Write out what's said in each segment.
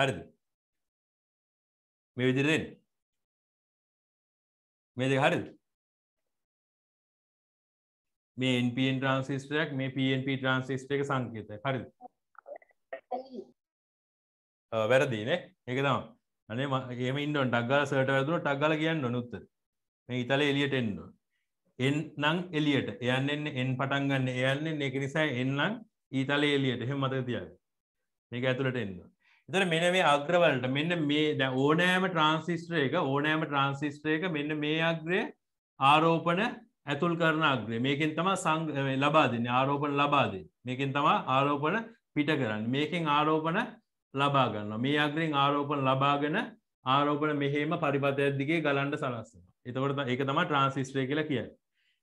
හරිද මේ විදිහට එන්නේ මේ දෙක හරිද මේ NPN ට්‍රාන්සිස්ටරයක් මේ PNP ට්‍රාන්සිස්ටර් එක සංකේතයක් හරිද වැරදි නේ ඒක තමයි අනේ එහෙම ඉන්න ඕන ටක් ගාලා සර්ට් එක දුන්නා ටක් ගාලා කියන්න ඕන උත්තර මේ ඉතලේ එළියට එන්න ඕන n නම් එළියට එයන් එන්නේ n පටන් ගන්න එයන් එන්නේ ඒක නිසා n නම් ඊතලේ එළියට එහෙම මතක තියාගන්න මේක ඇතුළට එන්න ඕන එතර මෙන මේ අග්‍රවලට මෙන්න මේ ඕනෑම ට්‍රන්සිස්ට්‍ර එක ඕනෑම ට්‍රන්සිස්ට්‍ර එක මෙන්න මේ අග්‍රය ආරෝපන ඇතුල් කරන අග්‍රය මේකින් තම සං ලබාදන්න ආරෝපන ලබාදී මේකින් තමා ආරෝපන පිට කරන්න මේකින් ආරෝපන ලබාගන්න මේ අග්‍රින් ආරෝපන ලබාගෙන ආරෝපන මෙහෙම පරිපත ඇද්දිගේ ගලන්ඩ සලස්සන එතවට එක තම ට්‍රන්සිස්ට්‍රය කියලා කිය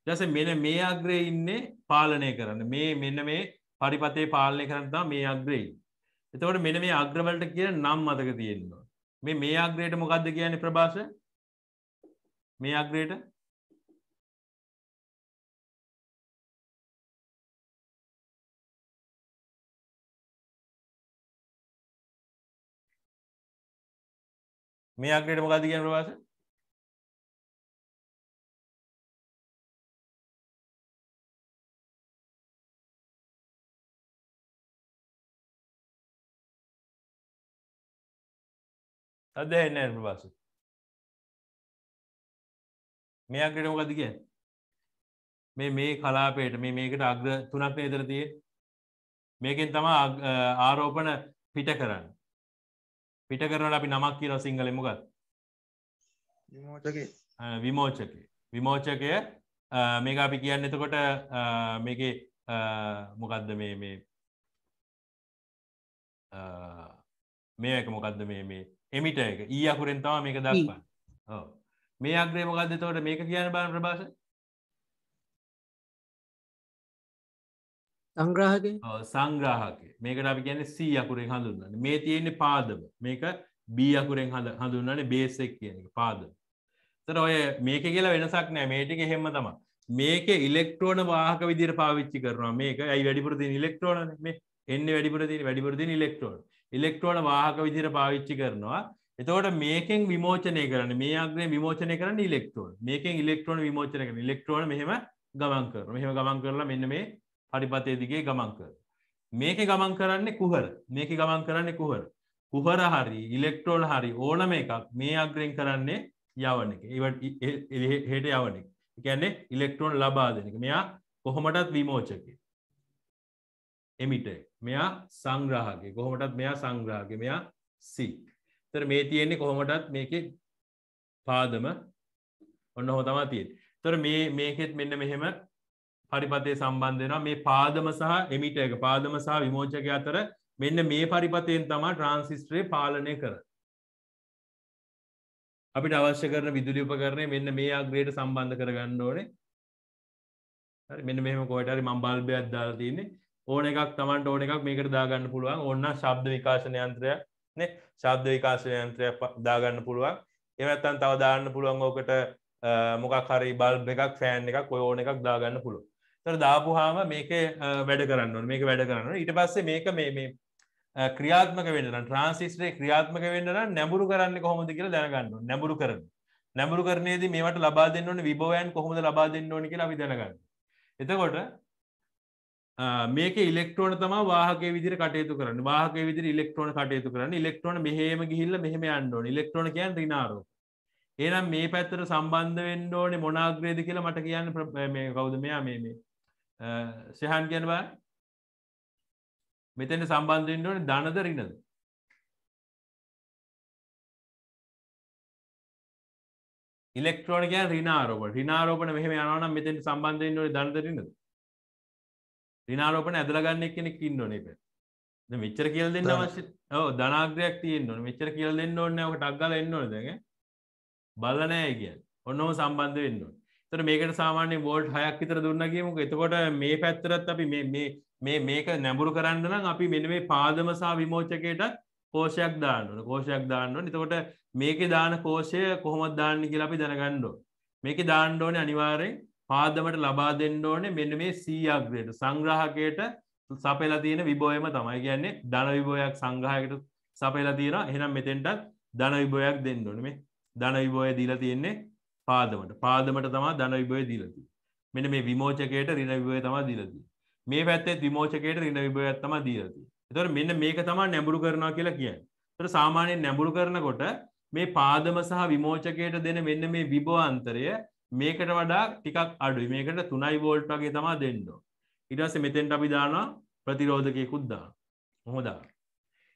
දස මෙන මේ අග්‍රය ඉන්නේ පාලනය කරන්න මේ මෙන්න මේ පරිපතේ පාලනය කරන්නතා මේ අග්‍රෙයි එතවට මෙන මේ අග්‍රවලට කිය නම් මතක තියෙන්වා මේ මේ අග්‍රයට මොකක්ද කියන ප්‍රභාස මේ අග්‍රයට මේ අග්‍රයට මොකක්ද කියන ප්‍රවාස සදහන්න ඇට පස්ස මෙයක්ට මොකද කිය මේ මේ කලාපේට මේ මේකට අග්‍ර තුනක් නේදර තිය මේකෙන් තමා ආරෝපන පිට කරන්න පිට කරනට අපි නමක් කියල සිංහල මොකත් විමෝචක විමෝචකය මේක අපි කියන්න එතකොට මේක මොකක්ද මේ මේ මේක මොකක්ද මේ මේ එමිට එක ඊ e අකුරෙන් තම මේක e. දක්වා මේ අග්‍රේ මොකක්ද තවට මේක කියන බාන ප්‍රභාෂ සංග්‍රාහක සංග්‍රාහක මේකට අපි ගැන සී අකුරෙන් හඳුන්න මේ තියෙන්නේ පාදම මේක බී අකුරෙන් හඳ හඳුන්නන බේසෙක් කියන එක පාද තර ඔය මේක කියලා වෙනසක් නෑ මේටික හෙම තම මේක ඉලෙක්ට්‍රෝන වාහක විදිර පාවිච්චි කරනවා මේක ඇයි වැඩිපුරතින ඉලෙක්ට්‍රෝන මේ එන්න වැඩිපුරතින වැඩිපුරතින ඉලෙක්ට්‍රෝන ඉලෙක්ට්‍රෝන වාහක විදිර පාවිච්චි කරනවා එතකොට මේකෙන් විමෝචනය කරන මේ අග්‍රය විමෝචනය කරන ඉලෙක්ට්‍රෝන මේකෙන් ඉලෙක්ට්‍රෝන විමෝචනය කරන ඉලෙක්ට්‍රෝන මෙහෙම ගමන් කර මෙහෙම ගමන් කරලා මෙන්න මේ පරිපතය දිගේ ගමන් කර මේක ගමන් කරන්නේ කුහර මේක ගමන් කරන්නේ කුහර කුහර හරි ඉලෙක්ට්‍රෝන හරි ඕනම එකක් මේ අග්‍රයෙන් කරන්නේ යවන එක ඒවට හෙට යවන එක කියන්නේ ඉලෙක්ට්‍රෝන ලබා දෙනක මෙයා කොහොමටත් විමෝචකේ එමිටේ මෙයා සංග්‍රහගේ කොහොමටත් මෙයා සංග්‍රහග මෙයා සික් තර මේ තියෙන්නේ කොහොමටත් මේක පාදම ඔන්න හෝ තමා තියෙන් තොර මේ මේකෙත් මෙන්න මෙහෙම පරිපතය සම්බන්ධයවා මේ පාදම සහ එමිට එක පාදම සහ විමෝචක අතර මෙන්න මේ පරිපතයෙන් තමා ට්‍රන්සිස්ට්‍රේ පාලනය කර අපිට අවශ්‍ය කරන විදුලි උපකරණය මෙන්න මේ අග්‍රයට සම්බන්ධ කරගන්න ඕනේ මෙන්න මෙහම කොයිටරි මම්බල්බයක් දාලා තියන්නේ ඕන එකක් තමන්ට ඕන එකක් මේකට දාගන්න පුළුවන් ඔන්න ශබ්ද විකාශන යන්ත්‍රය නේ ශබ්ද විකාශන යන්ත්‍රය දාගන්න පුළුවන් එමත්තන් තව දාන්න පුළුවන් ඕකට මොකක් හරි බල්බ එකක් ෆෑන් එකක් ඔය ඕන එකක් දාගන්න පුළුව තර දාපුහාම මේක වැඩ කරන්න මේක වැඩ කරන්න ඊට පස්සේ මේක මේ මේ ක්‍රියාත්මක වෙන්න ට්‍රන්සිස්ටේ ක්‍රියාත්මක වෙන්න නැඹුරු කරන්න කොහොමද කියලා දැනගන්න නැඹුරු කරන නැඹුරු කරනේද මේට ලබා දෙන්න ඕන විභවයන් කොහොමද ලබා දෙන්න ඕන කියලා අපි දැනගන්න එතකොට මේක ඉලෙක්ට්‍රෝන තමා වාහක විදිර කටයුතු කරන්න වාහක විදිර ඉලෙක්ට්‍රෝන කටයුතු කරන්න ඉලෙක්ට්‍රෝන මෙහම ගිහිල්ල මෙහම අන්ඩෝන ඉලෙක්ට්‍රෝන කියන් රිනාර ඒනම් මේ පැත්තර සම්බන්ධ වෙන්න ඕනේ මොනාග්‍රේද කියලා මට කියන්න මේ කවුද මෙයා මේ මේ සහන් කියනවා මෙතන සම්බන්ධෙන්ට ඕනේ ධනද රිනද ඉලෙක්ට්‍රෝන කියන් රිනාරෝප රිනාරෝපන මෙහම යනනම් මෙතෙන් සම්බන්ධෙන් ඕනේ ධනද රිනද රිනාරෝපන ඇදලගන්න කෙනෙක් ඉන්න නක මෙච්චර කියල් දෙන්න අවශ්‍ය ඕ ධනාග්‍රයක් තියෙන්න්නන මෙච්චර කියල් දෙන්න ඕන්න ඔක ටක්ගල එන්නවන දෙක බල්ලනෑ කිය ඔන්නෝ සම්බන්ධ වෙන්න තර මේකට සාමාන්‍ය බෝඩ් හයක් විතර දුන්නගේමක එතකොට මේ පැත්තරත් අපි මේ මේක නැඹුරු කරන්නනම් අපි මෙන මේ පාදමසා විමෝචකයට කෝෂයක් දාන්නන කෝෂයක් දාන්නව නිතකොට මේක දාන කෝෂය කොහොමත් දාන්න කියලා අපි දැනගණ්ඩෝ මේක දාණ්ඩෝන අනිවාරෙන් පාදමට ලබා දෙන්න ඕනේ මෙන්න මේ සීයක්දයට සංග්‍රහකයට සපෙලා තියෙන විබෝයම තමයි කියන්නේ ධන විබෝයක් සංග්‍රහයකට සපෙලා තියෙන එහෙනම් මෙතෙන්ටත් ධන විබෝයක් දෙන්න ඕනේ මේ ධන විබෝය දීලා තියෙන්නේ පාදමට පාදමට තමයි ධන විබෝය දීලා තියෙන්නේ මෙන්න මේ විමෝචකයට ඍණ විබෝය තමයි දීලා තියෙන්නේ මේ පැත්තේ විමෝචකයට ඍණ විබෝයක් තමයි දීලා තියෙන්නේ එතකොට මෙන්න මේක තමයි නැඹුරු කරනවා කියලා කියන්නේ එතකොට සාමාන්‍යයෙන් නැඹුරු කරනකොට මේ පාදම සහ විමෝචකයට දෙන මෙන්න මේ විබෝ අන්තරය මේකට වඩා ටිකක් අඩුයි මේකට තුනයි වෝල්ට් වගේ තමා දෙන්න ඉටස මෙතෙන්ට අපි දානා ප්‍රතිරෝධකයකුත් දාන හොමදා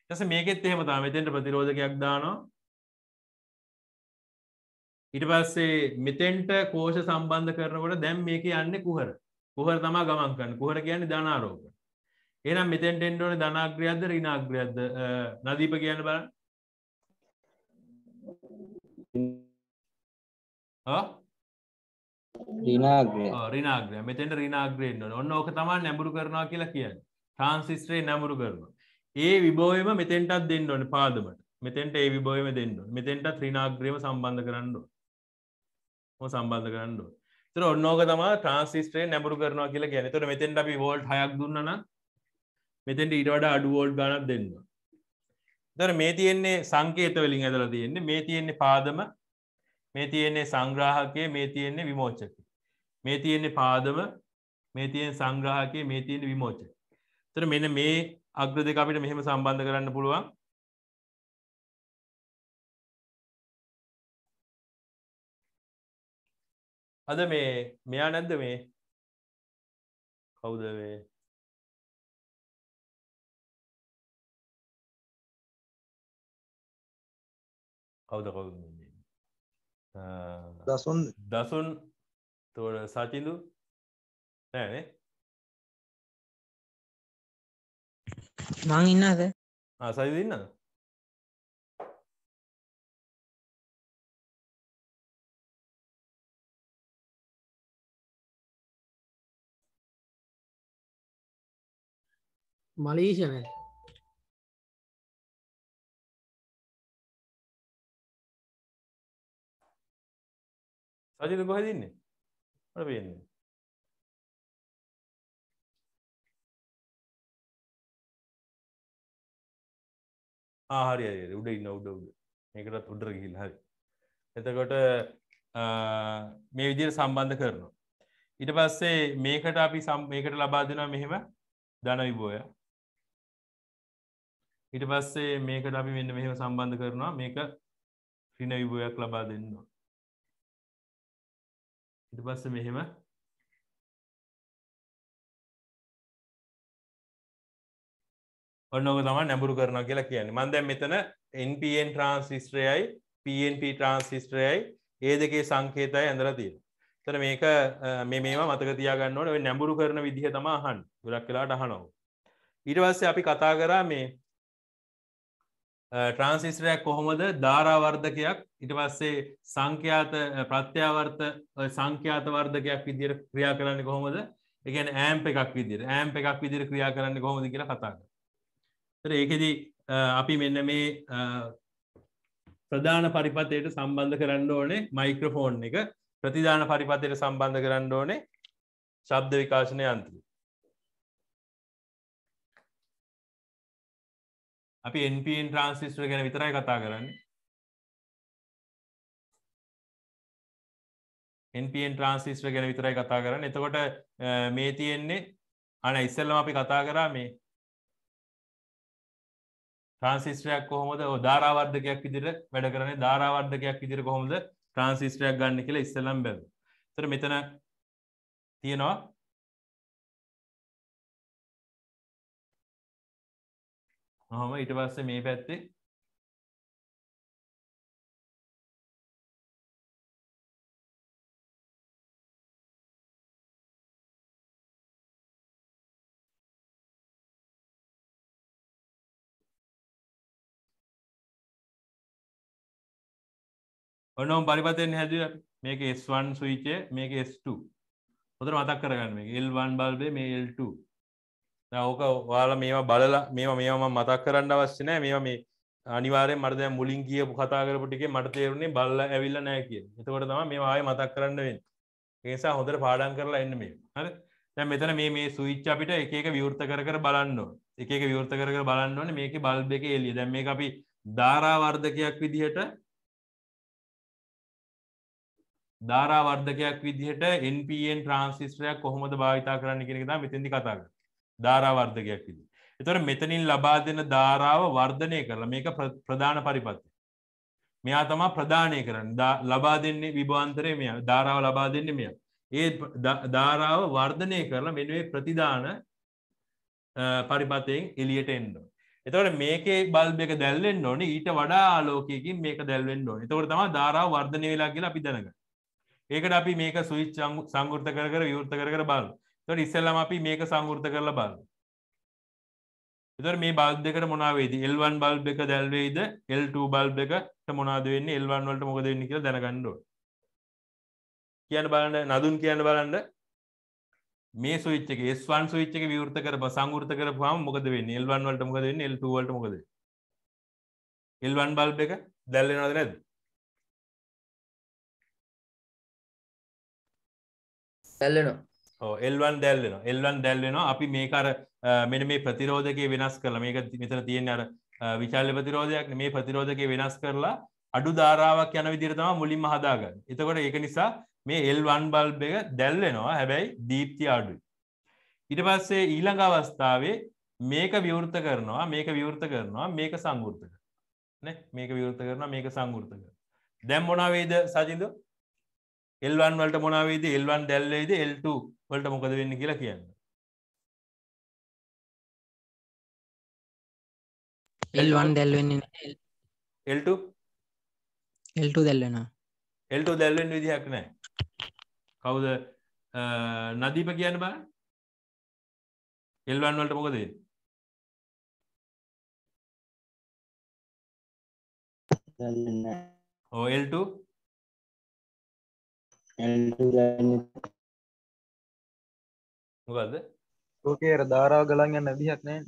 ඇස මේකෙත් එහෙම තා මෙතෙන්ට ප්‍රතිරෝධකයක් දානවා ඉට පස්සේ මෙතෙන්ට කෝෂ සම්බන්ධ කරනකොට දැම් මේක යන්න කුහර කුහර තමා ගමන් කරන්න කුහර කියන්නේ ධනාරෝග එනම් මෙතෙන්ට එන්ඩෝන ධනාග්‍රියද්ද රිනාග්‍රියද්ද නදීප කියන්න බලන්න රිනාග්‍රය රිනාග්‍රය මෙතෙන්ට රිනාග්‍රයෙන් ඔන්න ඕක තමන් නැඹුරු කරනවා කියලා කියන්න ට්‍රන්සිස්ට්‍රේ නැඹුරු කරන ඒ විබෝයම මෙතෙන්ටත් දෙන්න ඕන පාදමට මෙතෙන්ට ඒ විබෝයම දෙන්න මෙතෙන්ට ත්‍රිනාග්‍රයම සම්බන්ධ කරන්න සම්බන්ධ කරන්න තර ඔන්නෝක තම ට්‍රන්සිස්ට්‍රේ නැඹුරු කරනවා කියලා ගැන තර මෙතෙන්ට අපි වෝල්ට් හයක් දුන්නන මෙතෙන්ට ඊට වඩා අඩු වෝල්ඩ් ගණක් දෙන්න දර මේ තියෙන්නේ සංකේත වලින් ඇදලා තියෙන්නේ මේ තියෙන්නේ පාදම මේ තියෙන්නේ සංග්‍රාහකය මේ තියෙන්නේ විමෝච්චක මේ තියෙන්නේ පාදම මේ තියෙන් සංග්‍රහකය මේ තියෙන විමෝච තර මෙන මේ අග්‍ර දෙක අපිට මෙහෙම සම්බන්ධ කරන්න පුළුවන් අද මේ මෙයා නැද්ද මේ කවුද මේ කවුද කවුද දසුන් දසුන් තෝට සචිඳු නෑනේ මං ඉන්නාද සජිද ඉන්නද මලීෂන සජිද කොහදින්නේ මට පේන්නේ. ආ හරි හරි හරි උඩ ඉන්න උඩ උඩ. මේකටත් උඩට ගිහිල්ලා හරි. එතකොට මේ විදිහට සම්බන්ධ කරනවා. ඊට පස්සේ මේකට අපි මේකට ලබා දෙනවා මෙහෙම ධන විභෝය. ඊට පස්සේ මේකට අපි මෙන්න මෙහෙම සම්බන්ධ කරනවා මේක ඍණ විභෝයක් ලබා දෙන්නවා. ඉට පස්ස මෙහෙම ඔන්නෝක තම නැඹුරු කරන කියලා කියන්නේ මන්ද මෙතන NPN ට්‍රන්සිස්ට්‍රයයි PNP ට්‍රන්සිස්ට්‍රයයි ඒ දෙකේ සංකේතයි ඇඳලා තියෙන තර මේක මේ මතක තියාගන්න ඕන නැඹුරු කරන විදිහ තම අහන් ගොඩක් කලාට අහනෝ ඊට පස්සේ අපි කතා කරා මේ ට්‍රන්සිස්ටරයක් කොහොමද ධාරාවර්ධකයක් ඉට පස්සේ සංඛ්‍යාත ප්‍රත්‍යාවර්ත සංඛ්‍යාත වර්ධකයක් විදිර ක්‍රියා කරන්න කොහොමද එකන ඇම් එකක් විදිර ඇම් එකක් විදිර ක්‍රියා කරන්න කොහොමද කියලා කතාග ඒකෙදී අපි මෙන්න මේ ප්‍රධාන පරිපතයට සම්බන්ධ කරන්න ඕනේ මයික්‍රෆෝන් එක ප්‍රතිධාන පරිපතයට සම්බන්ධ කරන්න ඕනේ ශබ්ද විකාශනය අන්ත්‍රී අපි NPN ට්‍රාන්සිස්ටර් ගැන විතරයි කතා කරන්නේ NPN ට්‍රාන්සිස්ටර් ගැන විතරයි කතා කරන්න එතකොට මේ තියෙන්නේ අන ඉස්සල්ලම අපි කතා කරා මේ ට්‍රාන්සිස්ටරයක් කොහොමද ධාරාවර්ධකයක් විදිර වැඩ කරන්නේ ධාරාවර්ධකයක් විදිර කොහොමද ට්‍රාන්සිස්ටරයක් ගන්න කියලා ඉස්සලම් බැව තර මෙතන තියෙනවා නොහොම ඉට පස්සේ මේ පැත්තේ ඔන්නම පරිපතයෙන් හැදිලා මේක S1 ස්විච් එක මේක S2. හොඳට මතක් කරගන්න මේක L1 බල්බේ මේ L2. ඕක වාල මේවා බලලා මේවා මේම මතක් කරන්න අවශ්‍යනෑ මේ මේ අනිවාරය මරදය මුලින් කිය කතාකරපුටිගේ මට තේරුණේ බල්ල ඇවිල්ල නෑ කිය එතකොට තම මේ ආය මතක් කරන්න වෙන් ඒසා හොඳට පාඩන් කරලා එන්න මේ හරි දැ මෙතන මේ මේ සුවිච්ච අපිට එක විවෘත කර කර බලන්න එක විවෘත කර බලන්න ඕන මේක බල්බ එක එල්ලි දැම් මේ අපි ධාරාවර්ධකයක් විදිහට ධාරාවර්ධකයක් විදිහට NPN ට්‍රන්සිස්ටරයක් කොහොමද භාවිතා කරන්න කෙනෙ තම මෙතැදි කතාග ධාරාවර්ධකයක් විදි. එතොට මෙතනින් ලබා දෙන ධාරාව වර්ධනය කරලා මේක ප්‍රධාන පරිපත්ති. මෙයා තමා ප්‍රධානය කරන්න ලබා දෙන්නේ විභාන්තරය මෙය ධාරාව ලබා දෙන්න මෙය. ඒ ධාරාව වර්ධනය කරලා මෙනුවේ ප්‍රතිධාන පරිපතයෙන් එලියට එන්න. එතවට මේකේ බල්බක දැල්ලෙන් ඕන ඊට වඩා ආලෝකයකින් මේක දැල්වෙන් ඕන තවට තම ධාරාව වර්ධනය වෙලා කියලා අපි දැනග. ඒකට අපි මේක සුවිච් සංගෘත කර විවෘත කර බාලු තොට ඉස්සල්ලම අපි මේක සංවෘත කරලා බල එතර මේ බල්් දෙකට මොනාවේද එල්වන් බල්් එක දැල්වෙයිද එල්2 බල්් එකට මොනාද වෙන්න එල්වන් වලට මොකද වෙන්න කියලා දැනගන්නඩුව කියන්න බලන්න නදුන් කියන්න බලන්න මේ සුවිච්චක ස්වන් සුවිච්චක විවෘත කරප සංවෘත කරපුහම මොකද වෙන්න එල්වන් වලට මොකද වෙන්න එල්2 වලට මොකද එල්වන් බල්බ් එක දැල්වෙනවද නැද්ද දැල්වෙනවා එල්වන් දැල්ලෙන එල්වන් දැල්ලෙනවා අපි මේකර මෙන මේ ප්‍රතිරෝධකය වෙනස් කරලා මේක මෙතන තියෙන අර විශාල්ල ප්‍රතිරෝධයක් මේ ප්‍රතිරෝධකය වෙනස් කරලා අඩු ධාරාවක් යන විදිරතම මුලින්ම හදාගන්න එතකොට ඒක නිසා මේ එල්වන් බල්බ එක දැල්ලෙනවා හැබැයි දීප්ති අඩුයි ඉට පස්සේ ඊළඟ අවස්ථාවේ මේක විවෘත කරනවා මේක විවෘත කරනවා මේක සංගෘතක මේක විවෘත කරනවා මේක සංගෘතක දැම් මොනවේද සජින්දෝ එල්වන් වලට මොනාවේද එල්වන් දැල්වේද එල්ට වලට මොකද වෙන්න කියලා කියන්න එල්වන් දැල්වෙන්නේ එල්ට එල්ට දැල්වෙන එල්ට දැල්වෙන් විදිහක් නෑ කවුද නදීප කියන්න බා එල්වන් වලට මොකදේ ඕ එල්ට මොකද ඕකේ ධාරාව ගලන් යන්න විදිහක් නෑ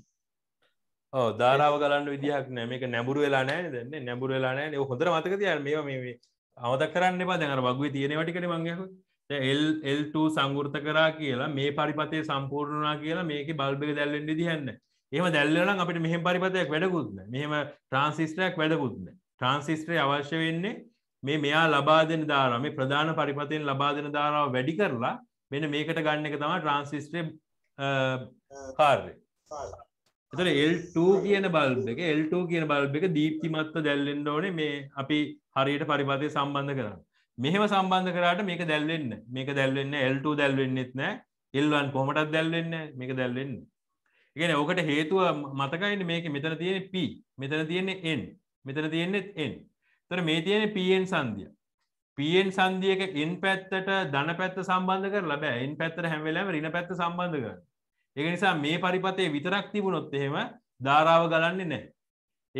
ඕ ධාරාව ගලන්න විදිහක් නෑ මේක නැඹුරු වෙලා නෑ දෙන්නේ නැඹුරු වෙලා නෑ ඒ හොඳට මතක තියාගන්න මේවා මේ අවතක් කරන්න එපා දැන් අර වගුවේ තියෙනවා ටිකනේ මං යහුවේ එල්ට සංගෘත කරා කියලා මේ පරිපතය සම්පූර්ණනා කියලා මේක බල්බක දැල්ලෙන්ඩි දිහන්න එහම දැල්ලන අපිට මෙහම පරිපතයක් වැඩකුත්න මෙහම ට්‍රන්සිස්ටයක් වැඩකුත්න ට්‍රන්සිස්ට්‍රේ අවශ්‍ය වෙන්නේ මේ මෙයා ලබා දෙන ධාරාව මේ ප්‍රධාන පරිපතයෙන් ලබා දෙන ධාරාව වැඩි කරලා මෙන්න මේකට ගන්න එක තමයි ට්‍රාන්සිස්ටර් කාර්ය. එතකොට L2 කියන බල්බ් එක L2 කියන බල්බ් එක දීප්තිමත්ව දැල්වෙන්න ඕනේ මේ අපි හරියට පරිපතේ සම්බන්ධ කරන්න. මෙහෙම සම්බන්ධ කරාට මේක දැල්වෙන්න. මේක දැල්වෙන්න L2 දැල්වෙන්නෙත් නැහැ. L1 කොහොමදක් දැල්වෙන්න මේක දැල්වෙන්න. ඉගෙන ඕකට හේතුව මතකයින මේක මෙතන තියෙන P මෙතන තියෙන්නේ N මෙතන තියෙන්නේ N තොර මේ තියෙන පන් සන්දිය පන් සන්දියක එන් පැත්තට දන පැත්ත සම්බන්ධ කර ලබෑ එන් පැත්තර හැමවෙලම රින පැත්ත සම්බන්ධ කර එක නිසා මේ පරිපතේ විතරක් තිබුණොත් එහෙම ධාරාව ගලන්නේ නෑ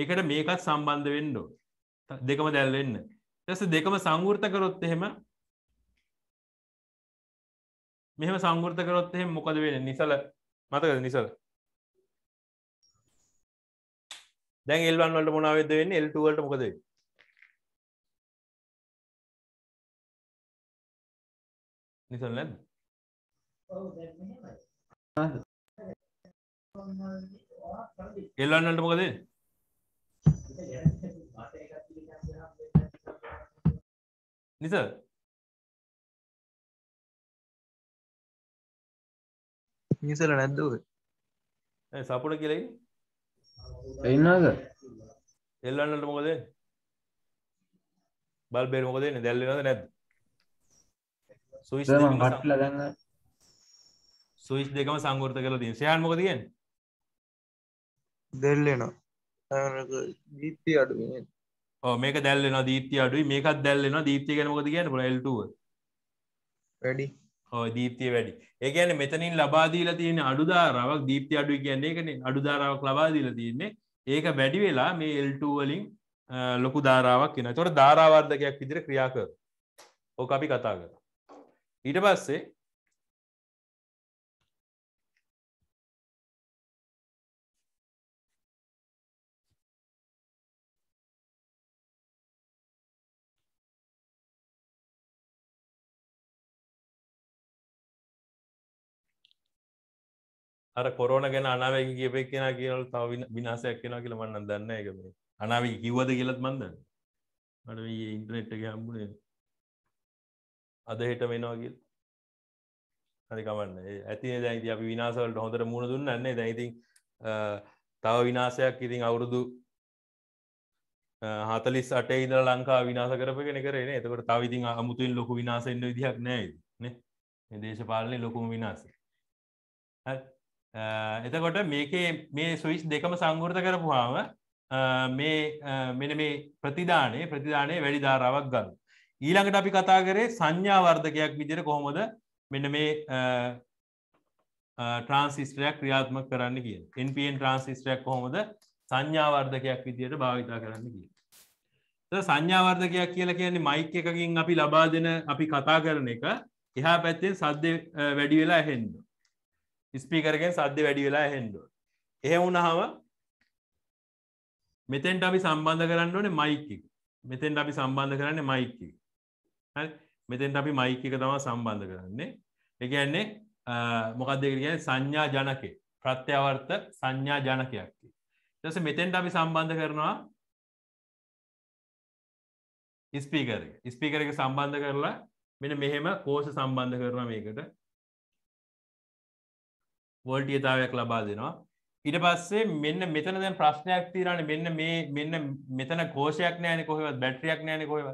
ඒකට මේකත් සම්බන්ධ වෙන්ඩෝ දෙකම දැල්වෙන්න තැස දෙකම සංවෘත කරොත් එහෙම මෙහම සංවෘත කරොත් එහෙම මොකද වෙන නිසල මතකද නිසල දැන් එල්වන් වලට මොනාවෙද වෙන්න එල්ටුවලට මොකදේ නිකන් නේද? ඔව් දැන් මෙහෙමයි. හරිද? එල්වන් වලට මොකද වෙන්නේ? නිසල් නිසල නැද්ද ඔය? ඒ සපුඩ කියලා ඉන්නේ. ඉන්නවද? එල්වන් වලට මොකද වෙන්නේ? බල්බේ මොකද වෙන්නේ? දැල් වෙනවද නැද්ද? සුවිස් කට්ල දන්න සුවිස් දෙකම සංගෘත කල තින් සයන් මොකතියෙන් දෙල්ලනවා දීප්ති අඩු මේක දැල්ලෙන දීපති අඩුයි මේකත් දැල්ලෙන දීපති ගැනමකති කියන ලටුව වැඩි හෝ දීපතිය වැඩි ඒගැන මෙතනින් ලබාදීලා තියෙන අඩුදාරාවක් දීපති අඩු කියන්නේ එකන අඩුදාරාවක් ලබාදීලා තියන්නේ ඒක වැඩි වෙලා මේ එල්ටූවලින් ලොකු ධාරාවක් කියෙන තොර ධාරාවර්ධකයක් විදිර ක්‍රියාක ඕක අපි කතා කර ඊට පස්සේ අර කොරෝන ගැන අනාවක කියපේ කියෙන කියල තව විනාසයක් කෙන කියල මන්න දන්න එක මේ අනාවී කිව්වද කියලත් මන්ද මට ඉන්ටනෙට්ක හම්බුණේ අදහෙට වෙනවා කියල් හරි කමන්න ඇති දැයිති අපි විනාසවලට හොඳට මුණ දුන්න න්නේ දැයිතින් තව විනාසයක් ඉතින් අවුරුදු හතලිස් අටේ ඉදර ලංකා විනාස කරප කෙන කරන එතකට තවිතින් අමුතුන් ලොකු විනාසෙන්න්න විදිහක් නෑ දේශපාලනය ලොකුම විනාස එතකොට මේකේ මේ සුවිස් දෙකම සංගෘත කරපුහාම මේ මෙන මේ ප්‍රතිධානය ප්‍රතිධානය වැඩි ධාරාවක් ගන්න ඊළඟට අපි කතා කරේ සංඥාවර්ධකයක් විදිර කොහොමද මෙන්න මේ ට්‍රන්සිස්ටරයක් ක්‍රියාත්මක කරන්න කිය එන්පන් ට්‍රන්සිස්ටරයක් කොහොමද සංඥාවර්ධකයක් විදියට භාවිතා කරන්න කිය සංඥාවර්ධකයක් කියලා කියන්නේ මයික් එකකින් අපි ලබා දෙන අපි කතා කරන එක එහා පැත්තෙන් සද්‍ය වැඩි වෙලා හෙන්ඩ ස්පීකරගෙන් සද්‍ය වැඩි වෙලා හෙන්ඩ එහෙවුනහම මෙතෙන්ට අපි සම්බන්ධ කරන්න ඕනේ මයික් එක මෙතෙන්ට අපි සම්බන්ධ කරන්නේ මයික් එක මෙතෙන්ට අපි මයික එක තමා සම්බන්ධ කරන්නේ එකන්නේ මොකක්දකරග සංඥා ජනකය ප්‍රත්‍යවර්ත සංඥා ජනකයක්කි දස මෙතෙන්ට අපි සම්බන්ධ කරනවා ස්පීකර ස්පීකර එක සම්බන්ධ කරලා මෙන මෙහෙම කෝෂ සම්බන්ධ කරන මේකට වොල්ටියතාවයක් ලබා දෙනවා ඉට පස්සේ මෙන්න මෙතන දැන් ප්‍රශ්නයක් තිරන්න මෙන්න මේ මෙන්න මෙතන කෝෂයක් නෑන කොහෙවත් බැට්‍රියක් නෑන කොහෙව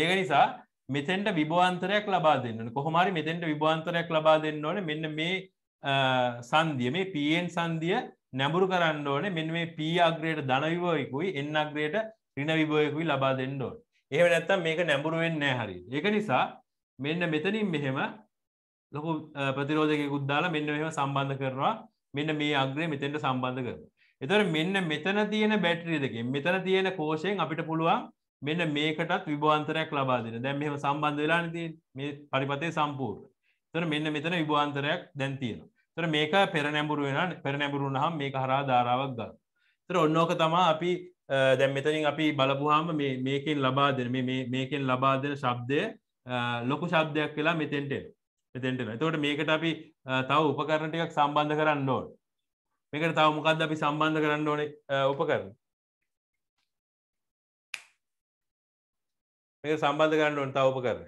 ඒක නිසා මෙතෙන්ට විභවාන්තරයක් ලබා දෙන්න කොහොමරි මෙතෙන්ට විභවාන්තරයක් ලබා දෙන්න ඕන මෙන්න මේ සන්දිය මේ පන් සන්දිය නැඹුරු කරන්න ඕන මෙන්න මේ පී අග්‍රයට ධනවිභෝයකුයි එන්න අග්‍රයට රින විභෝයකුයි ලබා දෙන්න ඕන ඒව නැත්තම් මේක නැඹුරුවෙන්න හරි ඒක නිසා මෙන්න මෙතනින් මෙහෙම ලොකු ප්‍රතිරෝධක ගුද්දාලා මෙන්න මෙහම සම්බන්ධ කරනවා මෙන්න මේ අග්‍රය මෙතෙන්ට සම්බන්ධ කරන එතර මෙන්න මෙතන තියෙන බැට්‍රිය දෙකින් මෙතන තියෙන කෝෂයෙන් අපිට පුළුවන් මෙන්න මේකටත් විභවාන්තරයක් ලබා දෙන දැන් මෙහෙම සම්බන්ධ වෙලා නේද මේ පරිපතේ සම්පූර්ණ. ඒතර මෙන්න මෙතන විභවාන්තරයක් දැන් තියෙනවා. ඒතර මේක පෙර නැඹුරු වෙනා පෙර නැඹුරු වුණාම මේක හරහා ධාරාවක් ගන්නවා. ඒතර ඔන්නෝක තමයි අපි දැන් මෙතනින් අපි බලපුහාම මේ මේකෙන් ලබා දෙන මේ මේකෙන් ලබා දෙන ශබ්දය ලොකු ශබ්දයක් වෙලා මෙතෙන්ට එනවා. මෙතෙන්ට එනවා. එතකොට මේකට අපි තව උපකරණ ටිකක් සම්බන්ධ කරන්න ඕනේ. මේකට තව මොකක්ද අපි සම්බන්ධ කරන්න ඕනේ උපකරණ? මේක සම්බන්ධ කරන්න ඕන තව උපකරණ.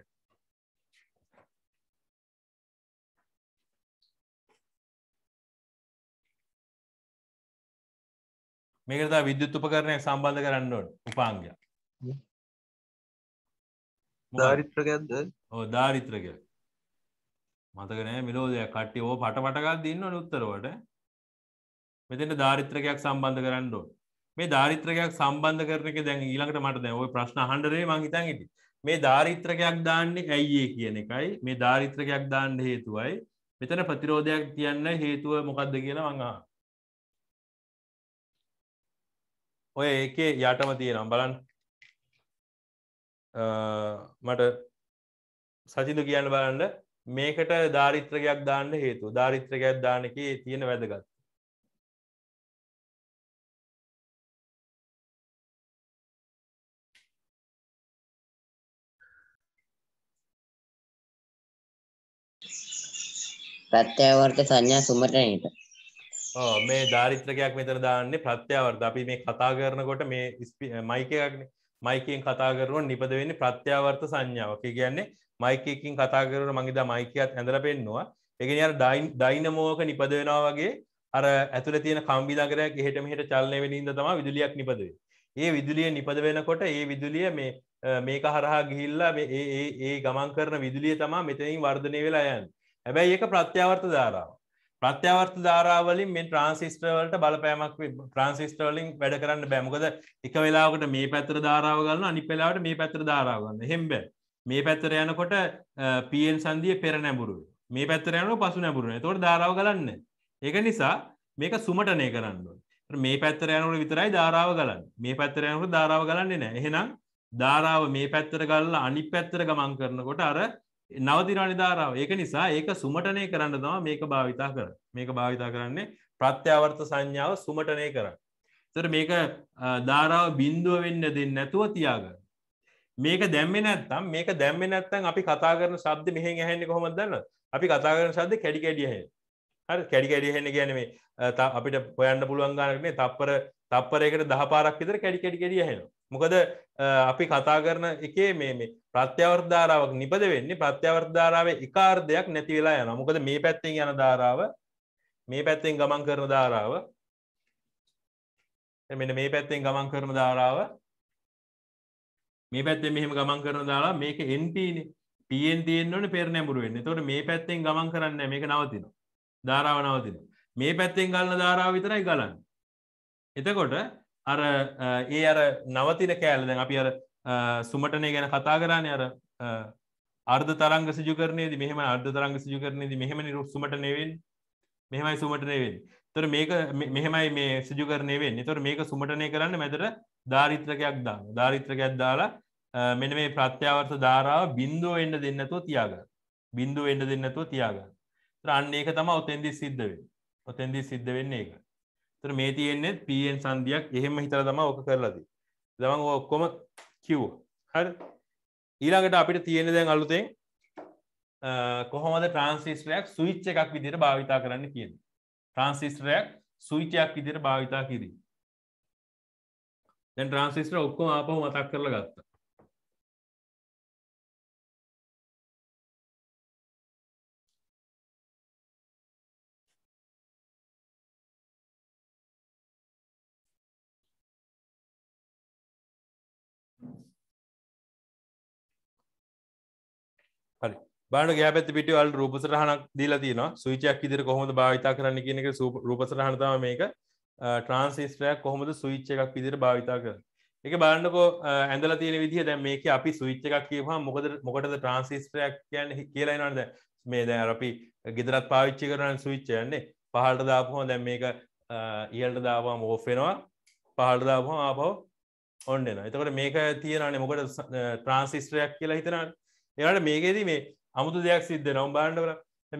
මේකට තව විද්‍යුත් උපකරණයක් සම්බන්ධ කරන්න ඕන උපාංගයක්. දාරිත්‍රකයක්ද? ඔව් දාරිත්‍රකයක්. මතක නෑ මෙලෝදයක් කට්ටිය ඕව පටපට ගාලා දින්න ඕනේ උත්තර වලට. මෙතෙන්ට දාරිත්‍රකයක් සම්බන්ධ කරන්න ඕනේ. මේ ධාරිත්‍රකයක් සම්බන්ධ කරනක දැන් ඊළඟට මට දැන් ඔය ප්‍රශ්න හන්ඩරේ මංහිතන් ඉති මේ ධාරිත්‍රකයක් දාන්නේ ඇයිඒ කියන එකයි මේ ධාරිත්‍රකයක් දාන්න හේතුවයි මෙතන ප්‍රතිරෝධයක් තියන්න හේතුව මොකක්ද කියලා මඟා ඔය ඒකේ යටම තියෙනම් බලන් මට සචිදු කියන්න බලන්න මේකට ධාරිත්‍රකයක් දාන්න හේතු ධාරිත්‍රකයක් දානක තියෙන වැදගත් ප්‍රත්‍යවර්ත සංඥා සුමරණයට. ඔව් මේ ධාරිත්‍රකයක් මෙතන දාන්නේ ප්‍රත්‍යවර්ත. අපි මේ කතා කරනකොට මේ මයික් එකක්නේ. මයිකෙන් කතා කරනකොට නිපද වෙන්නේ ප්‍රත්‍යවර්ත සංඥාවක්. ඒ කියන්නේ මයික් එකකින් කතා කරනකොට මං ඉදා මයික් එකත් ඇඳලා පෙන්නවා. ඒ කියන්නේ අර ඩයිනමෝක නිපද වෙනවා වගේ අර ඇතුළේ තියෙන කම්බි ළඟරයක් එහෙට මෙහෙට චලනය වෙන ඉඳ තමයි විදුලියක් නිපද වෙන්නේ. ඒ විදුලිය නිපද වෙනකොට ඒ විදුලිය මේ මේක හරහා ගිහිල්ලා මේ ඒ ඒ ගමන් කරන විදුලිය තමා මෙතනින් වර්ධනය වෙලා යන්නේ. හැබැයි ඒක ප්‍රත්‍යාවර්ත ධාරාව ප්‍රත්‍යවර්ත ධාරාවලින් මේ ට්‍රන්සිස්ටවලට බලපෑමක් ට්‍රන්සිස්ටවලින් වැඩ කරන්න බෑමකද එක වෙලාකට මේ පැතර ධාරාව ගන්න අනි පෙලාවට මේ පැතර ධාරාවගන්න හෙම්බ මේ පැත්තර යනකොට පියල් සන්දිය පෙර නැබුරු මේ පැත්තර යනු පසු නැබුරුණ තොට ධාරාව ගලන්න ඒක නිසා මේක සුමටනය කරන්න මේ පැත්තර යනට විතරයි ධාරාව ගලන්න මේ පැත්තර යනට ධාරාව ගලන්නේ නෑ එහෙනම් ධාරාව මේ පැත්තර ගල්ලා අනි පැත්තර ගමන් කරනකොට අර නවතිරනි ධාරාව ඒක නිසා ඒක සුමටනය කරන්න දවා මේක භාවිතා කර මේක භාවිතා කරන්නේ ප්‍රත්‍යාවර්ත සංඥාව සුමටනය කරන්න. තර මේක ධාරාව බින්දුව වෙන්න දෙන්න නැතුව තියාග. මේක දැම්ම නැත්තම් මේක දැම්ම නැත්තන් අපි කතා කරන සබ්ද මෙහෙ හැන්නේ කොහොමද දන්න අපි කතා කරන සබ්ද කැඩි කැඩියහ හරි කැඩි කැඩියහෙන්න ගැනීමේ අපිට පොයන්න පුළුවන් ගානකනේ තප්පර තප්පරයකට දහ පාරක් විතර කැඩි කැඩි කැඩිය හෙනවා. මොකද අපි කතා කරන එකේ මේ මේ ප්‍රත්‍යවර්ත ධාරාවක් නිපද වෙන්නේ ප්‍රත්‍යවර්ත ධාරාවේ එකාර්ධයක් නැති වෙලා යනවා. මොකද මේ පැත්තෙන් යන ධාරාව මේ පැත්තෙන් ගමන් කරන ධාරාව මෙන්න මේ පැත්තෙන් ගමන් කරන ධාරාව මේ පැත්තෙන් මෙහෙම ගමන් කරන ධාරාව මේක NP නේ. පෙන් තියෙන්න ඕනේ පෙර නැඹුරු වෙන්නේ. එතකොට මේ පැත්තෙන් ගමන් කරන්නේ නැහැ. මේක නවතිනවා. ධාරාව නවතිනවා. මේ පැත්තෙන් ගන්න ධාරාව විතරයි ගලන්නේ. එතකොට අර ඒ අර නවතින කෑල්ල දැන් අපි අර සුමටනය ගැන කතා කරන්න අර අර්ධ තරංග සිජුකරනයේද මෙහම අර්ධ තරංග සිජුකරනයේද මෙහමනි රු සුමට නෙවෙන් මෙහමයි සුමට නෙවෙන් තොර මේක මෙහෙමයි මේ සිජුකරනයවෙන් තොර මේක සුමටනය කරන්න මැතර ධාරිත්‍රකයක් දා ධාරිත්‍රකයක් දාලා මෙන මේ ප්‍රත්‍යාවර්ත ධාරාව බින්දුව එන්න දෙන්නතුව තියාග බින්දුව එන්න දෙන්නතුව තියාග අන්න ඒක තම ඔතෙන්දි සිද්ධ වෙන් ඔතෙන්දි සිද්ධ වෙන්නේ එක තර මේ තියෙන්නේ පීෙන් සන්ධියක් එහෙම හිතර තම ඕක කරලාදී දමන් ඔක්කොම කිව්ව හරි ඊළඟට අපිට තියෙන දැන් අලුතෙන් කොහොමද ට්‍රන්සිස්ටරයක් සුවිච්ච එකක් විදිර භාවිතා කරන්න කියන ට්‍රන්සිස්ටරයක් සුවිචයක් විදිර භාවිතා කිරී දැන් ට්‍රන්සිස්ටර ඔක්කොම ආපහු මතක් කරලා ගත්තා හරි බාන ගෑපැත් පිට වල් රූපසරහනක් දීලා තියෙන සුවිචයක් ඉදිර කොහොමද භාවිතා කරන්න කියනක රූපසරහනතාව මේක ට්‍රන්සිස්ටරයක් කොහොමද සුවිච්ච එකක් විදිර භාවිතා කර එක බාන්නකෝ ඇඳල තියෙන විදිහ දැන් මේක අපි සුවිච්ච එකක් කියහ මොකද මොකටද ට්‍රන්සිස්ටරයක් කියන්න කියලා එනවාද මේ දැ අපි ගෙදරත් පාවිච්චි කරන සුවිච්චයන්නේ පහල්ට දාපුහෝ දැම් මේක ඉහල්ට දාවා මෝෆෙනවා පහල්ට දාපුහම ආපව ඔන්න එන එතකට මේක තියෙනනේ මොකට ට්‍රන්සිස්ටරයක් කියලා හිතනන්න ඒවට මේකෙදී මේ අමුතු දෙයක් සිද්ධ නම් බාණ්ඩවර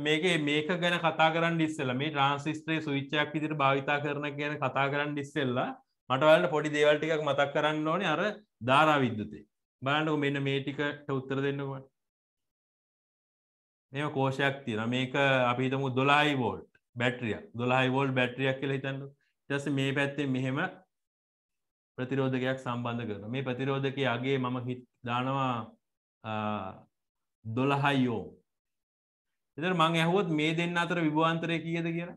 මේක මේක ගැන කතා කරන්න ඉස්සෙල්ලා මේ ට්‍රන්සිස්ට්‍රේ සුවිච්චයක් විදිට භාවිතා කරන ගැන කතා කරන්න ඉස්සෙල්ලා මටවලට පොඩි දේවල් ටිකක් මතක් කරන්න ඕනේ අර ධාරා විද්‍යුතේ බලන්නකෝ මෙන්න මේ ටිකට උත්තර දෙන්නකොට මෙම කෝෂයක් තියෙන මේක අපි හිතමු 12 වෝල්ට් බැටරියක් 12 වෝල්ට් බැටරියක් කියලා හිතන්නකෝ ඊට පස්සේ මේ පැත්තේ මෙහෙම ප්‍රතිරෝධකයක් සම්බන්ධ කරනවා මේ ප්‍රතිරෝධකයේ අගේ මම දානවා දොළහයියෝ එතර මං ඇහුවොත් මේ දෙන්න අතර විභවාන්තරය කියද කියලා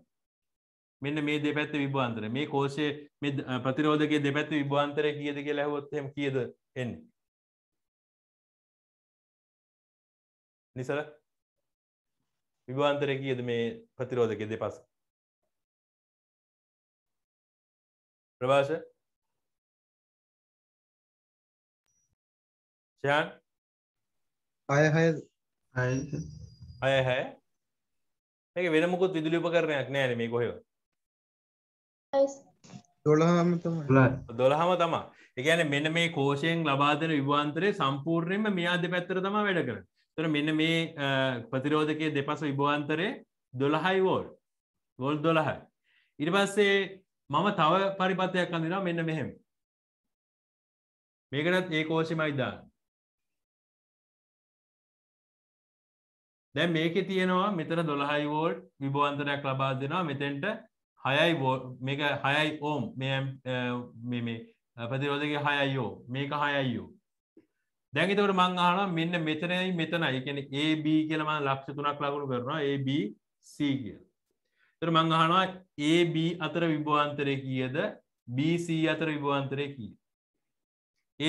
මෙන්න මේ දෙපැත්ත විභවාන්තර මේ කෝෂය මේ ප්‍රතිරෝධගේ දෙපැත්ත විභවාන්තරය කියද කියලා ඇහුවොත් හෙම කියද එන්නේ නිසර විභවාන්තරය කියද මේ ප්‍රතිරෝධගේ දෙපස ප්‍රභාෂ ෂයන් අයහයද අයහැ ඒ වෙනමුකුත් විදුලි උපකරණයක් නෑන මේ කොහෙව දොළහම දොළහම තමා එකන මෙන්න මේ කෝෂයෙන් ලබාදන විවාන්තරය සම්පූර්ණයම මෙයා දෙපැත්තර තමා වැඩ කර තර මෙන්න මේ ප්‍රතිරෝධකය දෙපස විභවාන්තරය දොළහයි වෝල් ගොල් දොළහයි ඉරි පස්සේ මම තව පරිපත්යක් අඳනා මෙන්න මෙහෙම මේකටත් ඒ කෝෂමයිදාන්න දැන් මේකෙ තියෙනවා මෙතන දොළහයි වෝල්ට් විභවන්තරයක් ලබා දෙනවා මෙතෙන්ට හයයි මේක හයයි ඕම් මේ මේ ප්‍රතිරෝධක හයයිෝ මේක හයයිෝ දැගතවට මං ආන මෙන්න මෙතනයි මෙතනයි කෙන AB කියලම ලක්ෂ තුනක් ලකුණු කරනවා ABC කියල තර මං අහනවා AB අතර විභවන්තරය කියද BC අතර විභවන්තරය කිය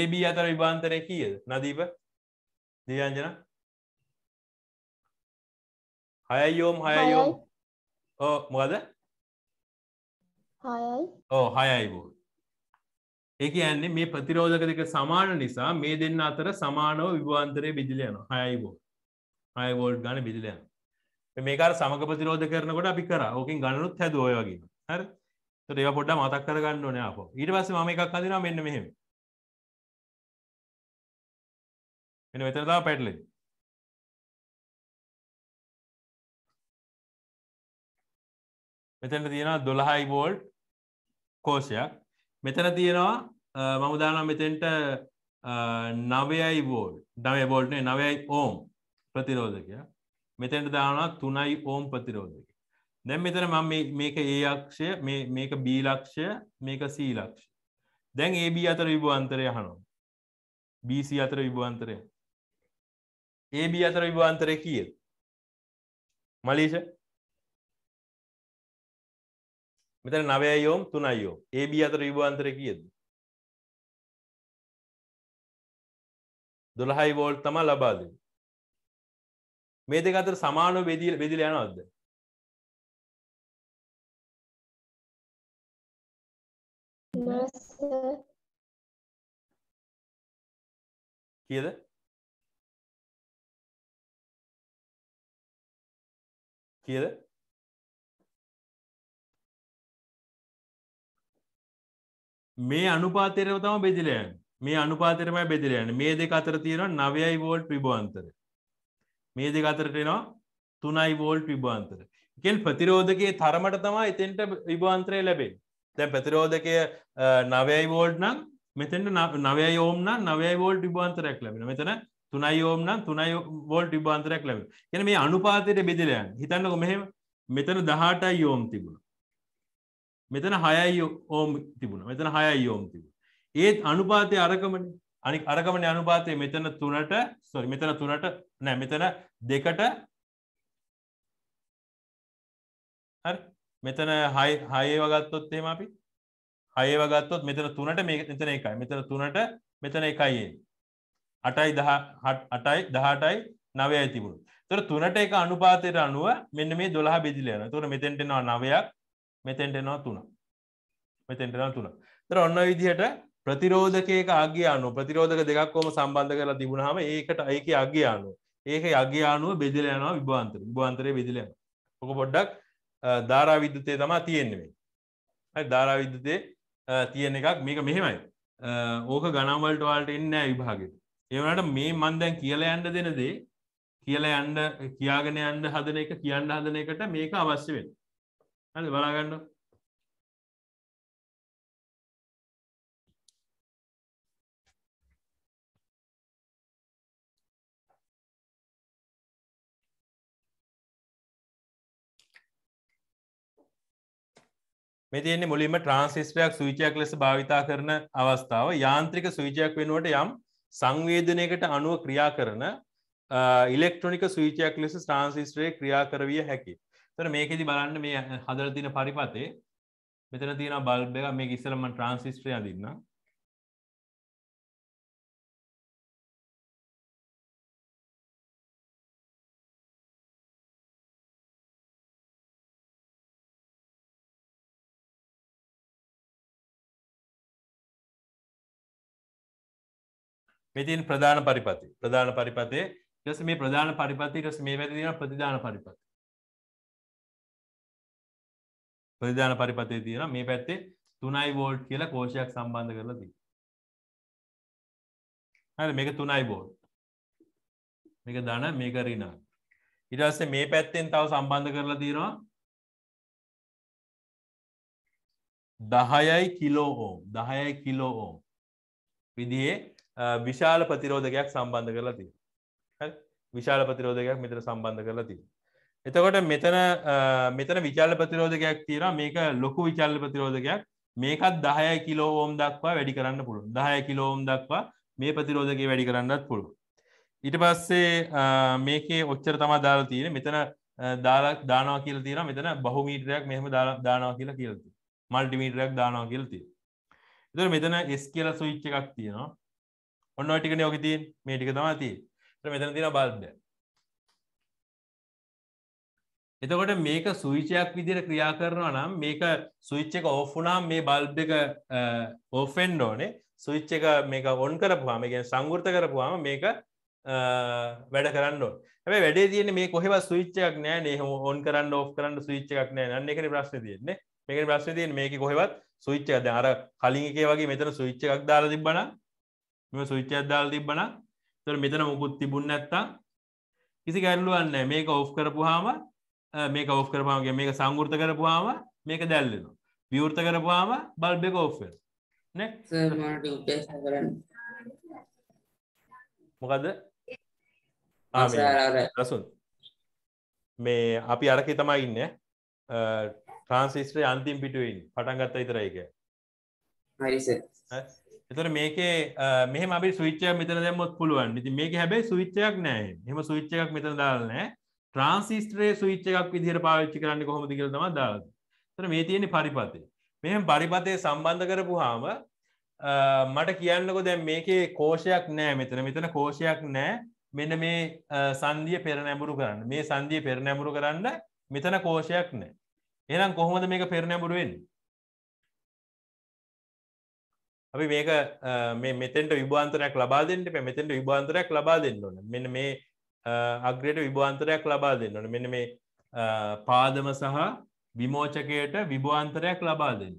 AB අතර විභාන්තරය කියද නදීප දියන්ජනා හයයියෝම් හයයෝම් ඕ මොකද ඕ හයයි වූ ඒක ඇන්නේ මේ ප්‍රතිරෝධක දෙක සමාන නිසා මේ දෙන්න අතර සමානෝ විවාන්තරය බිදිලයන හයයිබෝ හයවෝල්ඩ් ගන බිදිලයන මේකර සමග ප්‍රතිරෝධ කරනකොට අපි කර ඕකින් ගණනුත් හැද ඔය වගේ හර ඒව පොඩ්ඩ මතක් කරගන්න ඕන අප ඊට පස්ස ම එකක් අදින මෙන්න මෙහෙම එන වෙතරතා පැටලේ මෙතැන තියෙනවා දොළහයි වෝල්ට් කෝෂයක් මෙතන තියෙනවා මමුදානවා මෙතෙන්ට නවයයි වෝල් නවය බෝල්ට්නේ නවයයි ඕම් ප්‍රතිරෝධකය මෙතැන්ට දානවා තුනයි ඕම් ප්‍රතිරෝධක දැන් මෙතන මම මේක ඒ අක්ෂය මේක බීලක්ෂය මේක සීලක්ෂ දැන් ඒB අතර විභවන්තරය හනෝ BC අතර විභවන්තරය ඒB අතර විභවන්තරය කිය මලීෂ මෙතන නවයයෝම් තුනයියෝ AB අතර විභාන්තර කියද දොළහයි වෝල් තමා ලබාද මේ දෙක අතර සමානෝ වෙදිල වෙදිල යනවද කියද කියද මේ අනුපාතරම තම බෙදිලයන් මේ අනුපාතරමයි බෙදිලයන මේ දෙක අතර තියෙන නවයයි වෝල්ට් විභාන්තර මේ දෙක අතරටෙනවා තුනයි වෝල්ට් විභාන්තර එකෙන් ප්‍රතිරෝධකයේ තරමට තමා එතෙන්ට විභාන්තරය ලැබේ දැ ප්‍රතිරෝධකය නවයයි වෝල්ඩ් නම් මෙතෙන්ට නවය ෝම්න නවය වෝල්ට් විභාන්තරයක් ලැබෙන මෙතන තුනයි ෝම්නම් තුනයි වෝල්ට් විභාන්තරයක් ලැබ එන මේ අනුපාතයට බෙදිලයන් හිතන්නක මෙහෙම මෙතන දහටයි යෝම් තිබුණා මෙතන හයයි ඕම් තිබුණ මෙතන හයයි යෝම් තිබුණ ඒත් අනුපාතය අරකමන අනි අරකමන අනුපාතය මෙතන තුනට සොරි මෙතන තුනට නෑ මෙතන දෙකට මෙතන හයි හයේ වගත්තොත් එම අපි හය වගත්තොත් මෙතන තුනට මේ මෙතන එකයි මෙතන තුනට මෙතන එකයි අටයි දහ අටයි දහටයි නවයයි තිබුණු තොර තුනට එක අනුපාතයට අනුව මෙන්න මේ දොළහ බෙදිලයන තොර මෙතෙන්ටෙනවා නවයක් මෙතෙන්ට එනවා තුන මෙතෙන්ට එනවා තුන තර ඔන්න විදිහට ප්‍රතිරෝධකයක අග්‍යානු ප්‍රතිරෝධක දෙකක්කෝම සම්බන්ධ කරලා තිබුණහම ඒකට අයික අග්‍යානුව ඒක අග්‍යානුව බෙදල යනවා විභාන්තර විභාන්තරය බෙදල ඔක පොඩ්ඩක් ධාරාවිද්‍යතය තමා තියෙන්නෙවෙයි ධාරාවිද්‍යතය තියෙන එකක් මේක මෙහෙමයි ඕක ගනම්වලට වාලට එන්න විභාගෙත ඒවනට මේ මන්දැන් කියලා යන්න දෙන දේ කියලා යන්න කියාගෙන යන්න හදන එක කියන්න හදන එකට මේක අවශ්‍ය වෙන හරි බලාගන්න මෙතියන්නේ මුලින්ම ට්‍රන්සිස්ටයක් සූචයක් ලෙස භාවිතා කරන අවස්ථාව යාන්ත්‍රික සූචයක් වෙනුවට යම් සංවේධනයකට අනුව ක්‍රියා කරන ඉලෙක්ට්‍රොනික සූචයක් ලෙස ට්‍රන්සිස්ට්‍රේ ක්‍රියා කරවිය හැකි තර මේකෙදි බලන්න මේ හදර තින පරිපතේ මෙතන තියෙන බල්බ එක මේ ඉස්සලම ට්‍රන්සිස්ට්‍රය අදින්න මෙතින් ප්‍රධාන පරිපති ප්‍රධාන පරිපතේ ටස මේ ප්‍රධාන පරිපති ටස මේ වැදදින ප්‍රතිධාන පරිපති ප්‍රධාන පරිපතේ තියෙන මේ පැත්තේ තුනයි වෝල්ට් කියලා කෝෂයක් සම්බන්ධ කරලා තියෙනවා. හරි මේක තුනයි බෝට් මේක දන මේක රින ඊට පස්සේ මේ පැත්තෙන් තව සම්බන්ධ කරලා තියෙනවා 10යි කිලෝ ඕම් 10යි කිලෝ ඕම් විදිහේ විශාල ප්‍රතිරෝධකයක් සම්බන්ධ කරලා තියෙනවා හරි විශාල ප්‍රතිරෝධකයක් මෙතන සම්බන්ධ කරලා තියෙනවා එතකොට මෙතන මෙතන විචල්ල ප්‍රතිරෝධකයක් තියෙන මේක ලොකු විචල්ල ප්‍රතිරෝධකයක් මේකත් දහය කිලෝ ෝම් දක්වා වැඩි කරන්න පුළුව දහය කිලෝම් දක්වා මේ ප්‍රතිරෝධක වැඩි කරන්නත් පුළුව ඊට පස්සේ මේකේ ඔච්චර තමා දාලා තියෙන මෙතන දාලක් දානවා කියල තියෙන මෙතන බහු මීටරයක් මෙහම දානවා කියලා කියලති මල්ටිමීටරයක් දානවා කියලති එතර මෙතන එස් කියල සුවිච්ච එකක් තියෙනවා ඔන්න ටිකන යෝගතින් මේටික තමා තිය මෙතන තින බල්බ එතකොට මේක සුවිචයක් විදිර ක්‍රියා කරනවා නම් මේක සුවිච්චක ඕෆුනාම් මේ බල්බ් එක ඕෆෙන්ඩ ඕනේ සුවිච්ච එක මේක ඔොන් කරපුවාම ගැන සංගෘත කරපුවාම මේක වැඩ කරන්න ඇ වැඩ තියන මේ කොහෙව සුවිච්චයක් නෑ නේ ඔොන් කරන්න ඕ් කරන්න සුවිච්චක් නෑ න්න එකන ප්‍රශ්න තියන්නේ මේක ප්‍රශ්න තියන මේක කොහෙවත් සුවිච්චක අර කලින් එක වගේ මෙතන සුවිච්චක් දාල තිබන මෙම සුවිච්චයක් දාල් තිබන තර මෙතන මුකුත් තිබුන්න ඇත්තා කිසි ගැල්ලුවන්න මේක ඔෆ් කරපුහාම මේක ඔෆ් කරපාමගේ මේක සංගෘත කරපුවාම මේක දැල්ලෙනවා විවෘත කරපුවාම බල්බෙක ඔෆ්ෙල් මොකද රසුන් මේ අපි අරකෙ තමයි ඉන්න ට්‍රන්සිස්ට්‍රේ අන්තිම් පිටුවන් පටන් ගත්ත ඉතරයික එතර මේකේ මෙහම අපි සවිච්චය මෙතර දැමුත් පුළුවන් ඉති මේක හැබැයි සවිච්චයක් නෑ එම සවිච්චයක් මෙතර දාලනෑ ට්‍රන්සිස්ටරේ සුවිච්ච එකක් විදිහට පාවිච්චි කරන්න කොහොමද කියලා තමයි දාලා තියෙන්නේ. මේ තියෙන්නේ පරිපතේ. මෙහෙම පරිපතේ සම්බන්ධ කරපුවාම මට කියන්නකෝ දැන් මේකේ කෝෂයක් නෑ මෙතන. මෙතන කෝෂයක් නෑ. මෙන්න මේ සංධිය පෙර නැඹුරු කරන්න. මේ සංධිය පෙර නැඹුරු කරන්න මෙතන කෝෂයක් නෑ. එහෙනම් කොහොමද මේක පෙර නැඹුරු වෙන්නේ? අපි මේක මේ මෙතෙන්ට විභාන්තරයක් ලබා දෙන්න එපා. මෙතෙන්ට විභාන්තරයක් ලබා දෙන්න ඕන. මෙන්න මේ අග්‍රයට විභවාන්තරයක් ලබා දෙන්නට මෙන මේ පාදම සහ විමෝචකයට විභවාන්තරයක් ලබා දෙන්න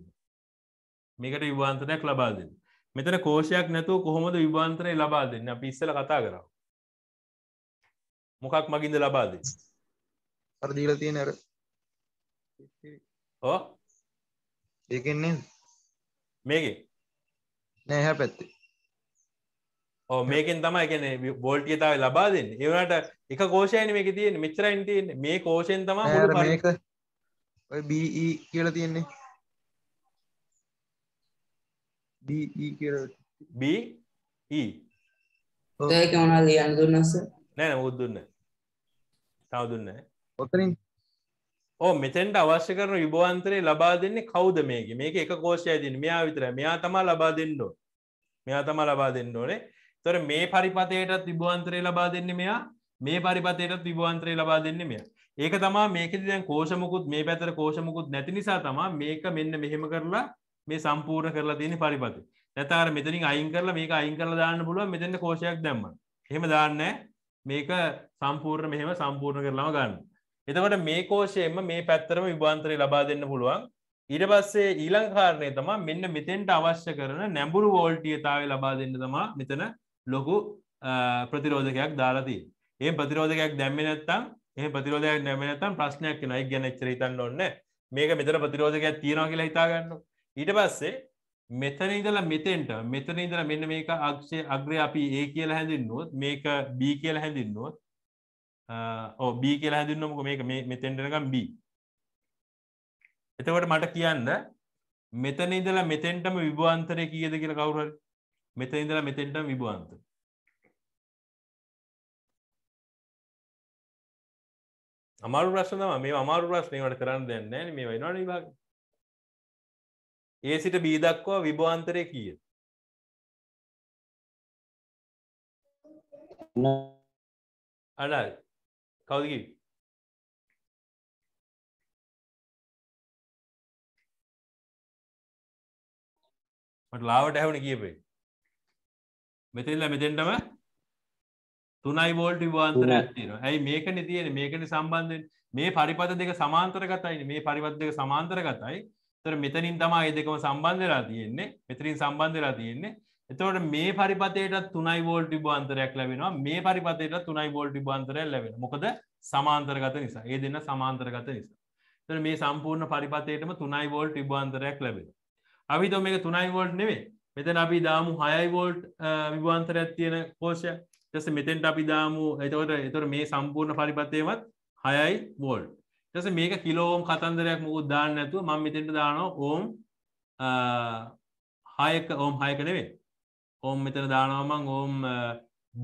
මේකට විවාන්තරයක් ලබා දෙන්න මෙතන කෝෂයක් නැතුව කොහොමද විවාන්තරය ලබා දෙන්න අපි ඉස්සල කතා කරා මොකක් මගින්ද ලබා දෙ අර දීල තියෙන අර ඕ ඒකෙන්නේ මේකේ නෑ හැ පැත්තේ මේකෙන් තමයි ගැන බෝල්ටියතාව ලබා දෙන්න ඒවනට එක කෝෂයන මේක තියෙන මෙචරයින් තියෙන් මේ කෝෂයෙන් තම බී කියලා තියෙන්නේ බීඒක e e. මනා ලියන්න දුන්නස නෑන උද්දුන්න තවදුන්න ඔතරින් ඕ මෙතැන්ට අවශ්‍ය කරන විභවන්තරය ලබා දෙන්නේ කවුද මේක මේක එක කෝෂය දින මෙයා විතර මෙයා තමා ලබා දෙන්නෝ මෙයා තමා ලබා දෙන්න ඕනේ තොර මේ පරිපතයට තිබුවන්තරය ලබා දෙන්න මෙයා මේ පරිපතයට තිබුවන්තරය ලබා දෙන්න මෙය ඒක තමා මේක දැන් කෝෂමකුත් මේ පැතර කෝෂමකුත් නැති නිසා තමා මේක මෙන්න මෙහෙම කරලා මේ සම්පූර්ණ කරලා තියෙන පරිපති නැතාර මෙතනින් අයින් කරලා මේක අයින් කරලා දාන්න පුළුව මෙතන කෝෂයක් දැම්ම එහෙම දාන්න මේක සම්පූර්ණ මෙහෙම සම්පූර්ණ කරලාම ගන්න එතකට මේ කෝෂයෙන්ම මේ පැත්තරම විභාන්තරය ලබා දෙන්න පුළුවන් ඉඩ පස්සේ ඊළංකාරණය තමා මෙන්න මෙතෙන්ට අවශ්‍ය කරන නැඹුරු වෝල්ටියතාව ලබා දෙන්න තමා මෙතන ලොකු ප්‍රතිරෝධකයක් දාලාදී ඒ ප්‍රතිරෝධකයක් දැම්මිනත්තම් ඒ ප්‍රතිරෝධයක් නැමනත්තම් ප්‍රශ්නයක් නයි ගැන චරිතන්න ඔන්න මේක මෙතර ප්‍රතිරෝධකයක් තියෙනවා කියලා හිතාගන්න ඊට පස්සේ මෙතන ඉදලා මෙතෙන්ට මෙතන ඉදලා මෙන්න මේක අක්ෂය අග්‍රය අපි ඒ කියලා හැඳින්නුවොත් මේක B කියලා හැඳින්නුවොත් ඕ B කියලා හැඳින්නමක මේක මෙතෙන්ටනකම් B එතකොට මට කියන්න මෙතන ඉදලා මෙතෙන්ටම විභවන්තරය කියද කියලා කවුරට මෙත ඉඳලා මෙතෙන්ට විභවන්ත අමාරු ප්‍රශ්න තම මේ අමාරු ප්‍රශ්නීමට කරන්න දෙන්න මේ වෙනවා නිභාග ඒ සිට බී දක්වා විභවන්තරය කිය අඩයි කවදකි මට ලාවට ඇහුණ කියපේ මෙතෙල්ල මෙතෙන්ටම තුනයි වෝල්ට විවාන්තර ඇත්තින හැයි මේකන තියෙන මේකන සම්බන්ධෙන් මේ පරිපත දෙක සමාන්තර කතයි මේ පරිපත් දෙක සමාන්තර කතයි තර මෙතනින් තමා ඒ දෙකම සම්බන්ධලා තියෙන්නේ මෙතරින් සම්බන්ධලා තියෙන්නේ එතවට මේ පරිපතයට තුනයි වෝල්ට විවාන්තරයක් ලැබෙනවා මේ පරිපතයට තුනයි වෝල්ට විවාන්තරය ලැබෙන මොකද සමාන්තරගත නිසා ඒ දෙන්න සමාන්තරගත නිසා තර මේ සම්පූර්ණ පරිපතයටම තුනයි වෝල්ට විවාන්තරයක් ලැබෙන අවිතෝ මේක තුනයි වෝල්ට් නෙවේ මෙතන අපි දාමු හයයි වෝල්ට් විවාන්තරයක් තියෙන කෝෂය ටස මෙතෙන්ට අපි දාමු එතවට එතොර මේ සම්පූර්ණ පරිපත්තයමත් හයයි වෝල්ට් ටස මේක කිලෝම් කතන්දරයක් මුකුත් දාන්න නැතුව මං මෙතෙන්ට දානෝ ඕම් හයක ඕම් හයක නෙවේ ඕම් මෙතන දානවමං ඕම්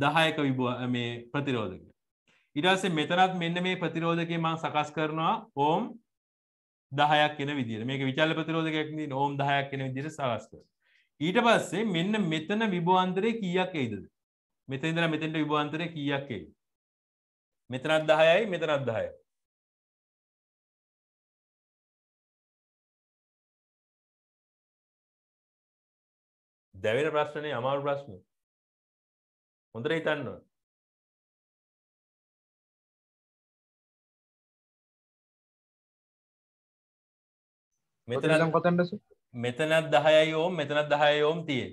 දහයක විබ මේ ප්‍රතිරෝධක ඉඩස්සේ මෙතනත් මෙන්න මේ ප්‍රතිරෝධකය මං සකස් කරනවා ඕම් දහයක් කෙන විදිර මේක විචල්ල ප්‍රතිරෝධකයක්දී ඕම් දහයක් කෙන විදිර සකස් කරන ඊට පස්සේ මෙන්න මෙතන විභවාන්තරය කීයක් එයිද මෙතන ඉඳලා මෙතෙන්ට විභවාන්තරය කීයක් එයි මෙතනත් 10යි මෙතනත් 10යි දැවෙන ප්‍රශ්නේ අමාරු ප්‍රශ්න හොඳට හිතන්න මෙතන කොතනද මෙතනත් දහයයි ඕම් මෙතනත් දහය ඕම් තියෙන්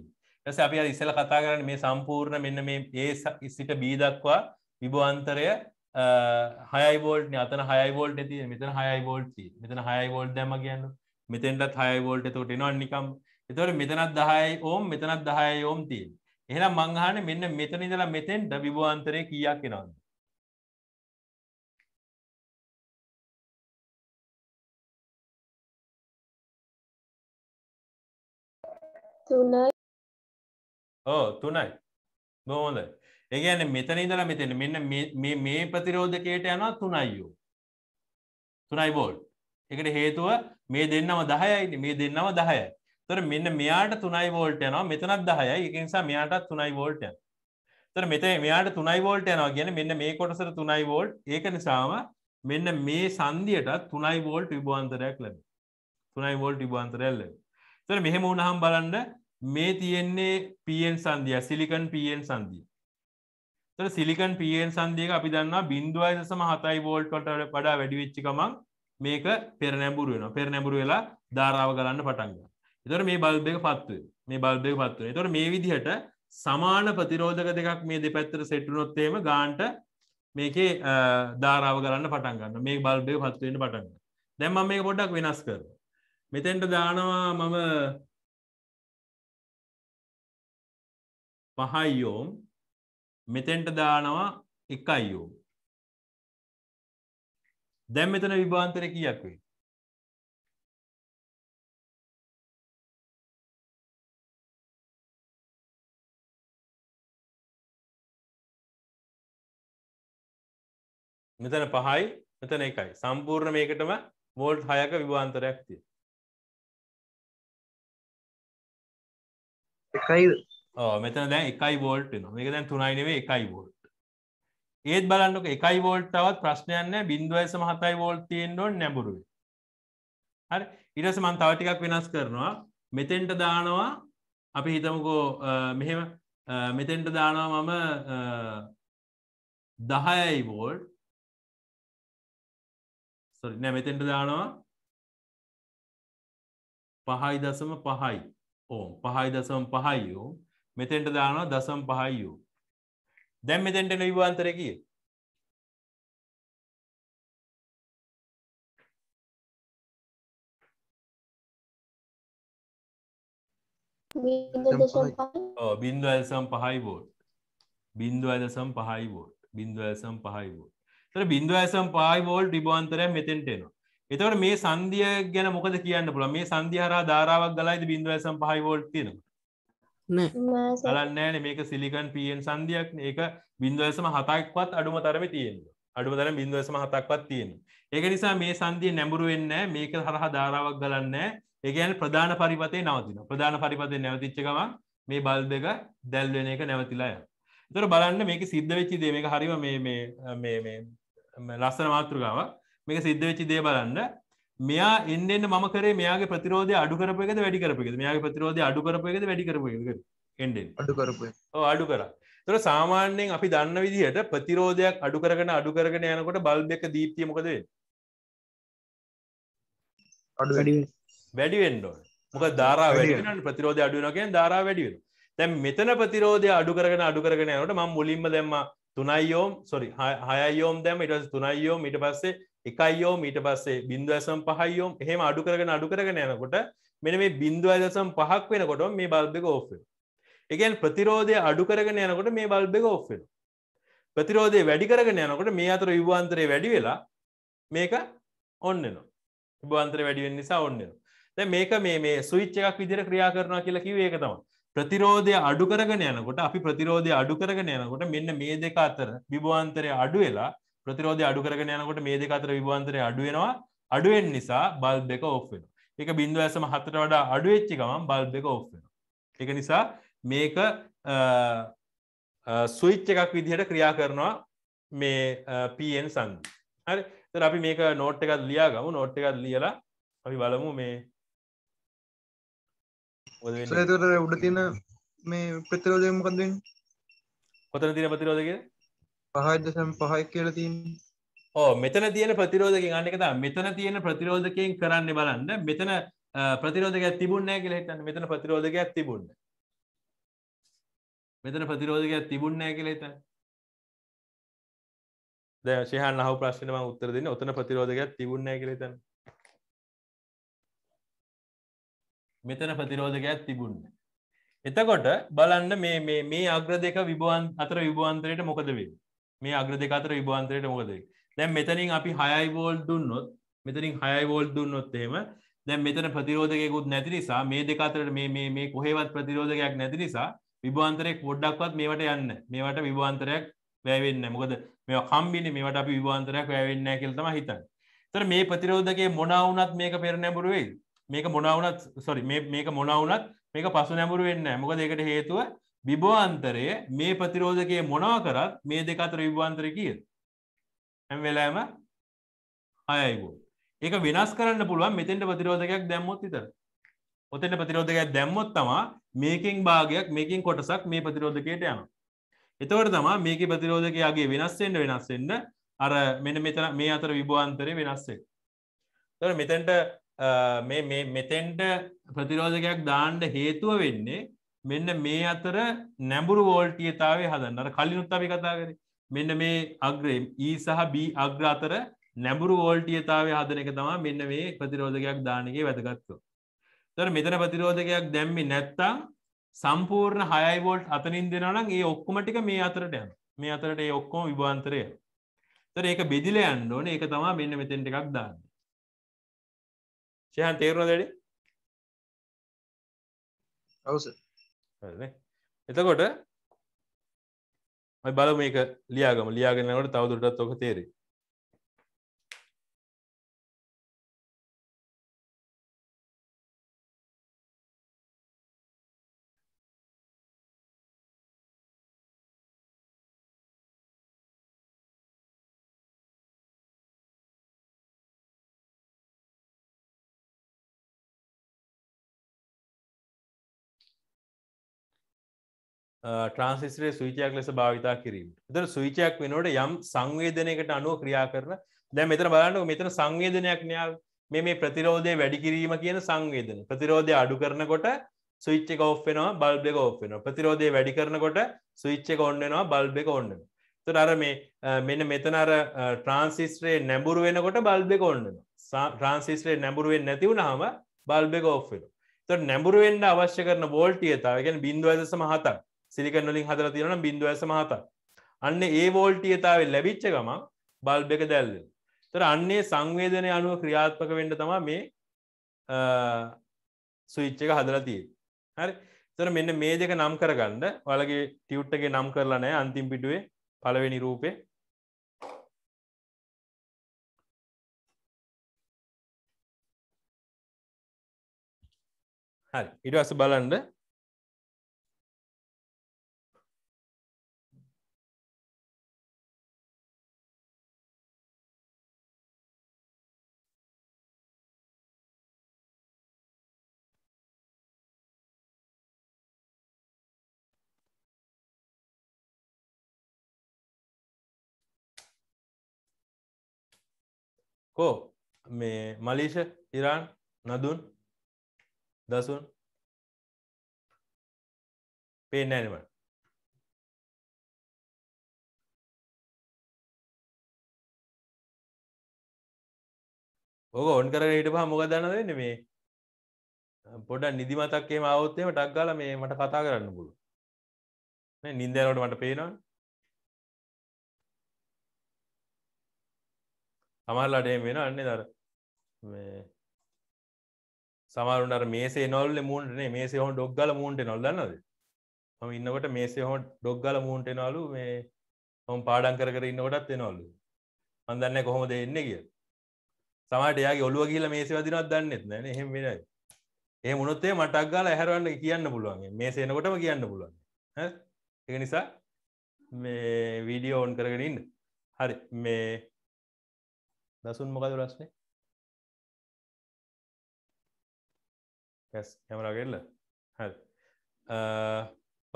ස අපි ඉස්සල කතා කරන්න මේ සම්පූර්ණ මෙන්න මේ ඒ සිට බී දක්වා විභවන්තරය හයිවෝල්ට අතන හයිවෝල්ට ඇති මෙතන හයිවෝල්ට මෙතන හයිවෝල්ට දැම කියන්න මෙතෙන්ටත් හයිවෝල්ට තොට එනවා නිකම් එතවට මෙතනත් දහයි ඕම් මෙතනත් දහය ඕම් තියෙන් එහෙනම් මංහන මෙන්න මෙතන ඉදලා මෙතෙන්ට විභවන්තරය කියක් කෙනවන්න තුනයි ඕ තුනයි බොහොඳ ඒගැන මෙතන ඉදලා මෙතන මෙන්න මේ ප්‍රතිරෝධකයට යනවා තුනයියෝ තුනයි බෝල් එකට හේතුව මේ දෙන්නම දහයයි මේ දෙන්නම දහයයි තොර මෙන්න මෙයාට තුනයි වෝල්ට යනවා මෙතනත් දහයයි එකනිසා මෙයාටත් තුනයි වෝල්ටය තර මෙත මෙයාට තුනයි වෝල්ට යනවා ගැන මෙන්න මේ කොටසර තුනයි වෝල්ට් ඒක නිසාම මෙන්න මේ සන්දියටත් තුනයි වෝල්ට් විභවාන්තරයක් ලැබ තුනයි වෝල්ට් විභවාන්තරයක් ලැබ තර මෙහෙම උනහම් බලන්ඩ මේ තියෙන්නේ පන් සන්දිය සිලිකන් පන් සන්දිය තර සිලිකන් පන් සන්දියක අපි දන්නවා බින්දුව අයිදසම හතයි වෝල්ටොට වඩා වැඩිවිච්චිකමක් මේක පෙර නැඹුරු වෙන පෙර නැඹුරු වෙලා ධාරාව ගලන්න පටන්ග එතොට මේ බල්බක පත්ව මේ බල්බක පත්වන තොට මේ විදිහට සමාන ප්‍රතිරෝධක දෙකක් මේ දෙපැත්තර සෙට්ටුනොත්තේම ගාන්ට මේකේ ධාරාව කරන්න පටන්ගන්න මේ බල්බය පත්වෙන පටන්න දැම්ම මේ පොඩක් වෙනස් කර මෙතෙන්ට දානවා මම පහයියෝම් මෙතෙන්ට දානවා එකයියෝ දැම් මෙතන විභාන්තර කියක් වේ මෙතන පහයි මෙතන එකයි සම්පූර්ණ මේකටම වෝල්ට් හයක විවාන්තරයක් තිය එකයි මෙතන දැන් එකයි වෝල්ට් වෙන මේක දැන් තුනයිනවේ එකයි වෝල්ට් ඒත් බලන්නක එකයි වෝල්ට් තවත් ප්‍රශ්නයන්න බින්දුවය සමහතයි වෝල්ට් තියෙන්ඩොන් නැබුරුවේ හරි ඉරස මන් තවටිකක් වෙනස් කරනවා මෙතෙන්ට දානවා අපි හිතමකෝ මෙහෙම මෙතෙන්ට දානවා මම දහයයි වෝල්ට් සොරි නෑ මෙතෙන්ට දානවා පහයි දසම පහයි ඕ පහයි දසම පහයි ඕම් මෙතෙන්ට දානවා දසම් පහයියෝ දැම් මෙතෙන්ට නිවාන්තරය කිය බින්දු ඇල්සම් පහයි බෝට් බින්දු ඇදසම් පහයි බෝට් බින්දු ඇසම් පහයි බෝට් තර බින්දු ඇසම් පහයි බෝල් ඩිබාන්තරය මෙතෙන්ටේනවා එතවට මේ සන්දිය ගැන මොකද කියන්න පුළ මේ සන්දිහර ධාරාවක් ගලයිද බින්දු ඇසම් පහයි වෝල්ට් තියෙනවා නෑ බලන්න නෑනේ මේක සිලිකන් පීෙන් සංදියක් ඒක බින්දුවසම හතක්වත් අඩුම තරම තියෙනවා අඩුම තරම බින්දුවසම හතක්වත් තියෙනවා ඒක නිසා මේ සංදිය නැඹුරු වෙන්නේ මේක හරහා ධාරාවක් ගලන්නේ ඒ කියන්නේ ප්‍රධාන පරිපතේ නවතිනවා ප්‍රධාන පරිපතේ නැවතිච්ච ගමන් මේ බල්බ් එක දැල් වෙන එක නැවතිලා යනවා ඒතර බලන්න මේක සිද්ධ වෙච්ච දේ මේක හරියම මේ මේ මේ මේ ලස්සන මාතෘකාවක් මේක සිද්ධ වෙච්ච දේ බලන්න මෙයා එන්නෙන්න්න මම කරේ මෙයාගේ ප්‍රතිරෝධය අඩු කරපයකද වැඩි කරපයකද මෙයාගේ ප්‍රතිරෝධය අඩු කරපයකද වැඩි කරපයකද එඩෙන් අඩු කරපය අඩු කර තොර සාමාන්‍යයෙන් අපි දන්න විදිහට ප්‍රතිරෝධයක් අඩු කරගෙන අඩු කරගෙන යනකොට බල්බ එක දීප්තිය මොකදේ වැඩිවෙන්ඩෝ මොක ධරා වැඩිෙන ප්‍රතිරෝධය අඩුනකෙන් ධරා වැඩිවෙන තැන් මෙතන ප්‍රතිරෝධය අඩු කරගෙන අඩු කරගෙන යනට ම මුලින්ම දැම්ම තුනයියෝම් සොරි හයයෝම් දැම ඉටස් තුනයියෝම් ඉට පස්සේ එකයිෝ මීට පස්සේ බින්දුවඇසම් පහයෝම් එහෙම අඩු කරගෙන අඩු කරගෙන යනකොට මෙන මේ බින්දුව ඇදසම් පහක් වෙනකොට මේ බල්බෙක ඔෆෙල් එකන් ප්‍රතිරෝධය අඩු කරගෙන යනකොට මේ බල්බෙක ඔෆෙල් ප්‍රතිරෝධය වැඩි කරගෙන යනකොට මේ අතර විවාන්තරය වැඩි වෙලා මේක ඔන්නනවා විවාන්තර වැඩිවෙන් නිසා ඔන්නනවා දැ මේක මේ මේ සුවිච්ච එකක් විදිර ක්‍රියා කරනවා කියලා කිව ඒක තමයි ප්‍රතිරෝධය අඩු කරගෙන යනකොට අපි ප්‍රතිරෝධය අඩු කරගෙන යනකොට මෙන්න මේ දෙක අතර විභවාන්තරය අඩු වෙලා ප්‍රතිරෝධය අඩු කරගෙන යනකොට මේ දෙක අතර විභවන්තරය අඩු වෙනවා අඩු වෙන නිසා බල්බ් එක ඕෆ් වෙනවා. ඒක බිංදුව ඇසම හතරට වඩා අඩු වෙච්ච ගමන් බල්බ් එක ඕෆ් වෙනවා. ඒක නිසා මේක ස්විච් එකක් විදිහට ක්‍රියා කරනවා මේ පන් සංදි. හරි තර අපි මේක නෝට් එකත් ලියා ගමු නෝට් එකත් ලියලා අපි බලමු මේ උඩ තින මේ ප්‍රතරෝජය මොකක්ද කොතන තින ප්‍රතිරෝධක පහයිදසම් පහයි කියල තින් ඕ මෙතන තියෙන ප්‍රතිරෝධකින් අන්නෙකත මෙතන තියෙන ප්‍රතිරෝධකයෙන් කරන්න බලන්න මෙතන ප්‍රතිරෝධකයක් තිබුණන්නේ කියලා හිතන්න මෙතන ප්‍රතිරෝධකයක් තිබුණන මෙතන ප්‍රතිරෝධකයක් තිබුණන්නේ කියලා හිතන්න දැන් ශිහාන් අහව ප්‍රශ්නෙට මම උත්තර දෙන්නේ ඔතන ප්‍රතිරෝධකයක් තිබුණන්නේ කියලා හිතන්න මෙතන ප්‍රතිරෝධකයක් තිබුණන්නේ එතකොට බලන්න මේ මේ අග්‍ර දෙක විභවන් අතර විභවන්තරයට මොකද වෙන්නේ මේ අග්‍ර දෙකතර විභාන්තරයට මොකද දැන් මෙතනින් අපි හයයිවෝල් දුන්නොත් මෙතනින් හයයිවෝල් දුන්නොත් එහෙම දැන් මෙතන ප්‍රතිරෝධකයකුත් නැති නිසා මේ දෙකතරට මේ මේ කොහෙවත් ප්‍රතිරෝධකයක් නැති නිසා විභාන්තරයක් පොඩ්ඩක්වත් මේවට යන්න මේවට විභාන්තරයක් වැෑවෙන්න මොකද මේ කම්බිනි මේවට අපි විවාන්තරයක් වැෑවෙන්න කෙල්තම හිතන් තර මේ ප්‍රතිරෝධගේ මොනවුනත් මේක පෙර නැඹුරුවෙයි මේක මොනවුනත් සොරි මේක මොනවුනත් මේක පසු නැඹුරු වෙන්න මොක දෙකට හේතුව විභවාන්තරය මේ ප්‍රතිරෝධකය මොනා කරත් මේ දෙක අතර විභවාන්තර කියද හැම වෙලාම අයයිගෝ ඒක වෙනස් කරන්න පුළුවන් මෙතෙන්ට ප්‍රතිරෝධකයක් දැම්මොත් විතර ඔතෙන්ට ප්‍රතිරෝධකයක් දැම්මොත් තමා මේකින් භාගයක් මේකින් කොටසක් මේ ප්‍රතිරෝධකයට යන එතවට තමා මේක ප්‍රතිරෝධකයාගේ වෙනස්සෙන්ට වෙනස්සෙන්ට අර මෙන මෙතන මේ අතර විභවාන්තරය වෙනස්සේ තොර මෙතෙන්ට මෙතෙන්ට ප්‍රතිරෝධකයක් දාණ්ඩ හේතුව වෙන්නේ මෙන්න මේ අතර නැඹුරු වෝල්ටියතාවේ හදන්න අර කලිනුත් අපි කතා කර මෙන්න මේ අග්‍රේ ඊ e සහ බී අග්‍ර අතර නැඹුරු වෝල්ටියතාවේ හදන එක තමා මෙන්න මේ ප්‍රතිරෝධකයක් දානගේ වැදගත්තු. තර මෙතන ප්‍රතිරෝධකයක් දැම්මි නැත්තා සම්පූර්ණ හයයි වෝල්ට් අතනින් දෙනනම් ඒ ඔක්කොමටික මේ අතරට යන මේ අතරට ඒ ඔක්කොම විභාන්තරය තර ඒක බෙදිල යන්න ඕන ඒක තමා මෙන්න මෙතෙන්ට එකක් දාන්න ශයන් තේරුණ දෙඩ අවස එතකොට බලු මේක ලියාගම ලියාගෙනකට තවදුරටත් ඔක තේරේ ට්‍රන්සිස්ටරේ සුවිචයක් ලෙස භාවිතා කිරීම. එතන සුවිචයක් වෙනකොට යම් සංවේදනයකට අනුව ක්‍රියා කරන දැන් මෙතන බලන්නකො මෙතන සංවේදනයක් න්යා මේ මේ ප්‍රතිරෝධය වැඩි කිරීම කියන සංවේදන. ප්‍රතිරෝධය අඩු කරනකොට ස්විච් එක ඔෆ් වෙනවා බල්බ් එක ඔෆ් වෙනවා. ප්‍රතිරෝධය වැඩි කරනකොට ස්විච් එක ඔන් වෙනවා බල්බ් එක ඔන් වෙනවා. එතකොට අර මේ මෙන්න මෙතන අර ට්‍රාන්සිස්ටරේ නැඹුරු වෙනකොට බල්බ් එක ඔන් වෙනවා. ට්‍රාන්සිස්ටරේ නැඹුරු වෙන්නේ නැති වුනහම බල්බ් එක ඔෆ් වෙනවා. එතකොට නැඹුරු වෙන්න අවශ්‍ය කරන වෝල්ටිය තව කියන්නේ 0.7ක්. සිලිකනලින් හදර තියෙන බිඳු ඇස මහත අන්න ඒ වෝල්ටියතාව ලැබිච්ච ගම බල්බක දැල්ල තර අන්නේ සංවේදනය අනුව ක්‍රියාත්මක වෙන්ඩ තමා මේ සුවිච්චක හදරතිය හරි තර මෙන්න මේ දෙක නම් කරගන්න වලගේ ටියුට්ටගේ නම් කරලා නෑ අන්තිම් පිටුවේ පලවෙනි රූපේ හරි ඉඩ අස බලන්ඩ කෝ මේ මලීෂ ඉරාන් නදුන් දසුන් පේන ඇනිම ඕක ඔන් කර ඊට පහ මොක දන්න දෙන්න මේ පොඩ නිදිමතක්කේ මවත්තේම ටක් ගාල මේ මට කතා කරන්න පුළුව නින්දෑලට මට පේනවා සමල්ලට වෙන අන්නේ දර සමරුට මේේ නොල්ල මුන්ටනේ මේේ හෝ ඩොක්්ගල මුන්ට නොල්ලන්නද ම ඉන්නකට මේේ හෝ ඩොක්්ගල මුන්ට නලු මේ හොම් පාඩන් කර කර ඉන්නකොටත් එනොල්ලු අන්දන්න කොහොම දෙන්න කිය සමට යාගේ ඔලුව කියල මේසේ වදිනත් දන්නෙත් නෑන හෙම වෙනයි ඒ මුණොත්තේ මටක් ගාල ඇහැරවන්න කියන්න පුළුවන් මේ සේනකොටම කියන්න පුළුවන් එක නිසා මේ වීඩියෝ ඔවන් කරගෙනන්න හරි මේ දසුන් මොකද ප්‍රශ්නේ යස් කැමරාගෙල්ල හරි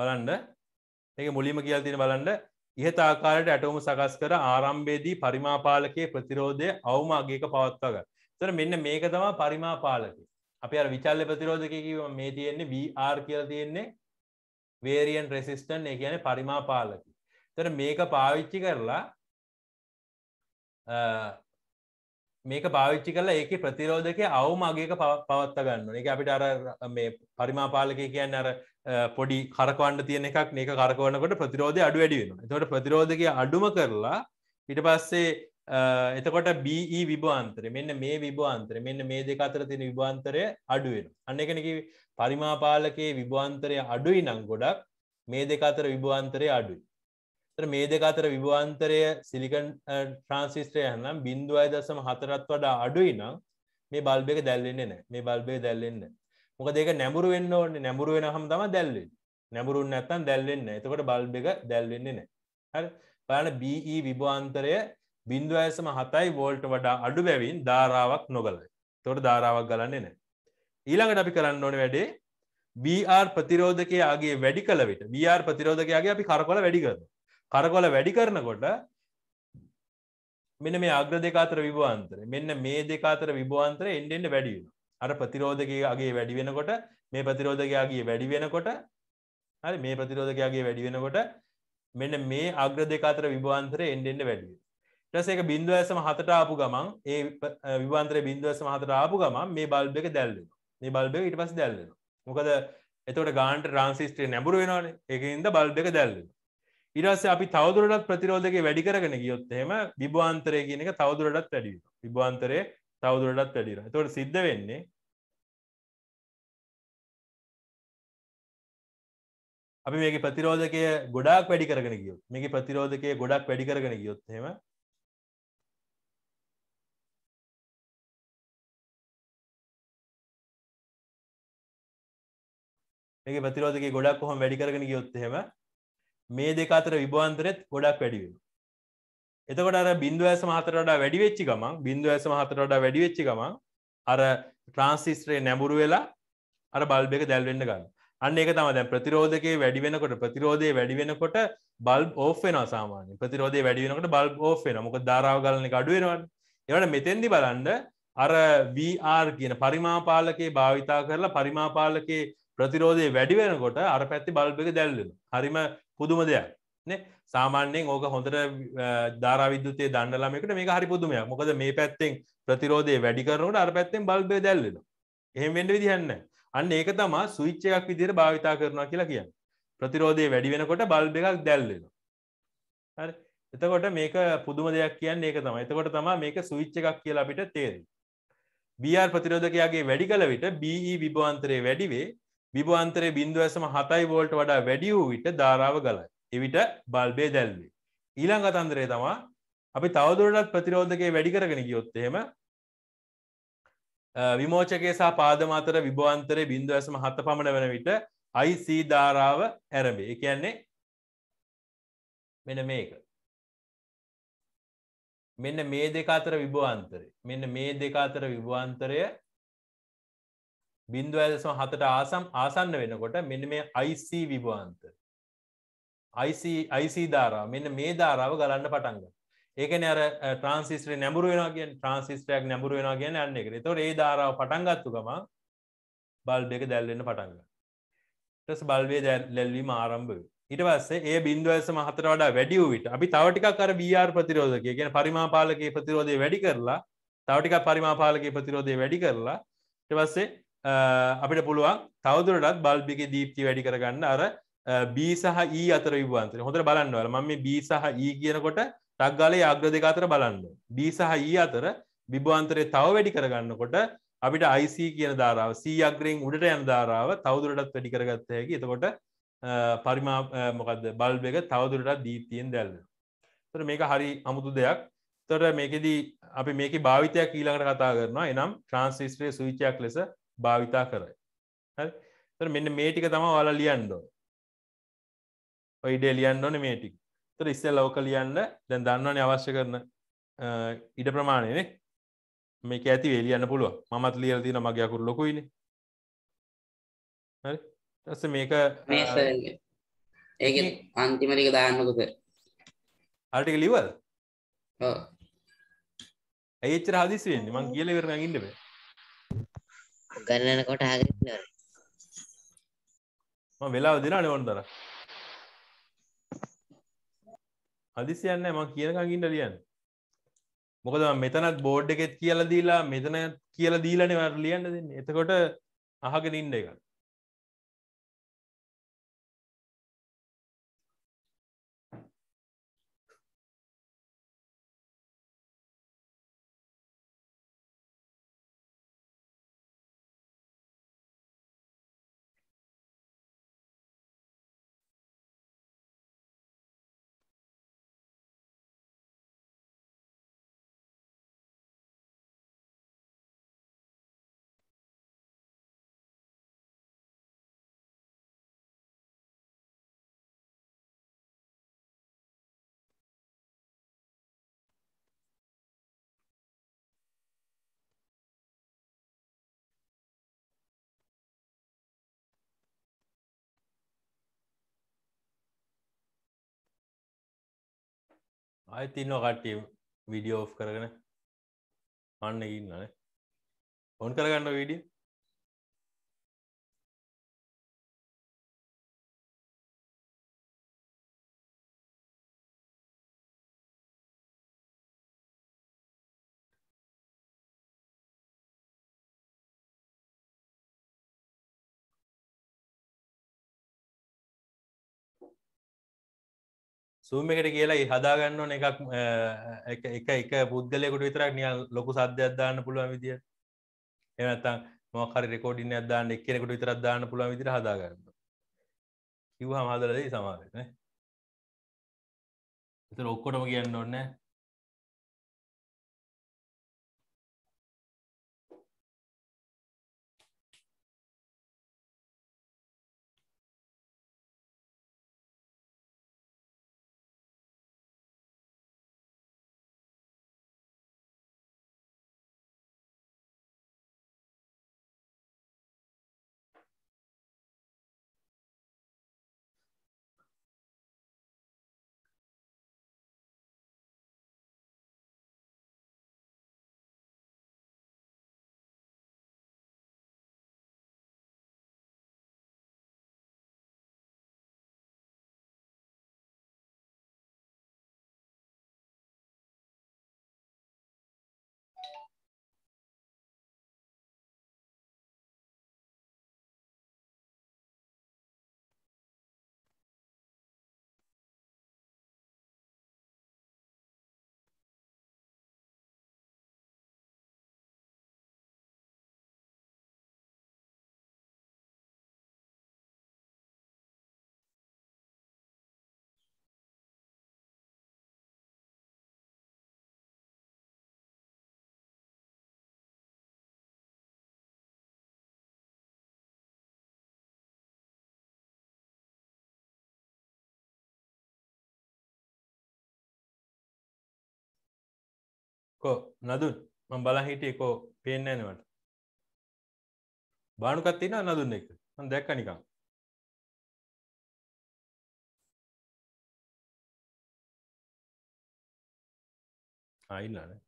බලන්න ඒක මුලින්ම කියලා තියෙන බලන්න ඉහත ආකාරයට ඇටෝම සකස් කර ආරම්භයේදී පරිමාපාලකයේ ප්‍රතිරෝධය අවම අගයක පවත්වා ගන්න. ඒතර මෙන්න මේක තමයි පරිමාපාලකය. අපි අර විචල්්‍ය ප්‍රතිරෝධකයේ කිව්ව මේ තියෙන්නේ VR කියලා තියෙන්නේ variant resistant ඒ කියන්නේ පරිමාපාලකය. ඒතර මේක පාවිච්චි කරලා මේක පාවිච්චි කල ඒක ප්‍රතිරෝධක අවුමගේක පවත්ත ගන්න එක අපිට අර මේ පරිමාපාලක කියන්න අර පොඩි කරකවන්න තියෙන එකක් මේක කරකවනකොට ප්‍රතිරෝධය අඩු වැඩිවෙන තොට ප්‍රතිරෝධක අඩුම කරලා ඉට පස්සේ එතකොට බී e විභාන්තරය මෙන්න මේ විභාන්තරය මෙන්න මේ දෙක අතර තියෙන විභාන්තරය අඩුවෙන අන්න එකනක පරිමාපාලකයේ විභාන්තරය අඩුයි නං ගොඩක් මේ දෙක අතර විභාන්තරය අඩුයි මේ දෙක අතර විවාන්තරය සිලිකන් ට්‍රන්සිස්ට්‍රය හනම් බින්දුව අය දසම හතරත් වඩා අඩුයි නම් මේ බල්බක දැල්ලෙන්නේ නෑ මේ බල්බේ දැල්ලෙන්න මොක දෙක නැඹුරු වෙන්න ඕන්න නැඹුරු වෙන හම තම දැල්ලෙන් නැඹුරුන් නැත්තන් දැල්ලෙන්න එතකොට බල්බක දැල්ලෙන්නේ නෑ හරි බලන බE විභවාන්තරය බින්දුව අයසම හතයි වෝල්ට වඩා අඩු බැවින් ධාරාවක් නොගලයි තොට ධාරාවක් ගලන්නේ නෑ ඊළඟට අපි කරන්න ඕන වැඩේ BR ප්‍රතිරෝධකයාගේ වැඩි කළ විට BR ප්‍රතිරෝධකයාගේ අපි කරකොල වැඩි කරනවා කරකොල වැඩි කරනකොට මෙන මේ අග්‍ර දෙකාතර විභවාන්තර මෙන්න මේ දෙකාතර විභවාන්තර එන්ඩෙන්ට වැඩියෙන අර ප්‍රතිරෝධකයාගේ වැඩි වෙනකොට මේ ප්‍රතිරෝධකයාගේ වැඩි වෙනකොට හරි මේ ප්‍රතිරෝධකයාගේ වැඩි වෙනකොට මෙන්න මේ අග්‍ර දෙකාතර විභවාන්තර එන්ඩෙන්ට වැඩිය ටස එක බින්දුව ඇසම හතට ආපු ගමන් ඒ විවාන්තර බින්දුව ඇසම හතට ආපු ගමන් මේ බල්බ එක දැල්ලෙන මේ බල්බ ඉට පස් දැල්ලෙන මොකද එතවට ගාන්ට ට්‍රන්සිස්ටේ නැබුරු වෙනවාන එකඉද බල්බ එක දැල්ලෙන ඉරස අපි තවදුරටත් ප්‍රතිරෝධක වැඩි කරගෙන ගියොත් එහෙම විභවාන්තරය කියන එක තවදුරටත් වැඩි විභවාන්තරය තවදුරටත් වැඩිර තොට සිද්ධ වෙන්නේ අපි මේක ප්‍රතිරෝධකය ගොඩක් වැඩි කරගෙන ගියොත් මේක ප්‍රතිරෝධකය ගොඩක් වැඩි කරගෙන ගියොත් හෙම මේක ප්‍රතිරෝධකය ගොඩක් කොහොම වැඩි කරගෙන ගියොත් හෙම මේ දෙක අතර විභවන්තරෙත් ගොඩක් වැඩි වෙනවා. එතකොට අර බිඳුව ඇසම හතර වඩා වැඩි වෙච්ච ගමන් බිඳුව ඇසම හතර වඩා වැඩි වෙච්ච ගමන් අර ට්‍රාන්සිස්ටරේ නැඹුරු වෙලා අර බල්බ එක දැල්වෙන්න ගන්න. අන්න ඒක තමයි දැන් ප්‍රතිරෝධකයේ වැඩි වෙනකොට ප්‍රතිරෝධය වැඩි වෙනකොට බල්බ් ඕෆ් වෙනවා සාමාන්‍යයෙන්. ප්‍රතිරෝධය වැඩි වෙනකොට බල්බ් ඕෆ් වෙනවා. මොකද ධාරාව ගලන එක අඩු වෙනවනේ. ඒවට මෙතෙන්දි බලන්න අර VR කියන පරිමාපාලකයේ භාවිතා කරලා පරිමාපාලකයේ ප්‍රතිරෝධය වැඩි වෙනකොට අර පැත්තේ බල්බ් එක දැල්වෙනවා. හරිම පුදුම දෙයක් නේ සාමාන්‍යයෙන් ඕක හොඳට ධාරාවිද්‍යුතය දන්නලාමෙකට මේ හරි පුදුමයක් මොකද මේ පැත්තෙන් ප්‍රතිරෝධය වැඩි කරනට අර පැත්තෙන් බල්බය දැල්ලෙන එහෙම වෙන්ඩ විදිහන්න අන්න ඒක තමා සුවිච්ච එකක් විදිර භාවිතා කරනවා කියලා කියන්න ප්‍රතිරෝධය වැඩි වෙනකොට බල්බ එකක් දැල්ලෙන හරි එතකොට මේක පුදුම දෙයක් කියන්න ඒක තම එතකොට තමා මේක සුවිච්ච එකක් කියලා අපිට තේරෙන බR ප්‍රතිරෝධකයාගේ වැඩි කල විට BE විභවන්තරය වැඩිවේ විභවන්තරය බින්දුව ඇසම හතයි වෝල්ට වඩා වැඩි වූ විට ධාරාව ගලයි. එවිට බල්බේ දැල්වේ. ඊළං අතන්දරේ තමා අපි තවදුරටත් ප්‍රතිරෝධකය වැඩි කරගෙන ගියොත් එහෙම විමෝචකය සහ පාදම අතර විභවන්තරය බින්දුව ඇසම හත පමණ වෙන විට IC ධාරාව ඇරඹේ. ඒ කියන්නේ මෙන්න මේක. මෙන්න මේ දෙක අතර විභවන්තරය. මෙන්න මේ දෙක අතර විභවන්තරය බින්දුව ඇදසම හතට ආසම් ආසන්න වෙනකොට මෙන්න මේ IC විභවන්ත IC ධාරාව මෙන්න මේ ධාරාව ගලන්න පටන්ග ඒකන අර ට්‍රන්සිස්ට නැඹුරු වෙන කියෙන් ට්‍රන්සිස්ටයක් නැඹුරු වෙන කියෙන් යන්න එක තොට ඒ ධාරාව පටන්ගත්තු ගම බල්බ එක දැල්ලෙන පටන්ග ටස් බල්වේ දැල්ලැල්වීම ආරම්භ ඉට පස්සේ ඒ බින්දුව ඇසම හතර වඩා වැඩිය විට අපි තවටික කර බR ප්‍රතිරෝධකය ගැන පරිමාපාලකයේ ප්‍රතිරෝධය වැඩි කරලා තවටික පරිමාපාලකයේ ප්‍රතිරෝධය වැඩි කරලා ටවස්සේ අපිට පුළුවන් තවදුරටත් බල්බික දීප්ති වැඩි කරගන්න අර බී සහ ඒ e අතර විවාන්තර හොඳට බලන්නවල මම මේ බී සහ ඒ e කියනකොට ටක්ගලේ අග්‍ර දෙක අතර බලන්න බී සහ ඒ e අතර විභවාන්තරය තව වැඩි කරගන්නකොට අපිට අයිC කියන ධාරාව සී අග්‍රයෙන් උඩට යන ධාරාව තවදුරටත් වැඩි කරගත්ත හැකි එතකොට පරිමා මොකද බල්බ එක තවදුරටත් දීපතියෙන් දැල්ල තර මේක හරි අමුතු දෙයක් තොට මේකෙදී අපි මේක භාවිතයක් ඊළඟට කතා කරනවා එනම් ට්‍රන්ස්ස්ට්‍රේ සවිචයක් ලෙස භාවිතා කරයි හරි මෙන්න මේ ටික තම ඔයාලා ලියන්ඩෝ ඔයිඩේ ලියන්න ඕන මේ ටික තර ඉස්සල් ලෝක ලියන්න දැන් දන්නවන අවශ්‍ය කරන ඉඩ ප්‍රමාණයනෙ මේක ඇති වේ ලියන්න පුළුව මත් ලියල තින මගේ අකුරු ලොකුයින හරි ඇස මේක ඒ අන්තිමරික දාන්නකුස අටික ලිවල් ඇච්චර හදිසිවෙන්නේ මං කියල වෙරන ඉන්නබේ කරනකොට අහගෙන ඉන්නවනේ. මම වෙලාව දෙනවනේ ඕනතර. හදිසියක් නැහැ මම කියනකම් ඉන්න ලියන්න. මොකද මම මෙතනත් බෝඩ් එකෙත් කියලා දීලා මෙතන කියලා දීලානේ මට ලියන්න දෙන්නේ. එතකොට අහගෙන ඉන්න එකත්. අයතින්න කට්ටිය විඩියෝ ඔෆ් කරගෙන අන්න ඉන්නනේ ඔොන් කරගන්න විඩිය සූම් එකට කියලා හදාගන්න ඕන එකක් එක එක පුද්ගලයකුට විතරක් නිය ලොකු සද්‍යයක් දාන්න පුළුවන් විදිිය එනත්තම් මොකරි රෙකෝඩින් අදාන්න එක්කෙනෙකුට විතරක් දාන්න පුළුවන් විදිර හදාගන්න කිව්හ හදලදී සමාරන එත ඔක්කොටම කියන්න ඕන්නෑ කෝ නදුන් ම බලා හිටියකෝ පේෙන්න්නනවට බානුකත් තින නදුන්න එක දැක්ක නිකම් ආයිල්ලානේ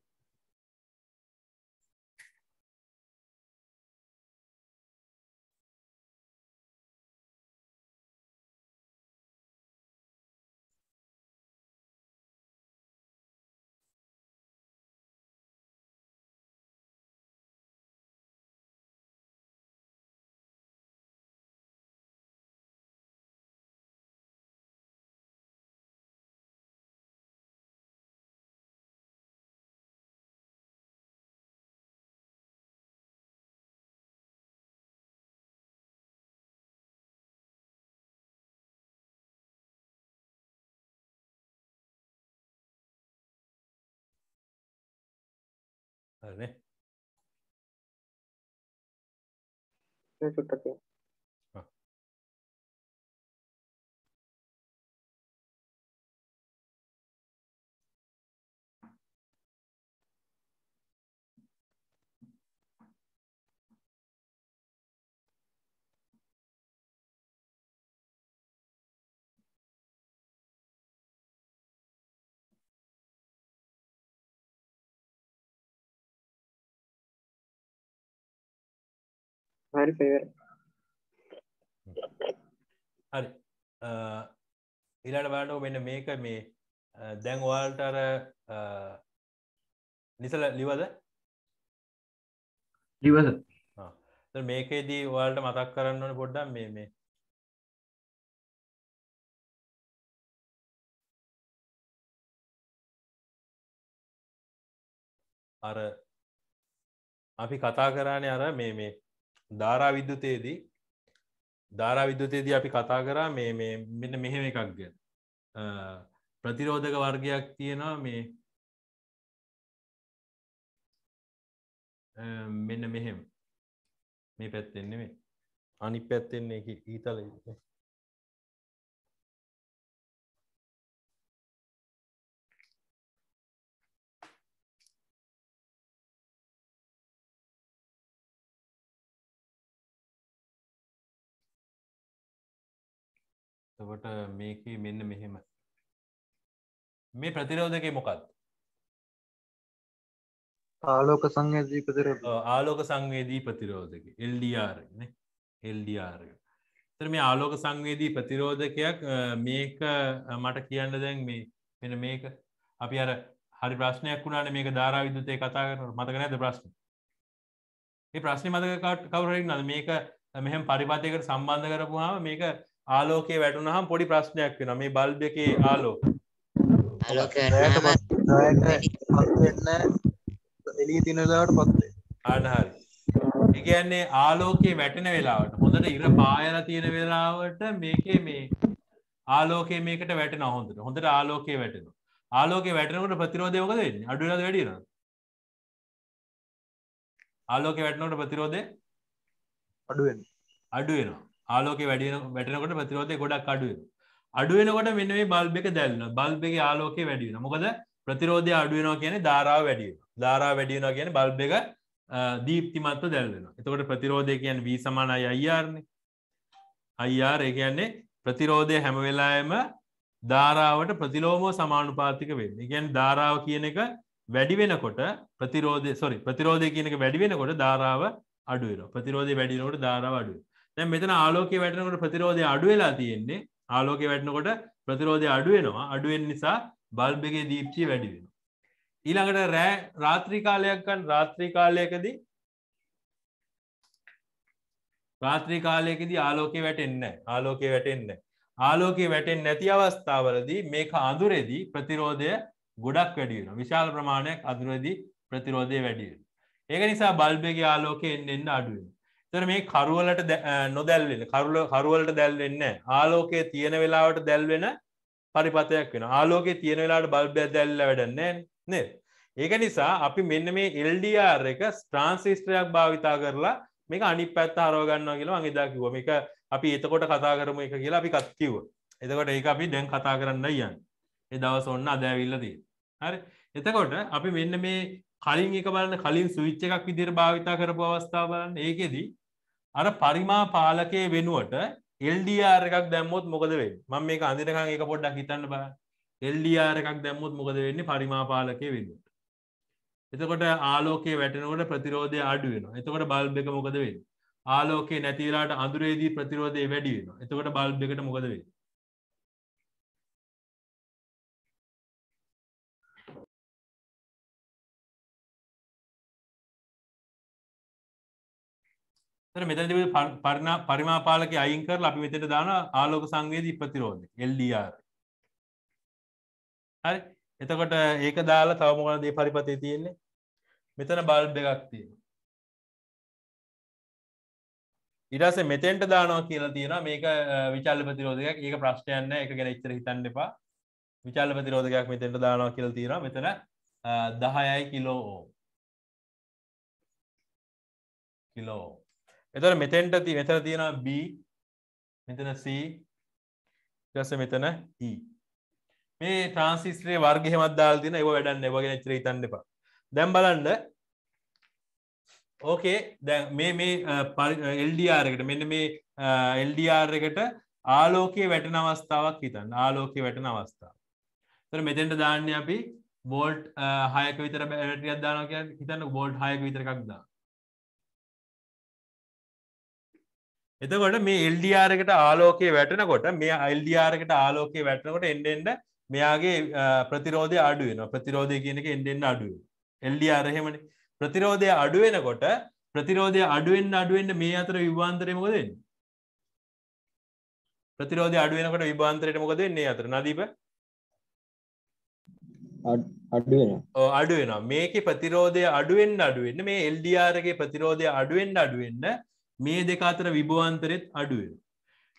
ね。大だけ හරි පේර හරි ඉලාට බලට මෙන්න මේක මේ දැන් වාල්ටර නිසල ලිවද ලිවද මේකේදී වාල්ට මතක් කරන්නන පොඩ්ඩම් මේ මේ අර අපි කතා කරානේ අර මේ මේ ධාරා විද්‍යුතයේදී ධාරා විද්‍යුතයේදී අපි කතා කරා මේ මේ මෙන්න මෙහෙම එකක් ගැන ප්‍රතිරෝධක වර්ගයක් තියෙනවා මේ මෙන්න මෙහෙම මේ පැත්තෙන්නේ මේ අනි පැත්තෙන්නේ ඊතල තකොට මේක මෙන්න මෙහෙම මේ ප්‍රතිරෝධක මොකක්ද ආලෝක සංයදී ප්‍රතිරෝධ ආලෝක සංවේදී ප්‍රතිරෝධක එල්ඩR එල්ඩR තර මේ ආලෝක සංවේදී ප්‍රතිරෝධකයක් මේක මට කියන්න දැන් මේ වෙන මේක අපි අර හරි ප්‍රශ්නයක් වුණාට මේක ධාරා විදුතය කතා කර මතක නැද ප්‍රශ්න ඒ ප්‍රශ්නය මතක කවුරරි නද මේක මෙහම පරිපාතයකට සම්බන්ධ කරපුහාම මේක ආලෝකයේ වැටුනහම් පොඩි ප්‍රශ්නයක් වෙන මේ බල්බ එකේ ආලෝ එලිය තිනලාවට පත්වේ අඩහරි එකන්නේ ආලෝකයේ වැටෙන වෙලාවට හොඳට ඉර පායල තියෙන වෙලාවට මේකේ මේ ආලෝකය මේකට වැටෙන හොඳට හොඳට ආලෝකයේ වැටෙන ආලෝකේ වැටනකට ප්‍රතිරෝධයකද වෙන්නේ අඩුලද වැඩින ආලෝකේ වැටනකට ප්‍රතිරෝධය අඩුවෙන් අඩුවෙනවා ආලෝක වැඩින වැටනකොට ප්‍රතිරෝධය ගොඩක් අඩුවෙන අඩුවෙනකොට මෙන්න මේ බල්බ එක දැල්න බල්බ එක ආලෝකය වැඩිවෙන මොකද ප්‍රතිරෝධය අඩුවෙනවා කියන ධාරාව වැඩිය ධාරා වැඩියනවා කියන බල්බ එක දීප්තිමත්ව දැල්වෙන එතකොට ප්‍රතිරෝධය කියන් වී සමානයි අයියාරණ අයියාර ඒ කියන්නේ ප්‍රතිරෝධය හැමවෙලායම ධාරාවට ප්‍රතිලෝමෝ සමානුපාතික වෙන්න ගැන් ධාරාව කියන එක වැඩි වෙනකොට ප්‍රතිරෝධය සොරි ප්‍රතිරෝධය කියනක වැඩි වෙනකොට ධාරාව අඩුවර ප්‍රතිරෝධය වැඩිනකොට ධාරාව අඩුව දැන් මෙතන ආලෝකය වැටෙනකොට ප්‍රතිරෝධය අඩු වෙලා තියෙන්නේ ආලෝකය වැටෙනකොට ප්‍රතිරෝධය අඩු වෙනවා අඩු වෙන නිසා බල්බ් එකේ දීප්තිය වැඩි වෙනවා ඊළඟට රෑ රාත්‍රී කාලයක් ගන්න රාත්‍රී කාලයකදී රාත්‍රී කාලයකදී ආලෝකය වැටෙන්නේ නැහැ ආලෝකය වැටෙන්නේ නැහැ ආලෝකය වැටෙන්නේ නැති අවස්ථාවලදී මේක අඳුරේදී ප්‍රතිරෝධය ගොඩක් වැඩි වෙනවා විශාල ප්‍රමාණයක් අඳුරේදී ප්‍රතිරෝධය වැඩි වෙනවා ඒක නිසා බල්බ් එකේ ආලෝකය එන්න එන්න අඩු වෙනවා තර මේ කරුවලට නොදැල්වෙන කරුල කරුවලට දැල්වෙන්න ආලෝකය තියෙන වෙලාවට දැල්වෙන පරිපතයක් වෙන ආලෝකය තියෙන වෙලාට බල්බ දැල්ල වැඩන්න නේ ඒක නිසා අපි මෙන්න මේ එල්ඩR එක ස්ට්‍රාන්සිිස්ට්‍රයක් භාවිතා කරලා මේක අනි පැත් අරෝගන්න කියලා අනිදාකිව මේක අපි එතකොට කතා කරම එක කියලා අපි කත්කිව එතකොට ඒ අපි දැන් කතා කරන්න යන්න එදවස ඔන්න අදැවිල්ලදී හරි එතකොට අපි මෙන්න මේ කලින් එක බලන්න කලින් සුවිච්ච එකක් විදිර භාවිතා කරපු අවස්ථා බලන්න ඒකෙදී අර පරිමා පාලකය වෙනුවට එල්ඩR එකක් දැම්මොත් මොකද වේ මං මේ අඳනකං එක පොඩ්ඩක් හිතන්න බ එල්ඩR එකක් දැම්මොත් මොකද වෙන්නේ පරිමා පාලකය වෙනුවට එතකොට ආලෝකයේ වැටනකොට ප්‍රතිරෝධය අඩු වෙන එතකොට බල්බ එක මොකද වේ ආලෝකයේ නැතිලාට අඳුරේදී ප්‍රතිරෝධය වැඩි වෙන එතකොට බල්බ එකට මොකද වේ මෙතැති පරණ පරිමාපාලක අයින් කර අපි මෙතට දාන ආලෝක සංවේදී ප්‍රතිරෝධ එල්ඩR හරි එතකොට ඒක දාලා තවමගන දේ පරිපතය තියෙන්නේ මෙතන බල්බ එකක් තියෙන ඉඩස මෙතෙන්ට දානවා කියලා තියෙන මේක විචාල ප්‍රතිරෝධයක් ඒක ප්‍රශ්ටයන්න එක ගැන ඉච්චර හිතන්න එපා විචාල ප්‍රතිරෝධකයක් මෙතෙන්ට දානවා කියල තියෙන මෙතන දහයයි කිලෝ ඕ කිලෝ එතර මෙතෙන්ට ති මෙතර තියෙන B මෙතන C ඊටස මෙතන E මේ ට්‍රාන්සිස්ටරේ වර්ග හැමක් දාලා තියෙන ඒව වැඩන්නේ වගේ නැච්චර හිතන්න එපා දැන් බලන්න ඕකේ දැන් මේ මේ LDR එකට මෙන්න මේ LDR එකට ආලෝකයේ වැටෙන අවස්ථාවක් හිතන්න ආලෝකයේ වැටෙන අවස්ථාව තර මෙතෙන්ට දාන්න අපි බෝල්ට් හයක විතර බැටරියක් දානවා කියන්නේ හිතන්න බෝල්ට් හයක විතර එකක් දානවා එතකොට මේ එල්ඩියාරකට ආලෝකයේ වැටනකොට මේ අල්ඩියාරකට ආලෝකයේ වැටනකොට එන්ඩෙන්ඩ මෙයාගේ ප්‍රතිරෝධය අඩුවෙන ප්‍රතිරෝධය කියනක එන්ඩෙන්න්න අඩුව එල්ඩියාරහෙමන ප්‍රතිරෝධය අඩුවෙනකොට ප්‍රතිරෝධය අඩුවෙන් අඩුවෙන්ට මේ අතර විවාන්තරයමකොද ප්‍රතිරෝධය අඩුවෙනකට විවාන්තරයට මොකද එන්නේ අතර නදීප අඩුවෙන මේක ප්‍රතිරෝධය අඩුවෙන් අඩුවෙන්න්න මේ එල්ඩියාරගේ ප්‍රතිරෝධය අඩුවෙන් අඩුවෙන්න්න මේ දෙක අතර විභවාන්තරෙත් අඩුවෙන.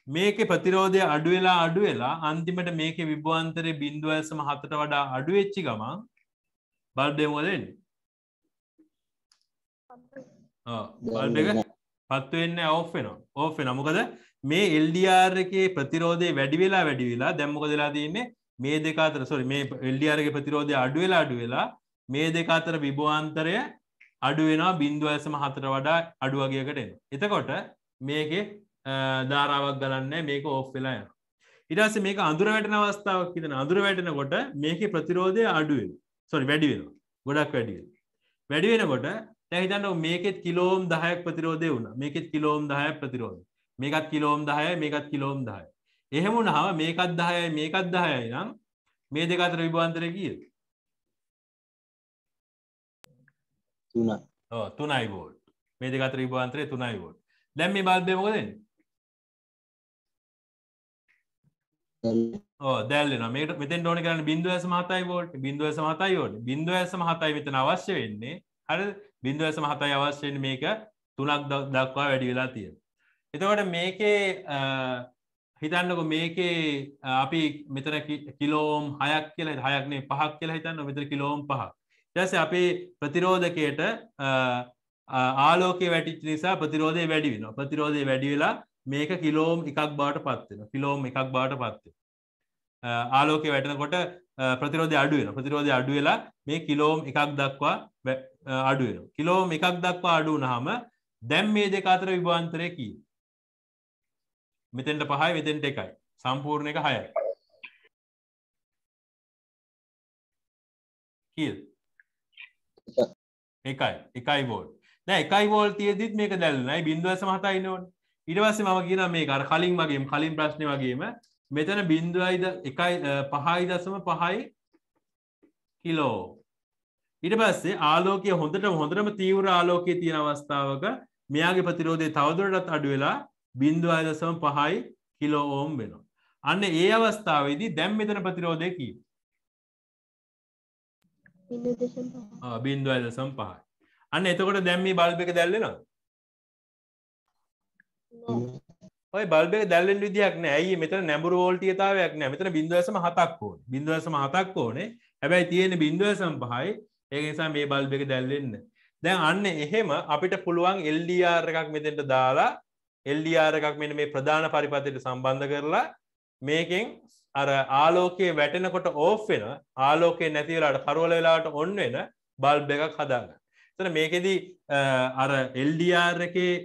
මේක ප්‍රතිරෝධය අඩුවෙලා අඩුවෙලා අන්තිමට මේක විභවාන්තරය බින්දුව ඇසම හතට වඩා අඩුවෙච්චි ගමන් බල්ඩයමලෙන් බල්ඩ පත්වවෙන්න ඔෆෙන ඕෆෙන මොකද මේ එල්ඩියර් එකේ ප්‍රතිරෝධය වැඩිවෙලා වැඩිවෙලා දැම්මක දෙලා දන්නේ මේ දෙකාතර සොරි මේ එල්ඩියරගේ ප්‍රතිරෝධය අඩුවෙලා අඩුවෙලා මේ දෙකාතර විභවාන්තරය අඩුවෙනවා බින්දුව ඇසම හතර වඩා අඩුවගේකට එන. එතකොට මේක ධාරාවක් ගලන්න මේක ඔෆ් වෙලා යන. ඉටස මේක අඳුර වැටන අවස්ථාවක් හිතන අඳුර වැටෙනකොට මේක ප්‍රතිරෝධය අඩුවෙන සොරි වැඩිවෙන ගොඩක් වැඩිය. වැඩිවෙනකොට තැහිතන්න මේකෙත් කිලෝම් දහයක් ප්‍රතිරෝධය වුණ මේකෙත් කිලෝම් දහය ප්‍රතිරෝධ මේකත් කිලෝම් දහය මේකත් කිලෝම් දහය. එහෙමුණ හම මේකත් දහය මේකත් දහයයි නම් මේ දෙකතර විභාන්තර කියද. තුනයි බෝඩ් මේ දෙක අතර විභාන්තරය තුනයි බෝඩ් දැන් මේ බල්බය මොකද වෙන්නේ ඕ දැල්ලෙන මේට මෙතෙන් ඕන කරන්න බිඳුව ඇස මහතයි වෝල්ට් බිඳුව ඇස මහතයි වෝල්ට් බිඳුව ඇස මහතයි මෙතන අවශ්‍ය වෙන්නේ හරි බිඳුව ඇස මහතයි අවශ්‍ය වෙන්නේ මේක තුනක් දක්වා වැඩි වෙලා තියෙන එතකොට මේකේ හිතන්නක මේකේ අපි මෙතන කිලෝම් හයක් කියලා හයක්නේ පහක් කියලා හිතන්න මෙතන කිලෝම් පහක් ටස අපේ ප්‍රතිරෝධකයට ආලෝකය වැටිච් නිසා ප්‍රතිරෝධය වැඩි වෙන ප්‍රතිරෝධය වැඩි වෙලා මේක කිලෝම් එකක් බාට පත්වෙන කිලෝම් එකක් බාට පත්වේ ආලෝක වැටනකොට ප්‍රතිරෝධය අඩුවෙන ප්‍රතිරෝධය අඩු වෙලා මේ කිලෝම් එකක් දක්වා අඩුවෙන කිලෝම් එකක් දක්වා අඩු නහම දැම් මේ දෙක අතර විභාන්තරය කී මෙතෙන්ට පහයි වෙතෙන්ට එකයි සම්පූර්ණ එක හයයි කියල් එකයි එකයි වෝල් නෑ එකයි වෝල් තියදිත් මේක දැල්නයි බින්දුව සමහතයි නෝන් ඉටවස්සේ මම කියන මේ අර කලින් වගේම කලින් ප්‍රශ්නය වගේම මෙතන බින්දුවයිද එකයි පහයි දසම පහයි කිලෝ ඉට පස්සේ ආලෝකය හොඳට හොඳරම තීවර ආලෝකයේ තියෙන අවස්ථාවක මෙයාගේ ප්‍රතිරෝධය තවදුරටත් අඩු වෙලා බින්දුව අයදසම පහයි කිලෝ ඕම් වෙනවා අන්න ඒ අවස්ථාවේදී දැම් මෙතන ප්‍රතිරෝධය කීම බින්දු ඇදසම් පහයි අන්න එතකොට දැම්මි බල්බ එක දැල්ලෙනවා ඔයි බල්බ දැල්ලෙන් විදියක් නෑයි මෙත නැඹුර ෝල්ටියතාවයක් නෑ මෙතන බින්දුවසම හතක් ඕන බින්දුවසම හතක් ඕනේ හැබැයි තියෙන බින්දුවසම් පහයි ඒනිසා මේ බල්බ එක දැල්ලෙන්න දැන් අන්න එහෙම අපිට පුළුවන් එල්ඩR එකක් මෙතෙන්ට දාලා එල්ඩR එකක් මෙ මේ ප්‍රධාන පරිපතයට සම්බන්ධ කරලා මේකෙන් අර ආලෝකයේ වැටෙනකොට ඕෆ් වෙන ආලෝකයේ නැතිවලාට කරවල වෙලාට ඔන්න වෙන බල්බ එකක් හදාගන්න. එතන මේකෙදි අර LDR එකේ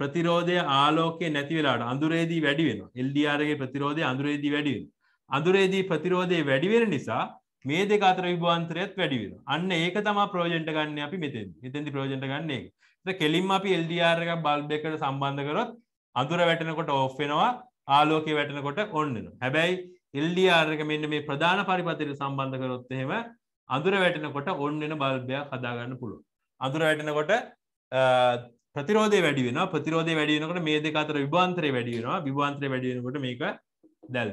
ප්‍රතිරෝධය ආලෝකයේ නැති වෙලාට අඳුරේදී වැඩි වෙනවා. LDR එකේ ප්‍රතිරෝධය අඳුරේදී වැඩි වෙනවා. අඳුරේදී ප්‍රතිරෝධය වැඩි වෙන නිසා මේ දෙක අතර විභවාන්තරයත් වැඩි වෙනවා. අන්න ඒක තමයි ප්‍රොජෙන්ට් ගන්න අපි මෙතෙන්දි. මෙතෙන්දි ප්‍රොජෙන්ට් ගන්න ඒක. එතන කෙලින්ම අපි LDR එකක් බල්බ් එකට සම්බන්ධ කරොත් අඳුර වැටෙනකොට ඕෆ් වෙනවා ආලෝකය වැටනකොට ඔන්නන හැබැයි එල්ඩිආර්ක මෙන්න මේ ප්‍රධාන පරිපතිර සම්බන්ධ කරොත් එහෙම අඳුර වැටෙනකොට ඔන්නන බල්බයක් හදාගන්න පුළුව අඳුර වැටෙනකොට ප්‍රතිරෝධය වැඩි වෙන ප්‍රතිරෝධය වැඩියනකට මේ දෙක අතර විභාන්ත්‍රය වැඩියෙනවා විභාන්ත්‍රය වැඩියෙනකොට මේක දැල්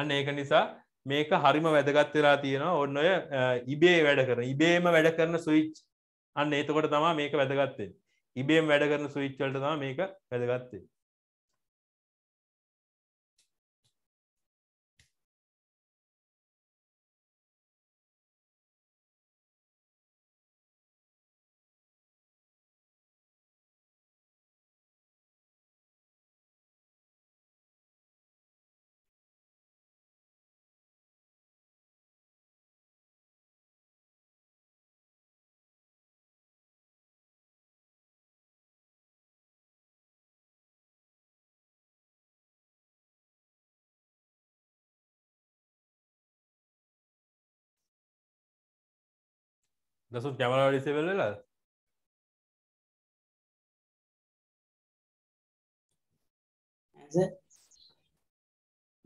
අන්න ඒක නිසා මේක හරිම වැදගත් වෙලා තියෙනවා ඔන්න ඔය ඉබේ වැඩ කරන ඉබේම වැඩ කරන සුවිච් අන්න ඒතකොට තමා මේක වැදගත්තේ ඉබේම් වැඩ කරන සුවිච්චලට තම මේක වැදගත්තේ දසුන් කැමරා ඩිසේබල් වෙලා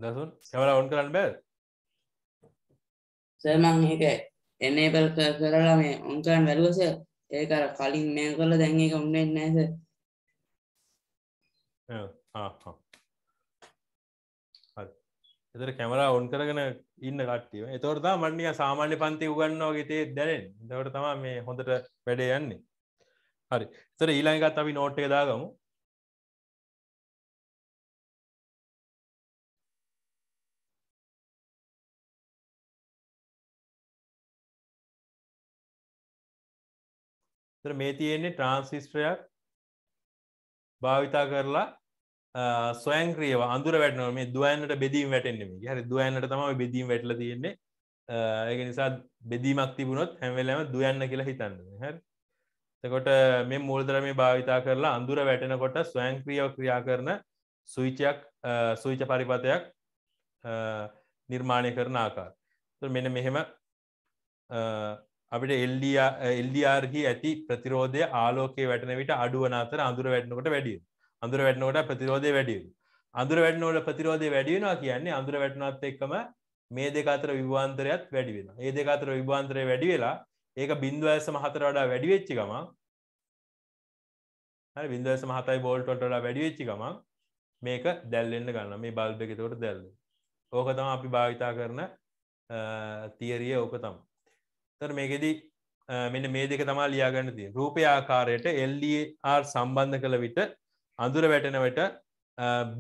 දසුන් කැමරා ඔන් කරන්න බෑ සර්මං එක එනේබල් කරලා මේ ඔන් කරන්න බැලුවස ඒක අර කලින් මේ කරලා දැන් ඒක ඔන් වෙන්නේ නැහැ සර් ආ ආ එතර කැමර ඔවන් කරගෙන ඉන්න කට්ටිය එතවරතා මන්නිය සාමාන්‍ය පන්ති උගන්නවා ගතේ දැනෙන් දවට තමා මේ හොඳට වැඩේ යන්නේ හරි තර ඊළඟත් අපි නෝට්ටේ දාගමු මේ තියෙන්නේ ට්‍රන්සිිස්ට්‍රයක් භාවිතා කරලා සොයන්ක්‍රියව අඳුර වැටනව මේ දුවන්නට බෙදීම් වැටෙන්නෙම හරි දුවන්නට තම බෙදීම් වැටල තියෙන්නේ ඒක නිසා බෙදීමක් තිබුණොත් හැමවෙලම දුයන්න කියලා හිතන්න හැ තකොට මේ මුල්දර මේ භාවිතා කරලා අඳුර වැටෙනකොට ස්වයංක්‍රියව ක්‍රියා කරන සුවිචයක් සුවිච පරිපතයක් නිර්මාණය කරන ආකාර මෙන මෙහෙම අපිට එල්ඩියල්ඩියර්හි ඇති ප්‍රතිරෝධය ආලෝකයේ වැටන විට අඩුවනාතර අඳුර වැටනකොට වැඩිය අඳුර වැටනෝට ප්‍රතිරෝධය වැඩියු. අඳුර වැටනෝට ප්‍රතිරෝධය වැඩියෙනවා කියන්නේ අඳුර වැටනත් එක්කම මේ දෙක අතර විවාන්තරයත් වැඩි වෙන. ඒ දෙක අතර විවාන්තරය වැඩි වෙලා ඒක බින්දුව ඇසම හතර වඩා වැඩි වෙච්චි ගමන් හරි බින්දුව ඇසම හතයි බෝල්ට් වලට වඩා වැඩි වෙච්චි ගමන් මේක දැල්වෙන්න ගන්නවා. මේ බල්බ් එක එතකොට දැල්වෙනවා. ඕක තම අපි භාවිතා කරන තියරිය ඕක තම තර මේකෙදි මෙන්න මේ දෙක තමා ලියාගන්න තිය රූපය ආකාරයට එල්ඩR සම්බන්ධ කළ විට අඳුර වැටෙනවට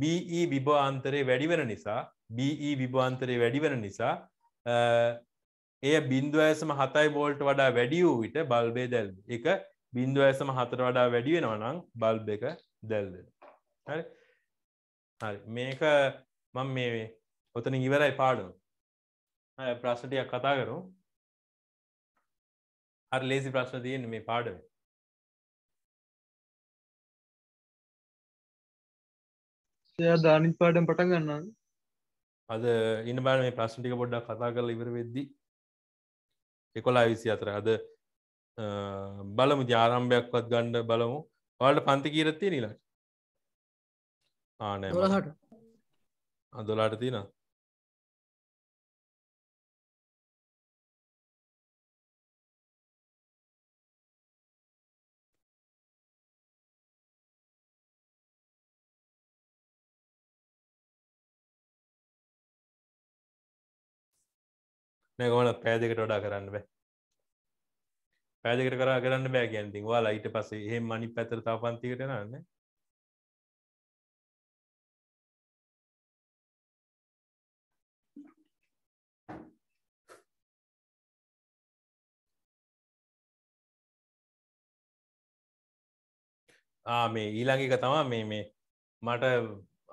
BE විභාන්තරය වැඩිවෙන නිසා BE විභාන්තරය වැඩිවෙන නිසා එය බින්දුව ඇසම හතයි බෝල්ට වඩා වැඩි වූ විට බල්බේ දැල් එක බින්දුව ඇසම හතර වඩා වැඩිවෙනවා නම් බල්බ එක දැල්ද හරි හරි මේක මං මේ ඔතන ඉවරයි පාඩු ප්‍රශ්නටයක් කතා කරු හරි ලේසි ප්‍රශ්න තියෙන් මේ පාඩුවේ සයා දානිත් පාඩම් පටන් ගන්න අද ඉන්න බෑන මේ ප්‍රශ්ටික පොඩ්ඩක් කතා කරල ඉවර වෙද්දි එකොලා විසි අතර අද බලමු ජාරම්භයක්වත් ගණ්ඩ බලමු වාලට පන්ති කීරත්තිය නිලට ආනෑ අදොලාට තිනා නැගමන පෑදකට වඩා කරන්න බෑ පෑදකට කරා කරන්න බෑ ගැන්තින් වා ලයිට පසේ එහෙම මනි පැතර තා පන්තිකට නන්න මේ ඊළඟක තමා මේ මේ මට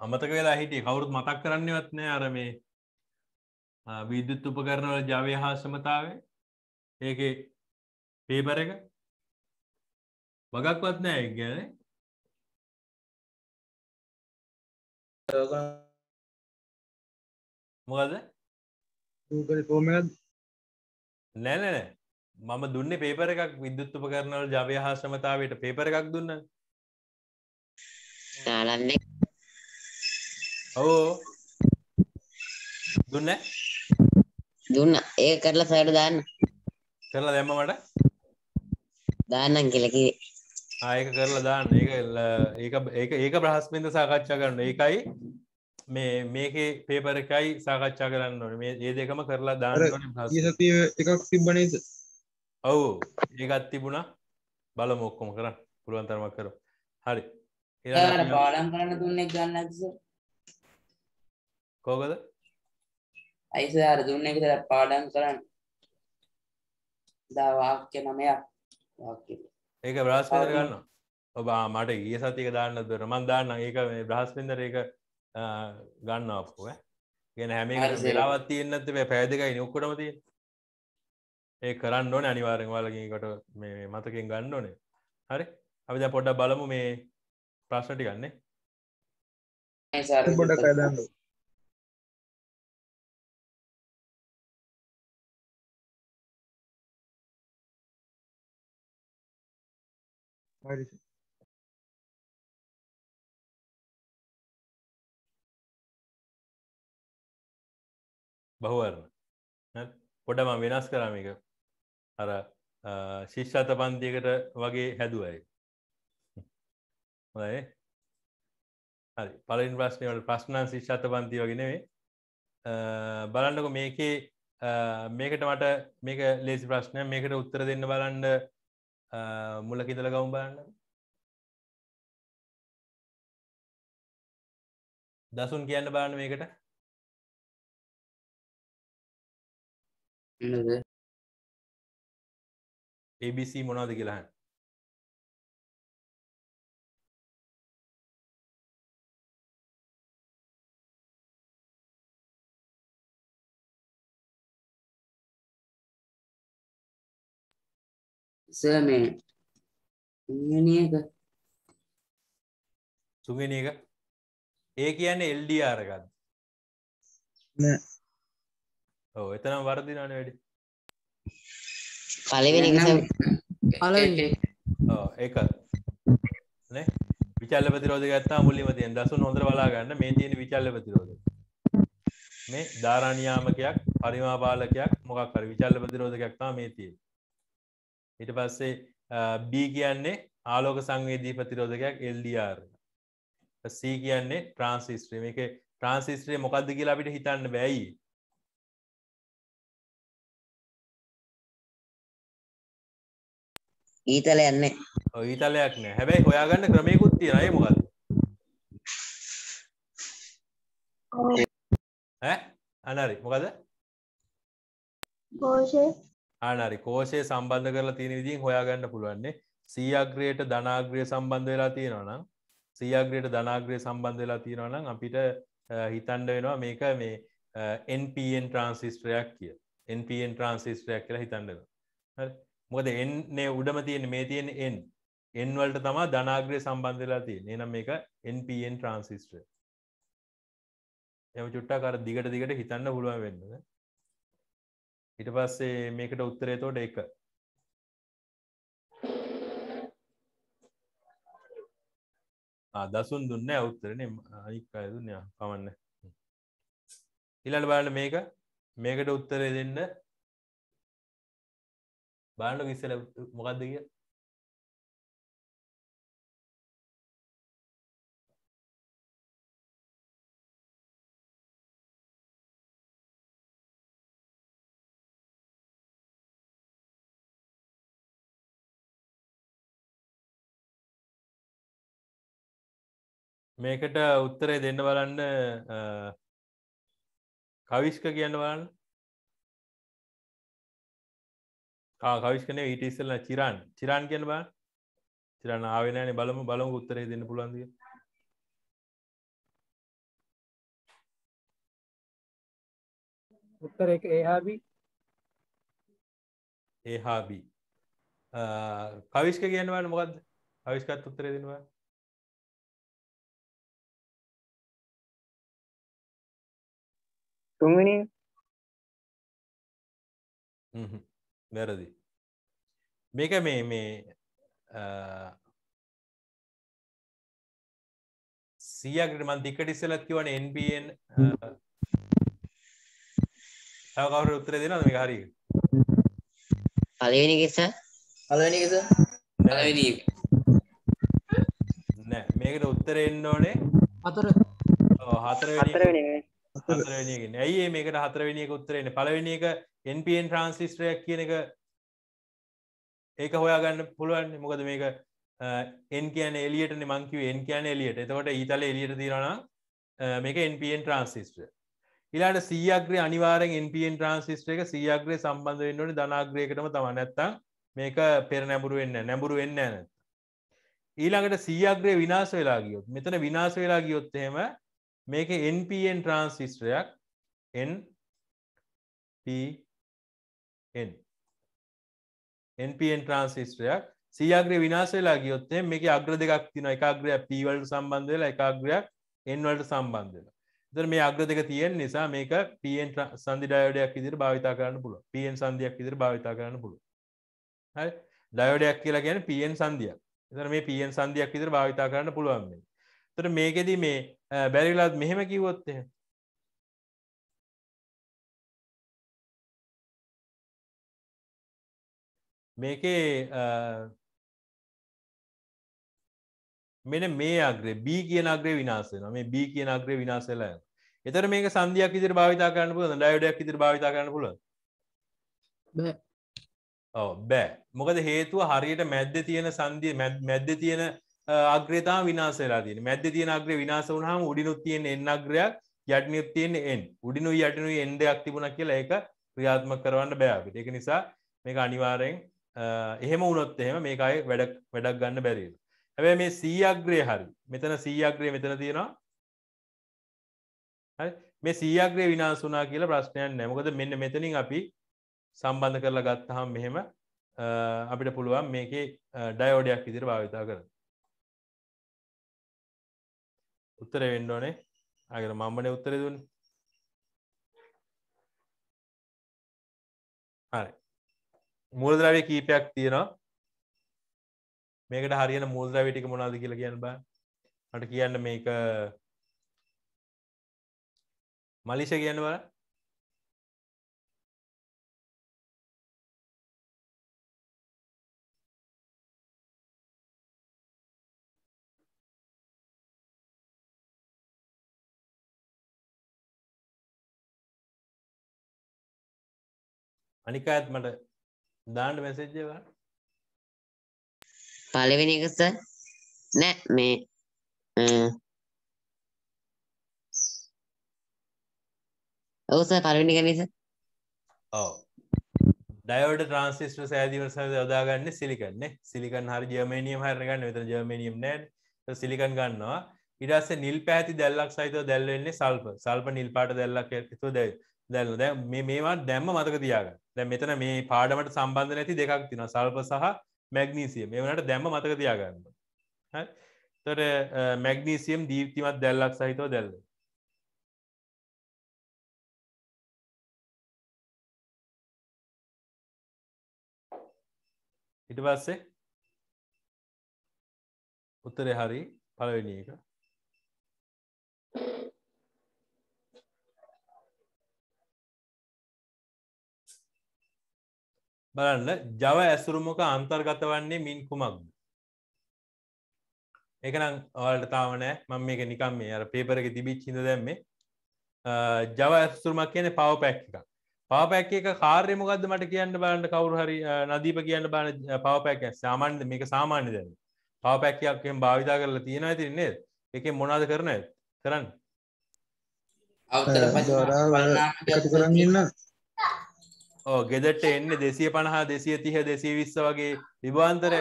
අමතක වෙලා හිටිය කවුරුත් මතක් කරන්නවත් නෑ අර මේ විදුත් උපකරණවල ජවය හා සමතාවේ ඒක පේපර එක වගක්වත් නෑ ගැන මොකද නැනන මම දුන්න පේපර එකක් විදුත්තුප කරනවල ජවය හා සමතාවට පේපර එකක් දුන්න ඕ දුන්න දුන්නා. ඒක කරලා සර්ට දාන්න. කරලා දැම්ම මට? දාන්නම් කියලා කිව්වේ. ආ ඒක කරලා දාන්න. ඒක ඒක ඒක ඒක බ්‍රහස්පතින්ද සාකච්ඡා කරන්න. ඒකයි මේ මේකේ පේපර් එකයි සාකච්ඡා කරන්න ඕනේ. මේ මේ දෙකම කරලා දාන්න ඕනේ. ඊයේ සතියේ එකක් තිබ්බ නේද? ඔව්. ඒකත් තිබුණා. බලමු ඔක්කොම කරන්න. පුළුවන් තරමක් කරමු. හරි. ඊළඟට පාඩම් කරන්න දුන්නේ ගන්නද? කොහොමද? ඇයි සර් දුන්නේ කියලා පාඩම් කරන්න. දා වාක්‍ය නමයක් වාක්‍ය. ඒක බ්‍රහස්පතින්දර ගන්නවා. ඔබ මට ඊය සතියක දාන්න දුර මම දාන්නම් ඒක මේ බ්‍රහස්පතින්දර ඒක ගන්නවා අපෝ ඈ. කියන හැම එකටම වෙලාවක් තියෙන්න නැත්තේ මේ පැය දෙකයි ඔක්කොටම තියෙන්නේ. ඒ කරන්න ඕනේ අනිවාර්යෙන් ඔයාලගෙන් කොට මේ මතකෙන් ගන්න ඕනේ. හරි? අපි දැන් පොඩ්ඩක් බලමු මේ ප්‍රශ්න ටික ගන්න. ඒ සර් පොඩ්ඩක් අදන්න. Ayrıca. බහුවරණ පොඩ මං වෙනස් කරාම එක අර ශිෂ්ෂත පන්තියකට වගේ හැදුවයි හොඳයි හරි පලින් ප්‍රශ්නය වට ප්‍රශ්නන් ශිෂ්ෂත පන්ති වගේ නෙවේ බලන්නක මේකේ මේකට මට මේක ලේසි ප්‍රශ්නය මේකට උත්තර දෙන්න බලන්ඩ මුල කිතල ගවම් බන්න දසුන් කියන්න බාන මේකට ABC මොනවද කියලාහන් ඉස්සර මේ තුන්වෙනි එක තුන්වෙනි එක ඒ කියන්නේ LDR එකක්ද නෑ ඔව් එතනම වර්ධිනවනේ වැඩි පළවෙනි එක පළවෙනි ඔව් ඒක නේ විචල්්‍ය ප්‍රතිරෝධය ගත්තා මුලින්ම තියෙන දසුන් හොඳට බලා ගන්න මේ තියෙන විචල්්‍ය ප්‍රතිරෝධය මේ ධාරානියාමකයක් පරිමාපාලකයක් මොකක් හරි විචල්්‍ය ප්‍රතිරෝධකයක් තමයි මේ තියෙන්නේ ඉට පස්සේ B කියන්නේ ආලෝක සංවේදී ප්‍රතිරෝධකයක් LDR C කියන්නේ ට්‍රන්සිස්ට්‍රීම එක ට්‍රන්සිස්ට්‍රේ මොකක්ද කියලා අපිට හිතන්න බැයි ඊතල යන්න ඊතලයක් නෑ හැබැයි හොයාගන්න ක්‍රමයකුත් තියෙනයි මොකද අනරි මොකද ഘോഷ ආනරි කෝෂය සම්බන්ධ කරලා තියෙන විදිින් හොයාගන්න පුළුවන්නේ සීයාග්‍රයට ධනාග්‍රය සම්බන්ධ වෙලා තියෙනවනම් සීයාග්‍රයට ධනාග්‍රය සම්බන්ධ වෙලා තියෙනවනම් අපිට හිතන්ඩ වෙනවා මේක මේ එන්පන් ට්‍රන්සිස්ටරයක් කිය එන්පන් ට්‍රන්සිස්ටරයක් කියලා හිතන්ඩද මොකද එන්නේ උඩම තියෙන මේ තියෙන එන් එන්වලට තමා ධනාග්‍රය සම්බන්ධ වෙලා තියෙන එනම් මේක එන්පන් ට්‍රන්සිස්ටරය එම චුට්ටා කර දිගට දිගට හිතන්න පුළුවන් වෙන්නද ඉට පස්සේ මේකට උත්තරේතෝට එක දසුන් දුන්න අවුත්තරන අයික් අයදුන්න පමන්න ඉලට බාල මේක මේකට උත්තරය දෙන්න බාණ්ඩ කිස්සල මොකක්ද කිය මේකට උත්තරය දෙන්න බලන්න කවිෂ්ක කියන්න බලන්න කවිෂ්කනය ඊට ඉස්සල්ල චිරන් චිරන් කියන බා චිරන් ආවෙනෑනේ බලමු බලමු උත්තරේ දෙන්න පුළන්දිය උත්තර එක ඒහාබි ඒහාබි කවිෂ්ක කියන්නවන්න මොකක්ද කවිෂ්කත් උත්තරේ දෙනවා තුන්වෙනි වැරදි මේක මේ මේ සීයකට මන් දිකට ඉස්සලත්තිවන එන්බන් තවකවර උත්තර දෙන මේ හරි පලවෙනි කිස පලවෙනි කිස පලවෙනි නෑ මේකට උත්තර එන්න ඕනේ හතර හතර හතරවෙනි හතරවෙනියගෙන් ඇයි මේකට හතරවෙනියක උත්තරෙන පලවෙනි එක එන්පන් ට්‍රන්සිස්ටරයක් කියන එක ඒක හොයාගන්න පුළුවන් මොකද මේක එන් කියන එලියට මංකිව එන් කියන එලියට එතවට ඊතල එලියට තිරන මේක එන්පන් ට්‍රන්සිස්ටර ඉලාට සීග්‍රේ අනිවාරෙන් එන්පන් ට්‍රන්සිස්ටර එක සීග්‍රේ සම්බන්ධ වෙන්නට ධනාග්‍රයකටම තම නැත්තං මේක පෙර නැඹුරු වෙන්න නැඹුරු වෙන්න නැත ඊළඟට සීග්‍රේ විනාස වෙලා ගියොත් මෙතන විනාස වෙලා ගියොත්තේම මේක NPN ට්‍රාන්සිස්ටරයක් NPN NPN ට්‍රාන්සිස්ටරයක් සීයාග්‍රය විනාශ වෙලා ගියොත්තේ මේක අග්‍ර දෙකක් තින එකග්‍රය පීවලට සම්බන්ධ වෙලා එකග්‍රයක් එන්වලට සම්බන්ධ වෙලා එතන මේ අග්‍ර දෙක තියෙන නිසා මේක PN සන්ධි ඩයෝඩයක් විදිහට භාවිතා කරන්න පුළුවන් PN සන්ධියක් විදිහට භාවිතා කරන්න පුළුවන් හරි ඩයෝඩයක් කියලා කියන්නේ PN සන්ධියක් එතන මේ PN සන්ධියක් විදිහට භාවිතා කරන්න පුළුවන් මේ තර මේකෙදී මේ බැරිලාත් මෙහෙම කිවොත්තය මේකේ මෙන මේ අග්‍රේ බී කියන අග්‍රේ විනාසෙන මේ බී කියන අග්‍රේ විනාසෙල එතර මේක සන්ධයක් ඉදිරි භාවිතා කරන්න පුලද ඩයිඩයක් ඉදිරි භාවිතා කරන්න පුල ඔව බෑ මොකද හේතුව හරියට මැද්ද තියෙන සන්ධිය මැද්ද තියෙන අග්‍රතා විනාසලා තියෙන මැද තියෙන අග්‍ර විනාස වුණහම උඩිනුත් තියෙන එන්න අග්‍රයක් යටනියුත් තියෙන එන් උඩිනු යටනුයි එන් දෙයක් තිබුණ කියලා ඒක ක්‍රියාත්ම කරවන්න බෑපිට එක නිසා මේක අනිවාරයෙන් එහෙම වුණොත් එහෙම මේකයි වැඩක් වැඩක් ගන්න බැරිල හැබැ මේ සීඅග්‍රය හරි මෙතන සීඅග්‍රය මෙතන තියෙනවා මේ සීඅග්‍රය විනාසුනා කියලා ප්‍රශ්නයන් නැමකද මෙන්න මෙතනින් අපි සම්බන්ධ කරලා ගත්තහම් මෙහෙම අපිට පුළුවන් මේකේ ඩයෝඩයක් ඉදිර භාවිතා කරන්න උත්තර වෙන්න ඕනේ අගෙන මම්මනේ උත්තර දුන්නේ හරි මූලද්‍රව්‍ය කීපයක් තියෙනවා මේකට හරියන මූල්ද්‍රව්‍ය ටික මොනවද කියලා කියන්න බෑ මට කියන්න මේක මලිෂ කියන්න බලන්න අනිකාත් මට දාන්න මැසෙජ්ජවා පලවෙනි එකස නෑ මේ ඔවස පලවෙනි කනස ඔව ඩයෝඩ ට්‍රන්සිස්ට සෑදිවසද යොදාගන්න සිලිකන්න සිලිකන් හරි ජර්මනියම් හරගන්න වෙත ජර්මනියම් නෑ සිලිකන් ගන්නවා ඉඩස්ස නිල් පැති දැල්ලක් සහිතව දැල්වෙන්නේ සල්ප සල්ප නිල් පාට දැල්ලක් ඇතු දැයි දැල්ල දැ මේවා දැම්ම මතක තියාග දැ මෙතන මේ පාඩමට සම්බන්ධ නැති දෙකක් තින සල්ප සහ මැග්නීසිය මේ වනට දැම්ම මතක තියාගන්න තොට මැග්නීසියම් දීප්තිමත් දැල්ලක් සහිතව දැල්ල ඉට පස්සේ උත්තරේ හරි පලවෙනි එක බලන්න ජව ඇසුරුමක අන්තර්ගත වන්නේ මින් කුමක්ද එකනම් ඔවලට තාවනෑ මං මේක නිකම් මේ අර පේපරක තිබිච් හිඳ දැම්මේ ජව ඇසුරුමක් කියන පව පැක් එකක් පව පැක් එක කාර්යමකක්ද මට කියන්න බලන්න කවරු හරි නදීප කියන්න බල පව පැක් සාමාන්‍යද මේක සාමාන්‍ය දැන්න පව පැක්කයක්ෙන් භාවිතා කරලා තියෙන තින්නේ එක මොනාද කරන කරන්න අවතර ප කරන්න ගෙදට එන්න දෙසිය පණහා දෙසිය තිහ දෙසී විස්ස වගේ විවාන්තරය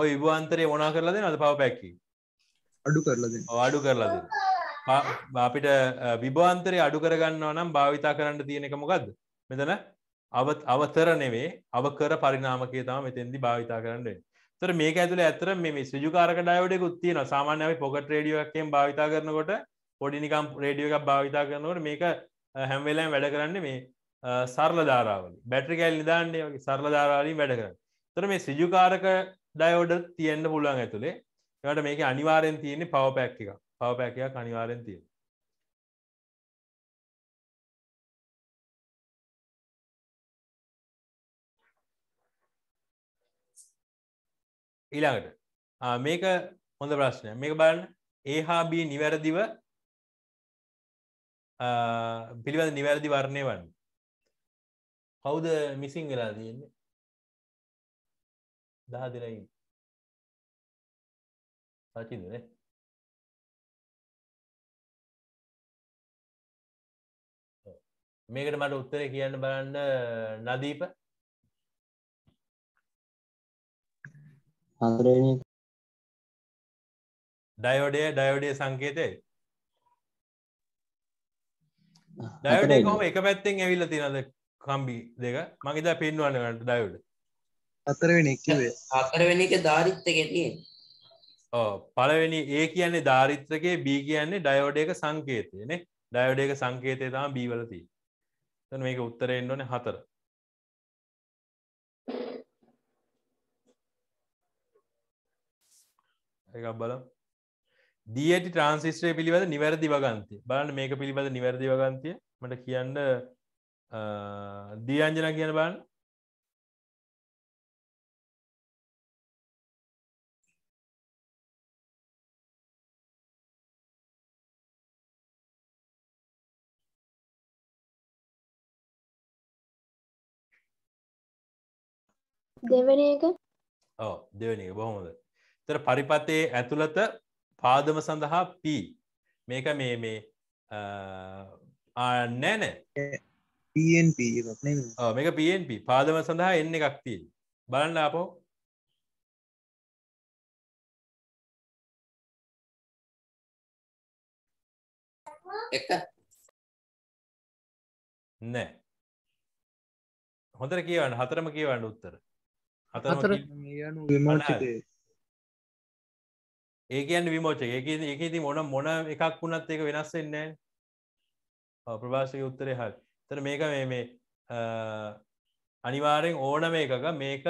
ඔය විවාන්තරය මොනා කරලද අද පව පැක්කි අඩු කරලද අඩු කරලද අපිට විභාන්තරය අඩු කරගන්නවා නම් භාවිතා කරන්න තියෙන එක මොකක්ද මෙතන අවත් අවතර නෙවේ අවකර පරිනාමකය තම මෙතෙන්දි භාවිතා කරන්න තර මේක ඇතුළ ඇතර මේ සුජුකාරක ඩයවඩෙක උත්තියන සාමාන්‍යාව පොකට රඩියක්කෙන් භාවිතා කරනකොට පොඩිනිකම් රඩියෝ එකක් භාවිතා කරනවට මේක හැම්වෙලෑම් වැඩ කරන්න මේ සරල ධාරාවලි බැටරි කැල් නිදාන්නේ වගේ සරල ධාරාලින් වැඩ කරන්න තර මේ සිජුකාරක ඩයෝඩ තියෙන්න්න පුළුවන් ඇතුළේ එවට මේක අනිවාරෙන් තියන්නේ පවපැක් එක පවපැකයක් අනිවාරෙන් තියෙන ඊළඟට මේක හොඳ ප්‍රශ්නය මේක බලන්න ඒ හා බී නිවැරදිව පිළිබඳ නිවැරදි වර්ණය වන්න කවුද මිසින් වෙලා තියෙන්නේ දහ දෙනයි සචිදනේ මේකට මට උත්තරේ කියන්න බලන්න නදීප ඩයෝඩය ඩයෝඩය සංකේතය ඩයෝඩේ කොම එක පැත්තෙන් ඇවිල්ල තිනද කම්බි දෙක මගේද පෙන්වන්නට දයුඩ අතරවෙනික්ේ අතරවෙනික ධාරිත්තකෙතිය පලවෙනි ඒ කියන්නේ ධාරිත්‍රකේ බී කියන්නේ ඩයෝඩ එක සංකේතයනේ ඩයෝඩ එක සංකේතය තම බීවලතිී තන මේක උත්තරෙන් ඕන හතර එකක් බල දියට ට්‍රන්සිස්ට්‍රේ පිළිබඳ නිවැරදි වගන්තය බලන්න මේක පිළිබඳ නිවැරදි වගන්තය මට කියන්න දියන්ජන කියන බන් දෙවන එක ඕ දෙවන එක බොහොමද තර පරිපතයේ ඇතුළත පාදම සඳහා පී මේක මේ මේ නෑනෑ පප මේක පප පාදම සඳහා එන්න එකක් තිල් බලන්න අපෝ එක නෑ හොඳර කියවන්න හතරම කියවන්න උත්තර හතර ඒකයන් විමෝච එක එක ති මොන මොන එකක් වුණත් එක වෙනස් වෙන්නේ ප්‍රභාෂක උත්තරය හත් තර මේක මේ අනිවාරෙන් ඕනම එකක මේක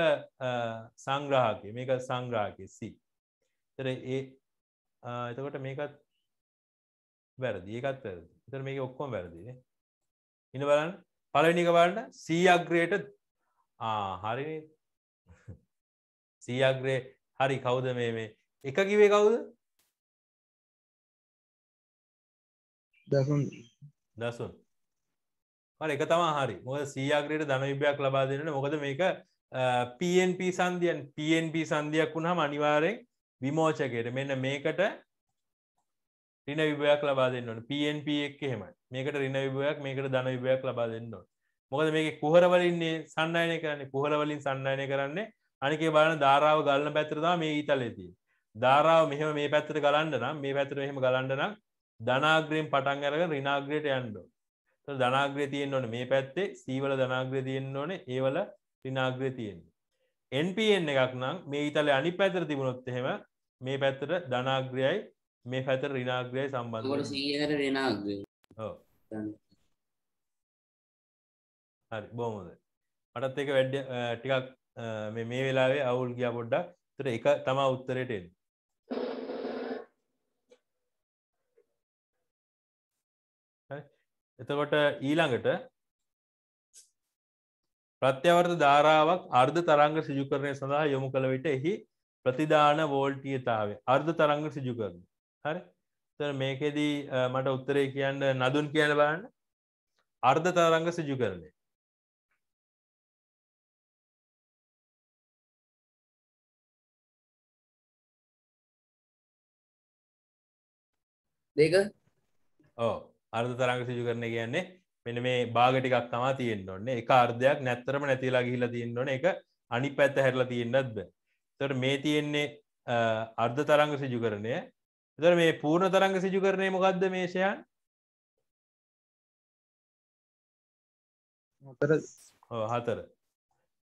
සංග්‍රහකය මේක සංග්‍රහකය සි තර ඒ එතකොට මේකත් වැරදි ඒකත් වැරදි තර මේක ඔක්කොම වැරදින ඉන බලන්න පලනික බලන්න සීඅග්‍රයට හරි සීඅග්‍රේ හරි කවුද මේ මේ එක කිවේ කවුද දසුන් දසුන් එක තමා හරි මොද සීයාග්‍රයට ධනවිභයක් ලබා දෙන්නට මොකද මේක පNP සන්ධියන් පNP සන්ධියක් වුණහම අනිවාරෙන් විමෝචකයට මෙන්න මේකට රින විභයක් ලබා දෙන්නට පNP එක් එහෙමයි මේකට රින විභයක් මේකට ධන විභයක් ලබා දෙන්නට මොකද මේ කුහරවලින්නේ සන්නයනය කරන්නේ කුහරවලින් සන්නයනය කරන්නේ අනිකේ බලන ධාරාව ගලන්න පැත්‍රතා මේ ඊතලේදී ධාරාව මෙහම මේ පැත්තර ගලන්න නම් මේ පැතර එහෙම ගලන්න නම් ධනාග්‍රයෙන් පටන් අරග රිනාග්‍රයට යන්ඩෝ ධනාග්‍රය තියෙන් ඕන මේ පැත්තේ සීවල ධනාග්‍රය තියෙන් ඕන ඒවල රිනාග්‍රය තියෙන් NPN එකක් නම් මේ ඉතල අනි පැතර තිබුණොත් එහෙම මේ පැත්තට ධනාග්‍රයයි මේ පැතර රිනාග්‍රය සම්බන්ධ සීර රනාග්‍රය හරි බෝමද මටත් එක වැඩ ටිකක් මේ වෙලාවේ අවුල් ගිය පොඩ්ඩක් තුර එක තමා උත්තරයටෙන් එතකොට ඊළඟට ප්‍රත්‍යවර්ත ධාරාවක් අර්ධ තරංග සිජුකරණය සඳහා යොමු කළ විට එහි ප්‍රතිධාන වෝල්ටියතාව අර්ධ තරංග සිජුකරන හරි ත මේකෙදී මට උත්තරේ කියන්න නදුන් කියන බලන්න අර්ධ තරංග සිජු කරණය දෙක ඕ අර්ධ තරංග සිදු කරන කියන්නේ මෙන මේ බාගටිකක් තමා තියෙන් ඔන්න එක අර්ධයක් නැත්තරම නැතිලා ගිහිලා තියෙන් ඕන එක අනි පැත්ත හැරලා තියෙන්න්නත්ද තොට මේ තියෙන්නේ අර්ධ තරංග සිජු කරණය තර මේ පූර්ණ තරංග සිජු කරණය මොකක්ද මේෂයන් හතර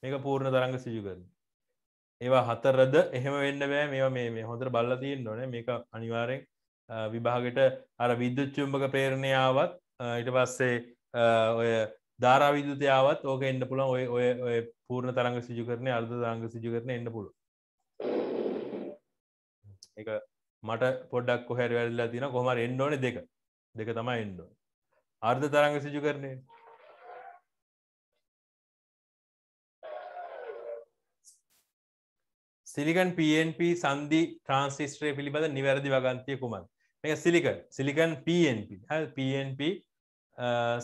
මේක පූර්ණ තරංග සිජු කරන ඒවා හතරද එහෙම වෙන්න බෑ මේ මේ හොඳර බල්ල තියෙන් නොන මේක අනිවාරෙන් විභාගට අර විද්‍යච්චුම්භක ප්‍රේරණයාවත් ඉට පස්සේ ඔය ධාරාවිදුතයාවත් ඕක එන්න පුළන් ඔය ඔය ඔය පූර්ණ තරංග සිජු කරන අර්ධ තරංග සිජු කරන එන්න පුළු එක මට පොඩක් කොහැර වැල්ලා තින කොහමර එන්න ඕන දෙක දෙක තමයි එන්න අර්ධ තරංග සිජු කරන්නේ සිලිකන් පන්P සන්දි ට්‍රන්සිස්ට්‍රේ පිළිබඳ නිවැරදි වගන්තය කුමන් මේ සිලිකන් සිලිකන් පNP පNP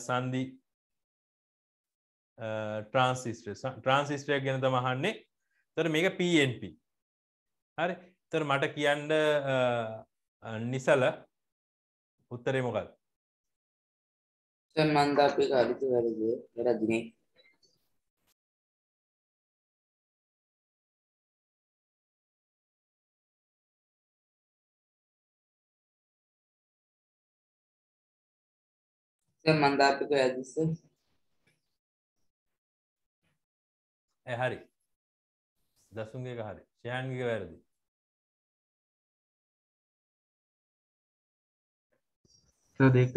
සන්දි ට්‍රන්සිස්ට ට්‍රන්සිස්ටයක් ගැන තමහන්නේ තර මේක පNP හරි තර මට කියන්න නිසල උත්තරේ මොකල් මන්ද අපේ කාරිතු වැරදේ වැරදිනේ සර් මම දාපු කොහෙද සර්? ඒ හරි. දසුන්ගේ එක හරි. ෂයන්ගේ වැරදි. සර් දෙක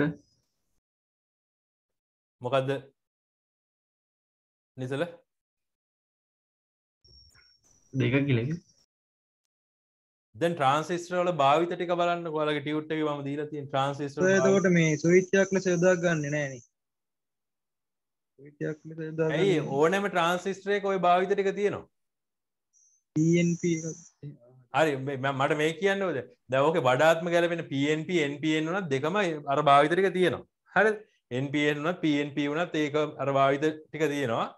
මොකද්ද? නිසල දෙක කියලා දැන් ට්‍රන්සිස්ටරවල භාවිත ටික බලන්න ගොලගේ ටියුට් එක ම දීලා තියෙන ට්‍රන්සිස්ටර් එතකොට මේ ස්විච්චයක් ලෙස යොදා ගන්නෙ නෑනේ ස්විච්චයක් ලෙස යොදා ගන්න ඇයි ඕනෑම ට්‍රන්සිස්ටර් එක ওই භාවිත ටික තියෙනවා PNP හරි මට මේ කියන්න ඕද දැන් ඕකේ වඩාත්ම ගැලපෙන PNP NPN උනත් දෙකම අර භාවිත ටික තියෙනවා හරි NPN උනත් PNP උනත් ඒක අර භාවිත ටික තියෙනවා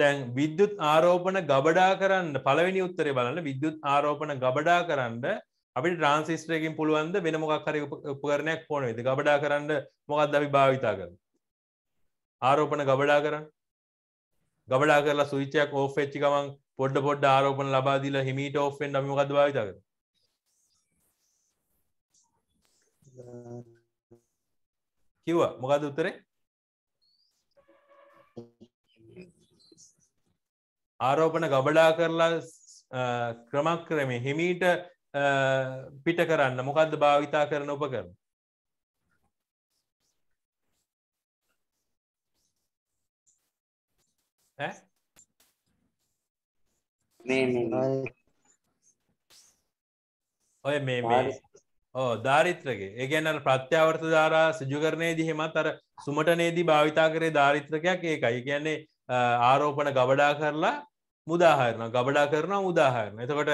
දැන් විද්‍යුත් ආරෝපන ගබඩා කරන්න පළවෙනි උත්තරය බලන්න විද්‍යුත් ආරෝපන ගබඩා කරන්න අපි ට්‍රන්සිස්ටරයකින් පුළුවන්ද වෙන මොකක් හරි උපකරණයක් පොන වෙද ගබඩා කරන්න මොකක්ද අපි භාවිතා කර ආරෝපන ගබඩා කරන්න ගබඩා කරලා සුවිචයක් ඕ ච්චි ගමන් පොඩ්ඩ පොඩ්ඩ ආරෝපන ලබාදීලා හිමීට ඔෆෙන් අපි මොකද භාවිතා කර කිව්වා මොකද උත්තරේ ආරෝපන ගබඩා කරලා ක්‍රමක් ක්‍රමේ හිමීට පිට කරන්න මොකක්ද භාවිතා කරන උපකරන ඔය මේ ඕ ධාරිත්‍රගේ ඒ ගැන ප්‍රත්‍යාවර්ත ධාරා සිජු කරනයේදී හෙමත් අර සුමටනේදී භාවිතා කරේ ධාරිත්‍රකයක් ඒකයි කියන්නේ ආරෝපන ගබඩා කරලා මුදාහරන ගබඩා කරනවා උදාහරන එතකොට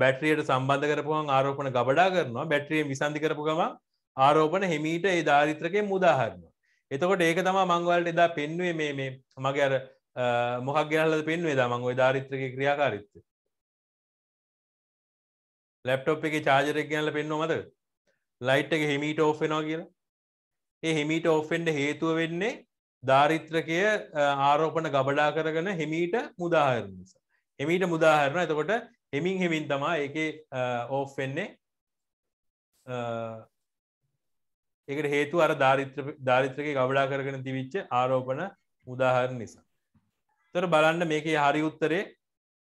බැට්‍රියට සම්බන්ධ කරපුුවන් ආරෝපන ගබඩා කරනවා බැට්‍රිය විසන්ධි කරපු ගම ආරෝපන හෙමීට ඒ ධාරිත්‍රකය මුදාහරනවා එතකොට ඒක තම මංවලට එදා පෙන්වේ මේ මේ මගේ අර මොහක් ගැනල පෙන්වේ දා මංගොයි ධාරිත්‍රක ක්‍රියාකාරිත්ත ලැප්ටොප් එක චාජරක් ගැනල පෙන්නවා මත ලයිට් එක හෙමීට ඔෆ්ෙනවා කියලා ඒ හෙමීට ඔෆෙන්ඩ හේතුව වෙන්නේ ධාරිත්‍රකය ආරෝපන ගබඩා කරගන හෙමීට මුදාහරණ නිසා. හෙමීට මුදාහරණ එතකොට හෙමින් හෙමින් තමා එක ඕෆ් වෙන්නේ එකට හේතු අර ධාරිත්‍රක ගබඩා කරගෙන තිවිච්ච ආරෝපන උදාහරණ නිසා. තොර බලන්න මේක හරි උත්තරේ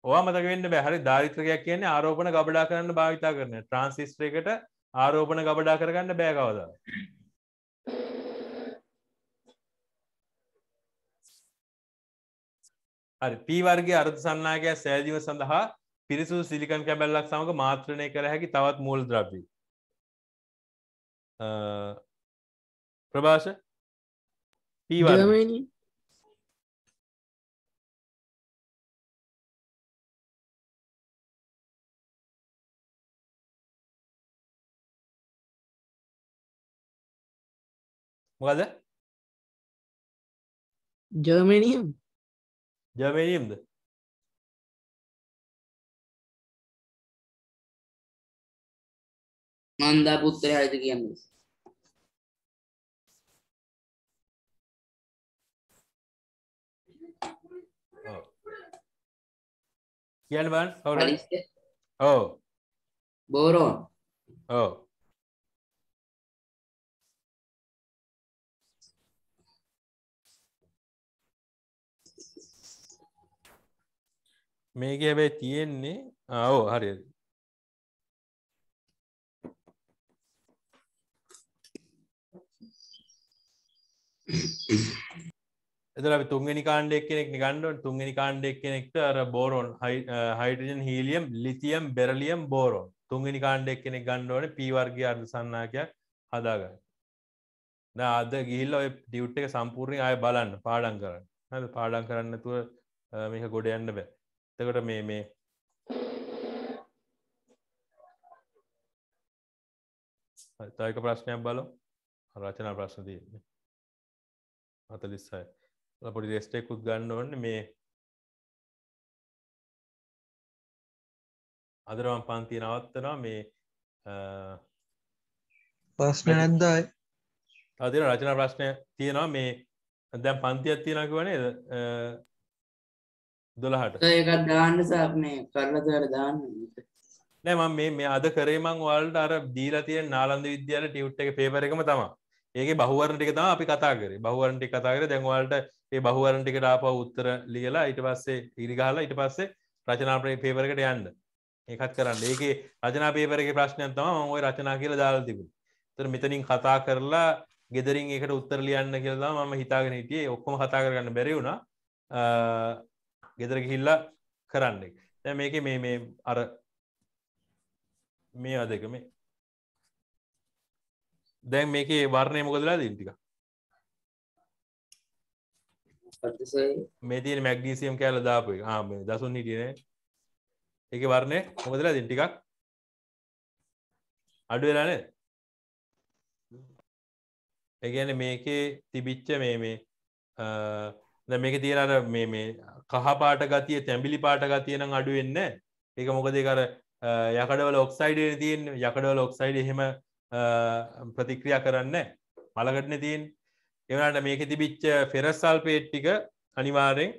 ඕවා මතකවෙන්න බැහරි ධාරිත්‍රකයක් කියන්නේ ආරෝපන ගබඩා කරන්න භාවිතා කරන ට්‍රන්සිස්ට්‍රේකට ආරෝපන ගබඩා කරගන්න බෑකවදාව. හරි පීවර්ගේ අර්ථ සන්නාගයක් සෑදීම සඳහා පිරිසුදු සිලිකන් කැබැල්ලක් සමඟ මාත්‍රණය කර හැකි තවත් මූල් ද්‍රව්‍ය ප්‍රභාෂ පීවර්මනි මොකද ජර්මනියම් Gömeliyimdi. Manda Putra'ydı gelmiş. Gel ben. Sorry. Oh. Boron. Oh. මේක හැබැයි තියෙන්නේ ආවෝ හරිද එදර අපි තුන්ගනි කාණ්ඩෙක් කෙනෙක් නිගණ්ඩුවන් තුන්ගනි කාණ්ඩෙක් කෙනෙක්ට අර boron hydrogen helium lithium beryllium boron තුන්ගනි කාණ්ඩෙක් කෙනෙක් ගණ්ඩෝන පීවර්ගේ අර්ධ සන්නාකයක් හදාගන්න අද ගිල්ල ඔය ඩියුට් එක සම්පූර්ණය අය බලන්න පාඩන් කරන්න හද පාඩන් කරන්න තුව මේක ගොඩ යන්න බෑ එතකොට මේ මේ තයක ප්‍රශ්නයක් බලු රචනා ප්‍රශ්න තියන්නේ අතලිස්සයි පොඩි රෙස්ටෙකුත් ගන්න ඕන්න මේ අදරවම් පන්ති නවත්තනා මේ ප්‍රශ්න නැද්දායි තදින රචනා ප්‍රශ්නය තියෙනවා මේ දැම් පන්තියක් තියෙනක වනේද දොළහට ඒකත් දාන්න සක් මේ කරලා දර දාන්න නෑම මේ මේ අද කරේමං වල්ට අර දීලා තියෙන නාලන්ද විද්‍යාල ටියුට් එක පේපර එකම තමා ඒක බහුවරටික තම අපි කතාකරේ බහුවරටි කතාකර දැන්වලට ඒ බහුවරටිකට ආප උත්තර ලියලා ඊට පස්සේ ඉරිගහලා ඊට පස්සේ රචනාපනේ පේපරකට යන්න ඒකත් කරන්න ඒක රජනා පේපරගේ ප්‍රශ්නයක් තම ඔය රචනා කියල දාලා තිබුණ තර මෙතනින් කතා කරලා ගෙදරින් ඒකට උත්තර ලියන්න කියලා මම හිතාගෙන හිටියේ ඔක්කොම කතා කරගන්න බැරිවුණා ගෙදර ගිහිල්ල කරන්නෙක් දැ මේක මේ මේ අර මේ අදක මේ දැන් මේක වර්ණය මොකදලා දීටික මේ තින මැක්ඩීසියම් කෑල දාපු ආම දසුන් හිටියන එක වර්ණය මොකදලා දිටිකක් අඩු වෙලානේ ඒගැන මේකේ තිබිච්ච මේ මේ දැ මේක තියෙනට මේ මේ කහපාට ගතිය තැඹිලි පාට ගතියනම් අඩුවෙන්න ඒක මොකදේ කර යකඩවල ඔක්සයිඩ තියෙන් යකඩවල ඔක්සයිඩ එහෙම ප්‍රතික්‍රියා කරන්න මළගටන තියෙන් එවනට මේක තිබිච්ච ෆෙරස්සල් පේට්ටික අනිවාරෙන්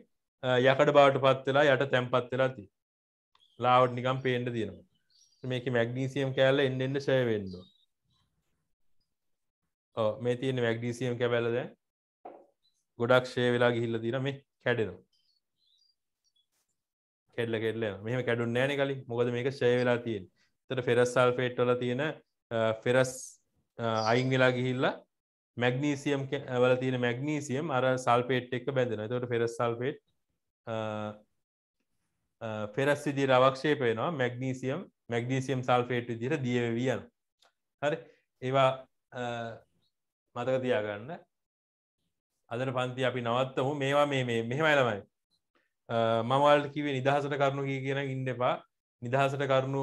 යකඩ බවට පත්වෙලා යට තැම්පත් වෙලා ති ලාවට් නිකම් පේන්ට තියෙනවා මේක මැග්නීසියම් කෑල්ල එන්නෙන්ට ශයවෙන්න මේ තියෙන මැග්නීසියම් කැබැලද ගොඩක් ෂය වෙලා ගිහිල්ල තින මේ කැඩෙනවා කෙල්ල කෙල්ල මෙහම කැඩුන් නෑන කලින් මොකද මේක ශයවෙලා තියෙන් තට ෆෙරස් සල්ෆේට්වල තියෙන ෆෙරස් අයින් වෙලා ගිහිල්ලා මැග්නීසියම් වල තියෙන මැග්නීසියම් අර සල්පේට් එක් බැඳෙන තොට ෆෙරස් සල්පේට් ෆෙරස් විදි රවක්ෂේපයනවා මැග්නීසියම් මැග්නීසියම් සල්ෆේට් විදිර දියවියන් හරි ඒවා මතක තියාගන්න අදර පන්ති අපි නවත්තහු මේවා මේ මෙහෙමයිලමයි මමල්ට කිවේ නිදහසට කරුණු කිය කියෙන ඉන්න එපා නිදහසට කරුණු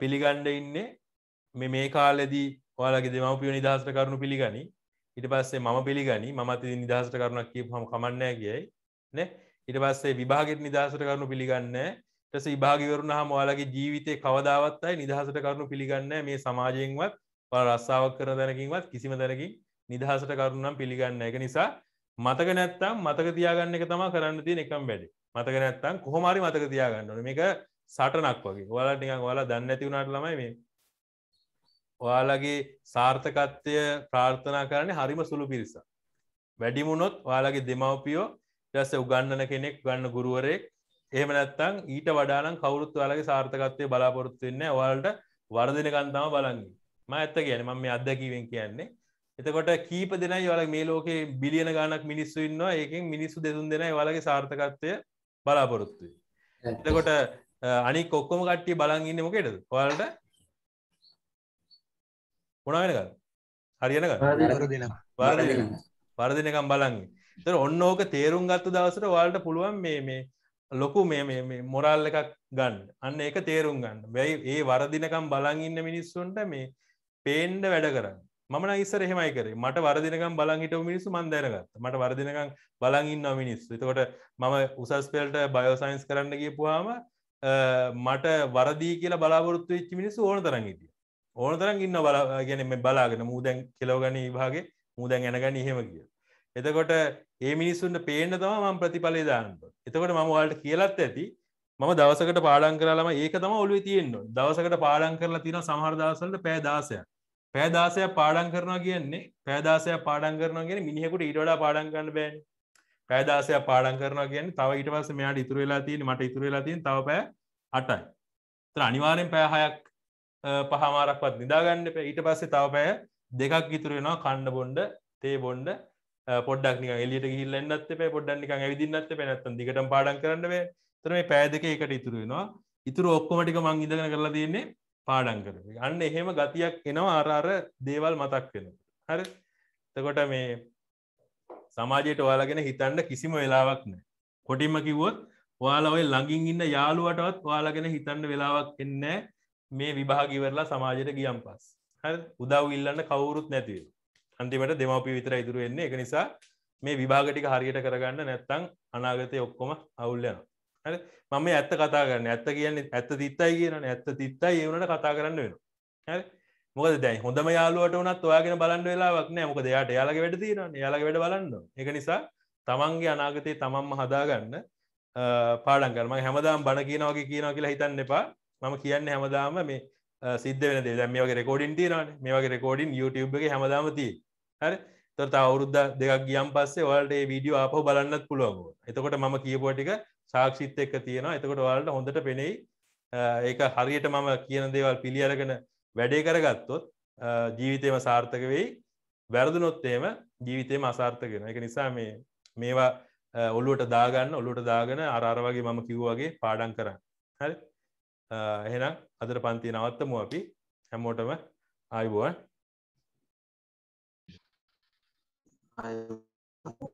පිළිගණ්ඩ ඉන්නේ මෙ මේ කාලෙදී ඔයාලගේ දෙමවපිය නිදහසට කරුණු පිළිගනි ඉට පස්සේ මම පිළිගනි මත් නිදහසට කරුණක් කිය හම කමන්නෑ කියයි නෑ ඉට පස්සේ විභාගෙත් නිදහසට කරුණු පිළිගන්න ටස විභාගවරුණ හම ඔයාලගේ ජීවිතය කවදාවත්තයි නිදහසට කරුණු පිළිගන්න මේ සමාජයෙන්වත් පල රස්සාාවක් කර දැනකින්වත් කිසිම දැනකින් නිදහසට කරුණම් පිළිගන්න එක නිසා මතක නැත්තම් මතක තියාගන්න එක තම කරන්න තිය එකම් වැඩි මතක නැත්තම් කොහොමරි මතක තියාගන්නන මේක සටනක් වගේ ඔයාලා නිකන් ඔයාලා දන්න ඇති වුණට ළමයි මේ ඔයාලගේ සාර්ථකත්වය ප්‍රාර්ථනා කරන්නේ හරිම සුළු පිරිස වැඩිමුණොත් ඔයාලගේ දෙමවපියෝ ටස උගන්නන කෙනෙක් ගන්න ගුරුවරෙක් එහෙම නැත්තං ඊට වඩානම් කවුරුත් ඔයාලගේ සාර්ථකත්වය බලාපොරොත්තු වෙන්න ඔයාලට වර්ධනකන්තාව බලන්නේ ම ඇත්ත කියන මම මේ අත්දැකිවෙන් කියන්නේ එතකොට කීප දෙනයි වල මේ ලෝකේ බිලියන ගානක් මිනිස්සු ඉන්නවා ඒකෙන් මිනිස්සු දෙතුන් දෙනයි වලගේ සාර්ථකත්වය බලාපොරොත්තුයි එතකොට අනික් ඔක්කොම කට්ටිය බලන් ඉන්න මොකේද ඔයාලට මොනා වෙනකල් හරියනකල් වර්ධනකම් බලන්ගේ තර ඔන්න ඕක තේරුම් ගත්තු දවසට වාල්ට පුළුවන් මේ මේ ලොකු මේ මොරල් එකක් ගන්න අන්න ඒක තේරුම් ගන්න වැයි ඒ වරදිනකම් බලන් ඉන්න මිනිස්සුන්ට මේ පේන්ඩ වැඩ කරන්න මන ඉස්සර හෙමයි කර මට වරදිනකම් බලංගිට මිනිස්සු මන්දරගත් මට වරදිනකම් බලඟින්න මිනිස් එතකොට මම උසස් පෙල්ට බයෝසයින්ස් කරන්න කියපුහාම මට වරදී කියලා බලාපොරොත්තු වෙච්චි මිනිස්සු ඕන තරන් හිටිය ඕන තරන් ඉන්න බල ගැන මේ බලාගෙන මූදැන් කෙලෝගන විභාගේ මූදැන් එනගන්න එහෙම කිය එතකොට ඒ මිනිස්සුන්ට පේන්න තම මම ප්‍රතිඵලේ දාන්නට එතකොට මම වාලට කියලත් ඇති මම දවසකට පාඩන් කරලාම ඒක තම ඔලුව තියෙන්න්න දවසකට පාඩන් කරලා තියෙන සමහරදාසලට පෑදාසයක් පෑදාසය පාඩන් කරනවා කියන්නේ පෑදාසය පාඩන් කරනවා කියෙන මිනිහෙකුට ඉඩඩා පාඩන් කරන්න බෑන් පෑදාසය පාඩන් කරනවා කියන්න තව ඉට පස මෙයාට ඉතුර වෙලා තියෙන මට ඉතුර වෙලා තියෙන තව පෑ අටයි තර අනිවාරෙන් පෑහයක් පහමාරක්වත් නිදාගන්න ඊට පස්සේ තව පෑ දෙකක් ඉතුරෙනවා කණ්ඩ බොන්්ඩ තේ බොන්්ඩ පොඩක් එලියට ගිල්ලන්නත් පේ පොඩ්ඩන්නික ඇවිදින්නත් පැනැත්ත දිකට පාඩන් කරන්නව තරම පෑදක එකට ඉතුරුවෙනවා ඉතුර ඔක්කොමටික මං ඉදගන කරලා තියන්නේ පාඩන් කරන අන්න එහෙම ගතියක් එනවා අරාර දේවල් මතක් වෙන හරි තකොට මේ සමාජයට ඔයාලගෙන හිතන්න කිසිම වෙලාවක් නෑ කොටිම කිවොත් ඔයාල ඔය ළඟින් ඉන්න යාළුවටවත් ඔයාලගෙන හිතන්න වෙලාවක් එන්න මේ විභාගිවරලා සමාජයට ගියම් පස් හරි උදව් ඉල්ලන්න කවුරුත් නැතිව අන්තිමට දෙමවපි විතර ඉතුරු වෙන්නේ එක නිසා මේ විභාගටික හරියට කරගන්න නැත්තං අනාගතය ඔක්කොම අවුල්ලනවා මම ඇත්ත කතා කරන්න ඇත්ත කියන්නේ ඇත්ත තිත්තයි කියනන ඇත්ත තිත්තයි ඒවුණට කතා කරන්න වෙන හැ මොක දැයි හොඳම යාලුවට වනත් ඔයාගෙන බලන්න වෙලාවක් නෑ මොක දෙයාට යාලගේ වැඩ තියෙන යාලගේ වැඩ බලන්න එක නිසා තමන්ගේ අනාගතයේ තමන්ම හදාගන්න පාඩන් කරම හැමදාම් බණ කියනවගේ කියනවා කියලා හිතන්න එපා මම කියන්න හැමදාම මේ සිද්ධ වෙන දේ දැම වගේ රෙකෝඩින් තියනන මේ වගේ රෙකෝඩින් YouTube එක හැමදාමතිී හරි තොරත අවුරුද්ධ දෙකක් ගියම් පස්සේ වලට වීඩියෝ ආපහු බලන්නත් පුළුවන්ගෝ එතකොට මම කියපුටික සාක්ෂිත් එක්ක තියෙනවා එතකොට ඔයාලට හොඳට පෙනෙයි ඒක හරියට මම කියන දේවල් පිළි අරගෙන වැඩේ කරගත්තොත් ජීවිතයම සාර්ථක වෙයි වැරදුනොත් එහෙම ජීවිතේම අසාර්ථක වෙනවා ඒක නිසා මේ මේවා ඔලුවට දාගන්න ඔලුවට දාගෙන අර අර වගේ මම කිව්වාගේ පාඩම් කරන්න හරි එහෙනම් අදට පන්ති නවත්තමු අපි හැමෝටම ආයුබෝවන් ආයුබෝවන්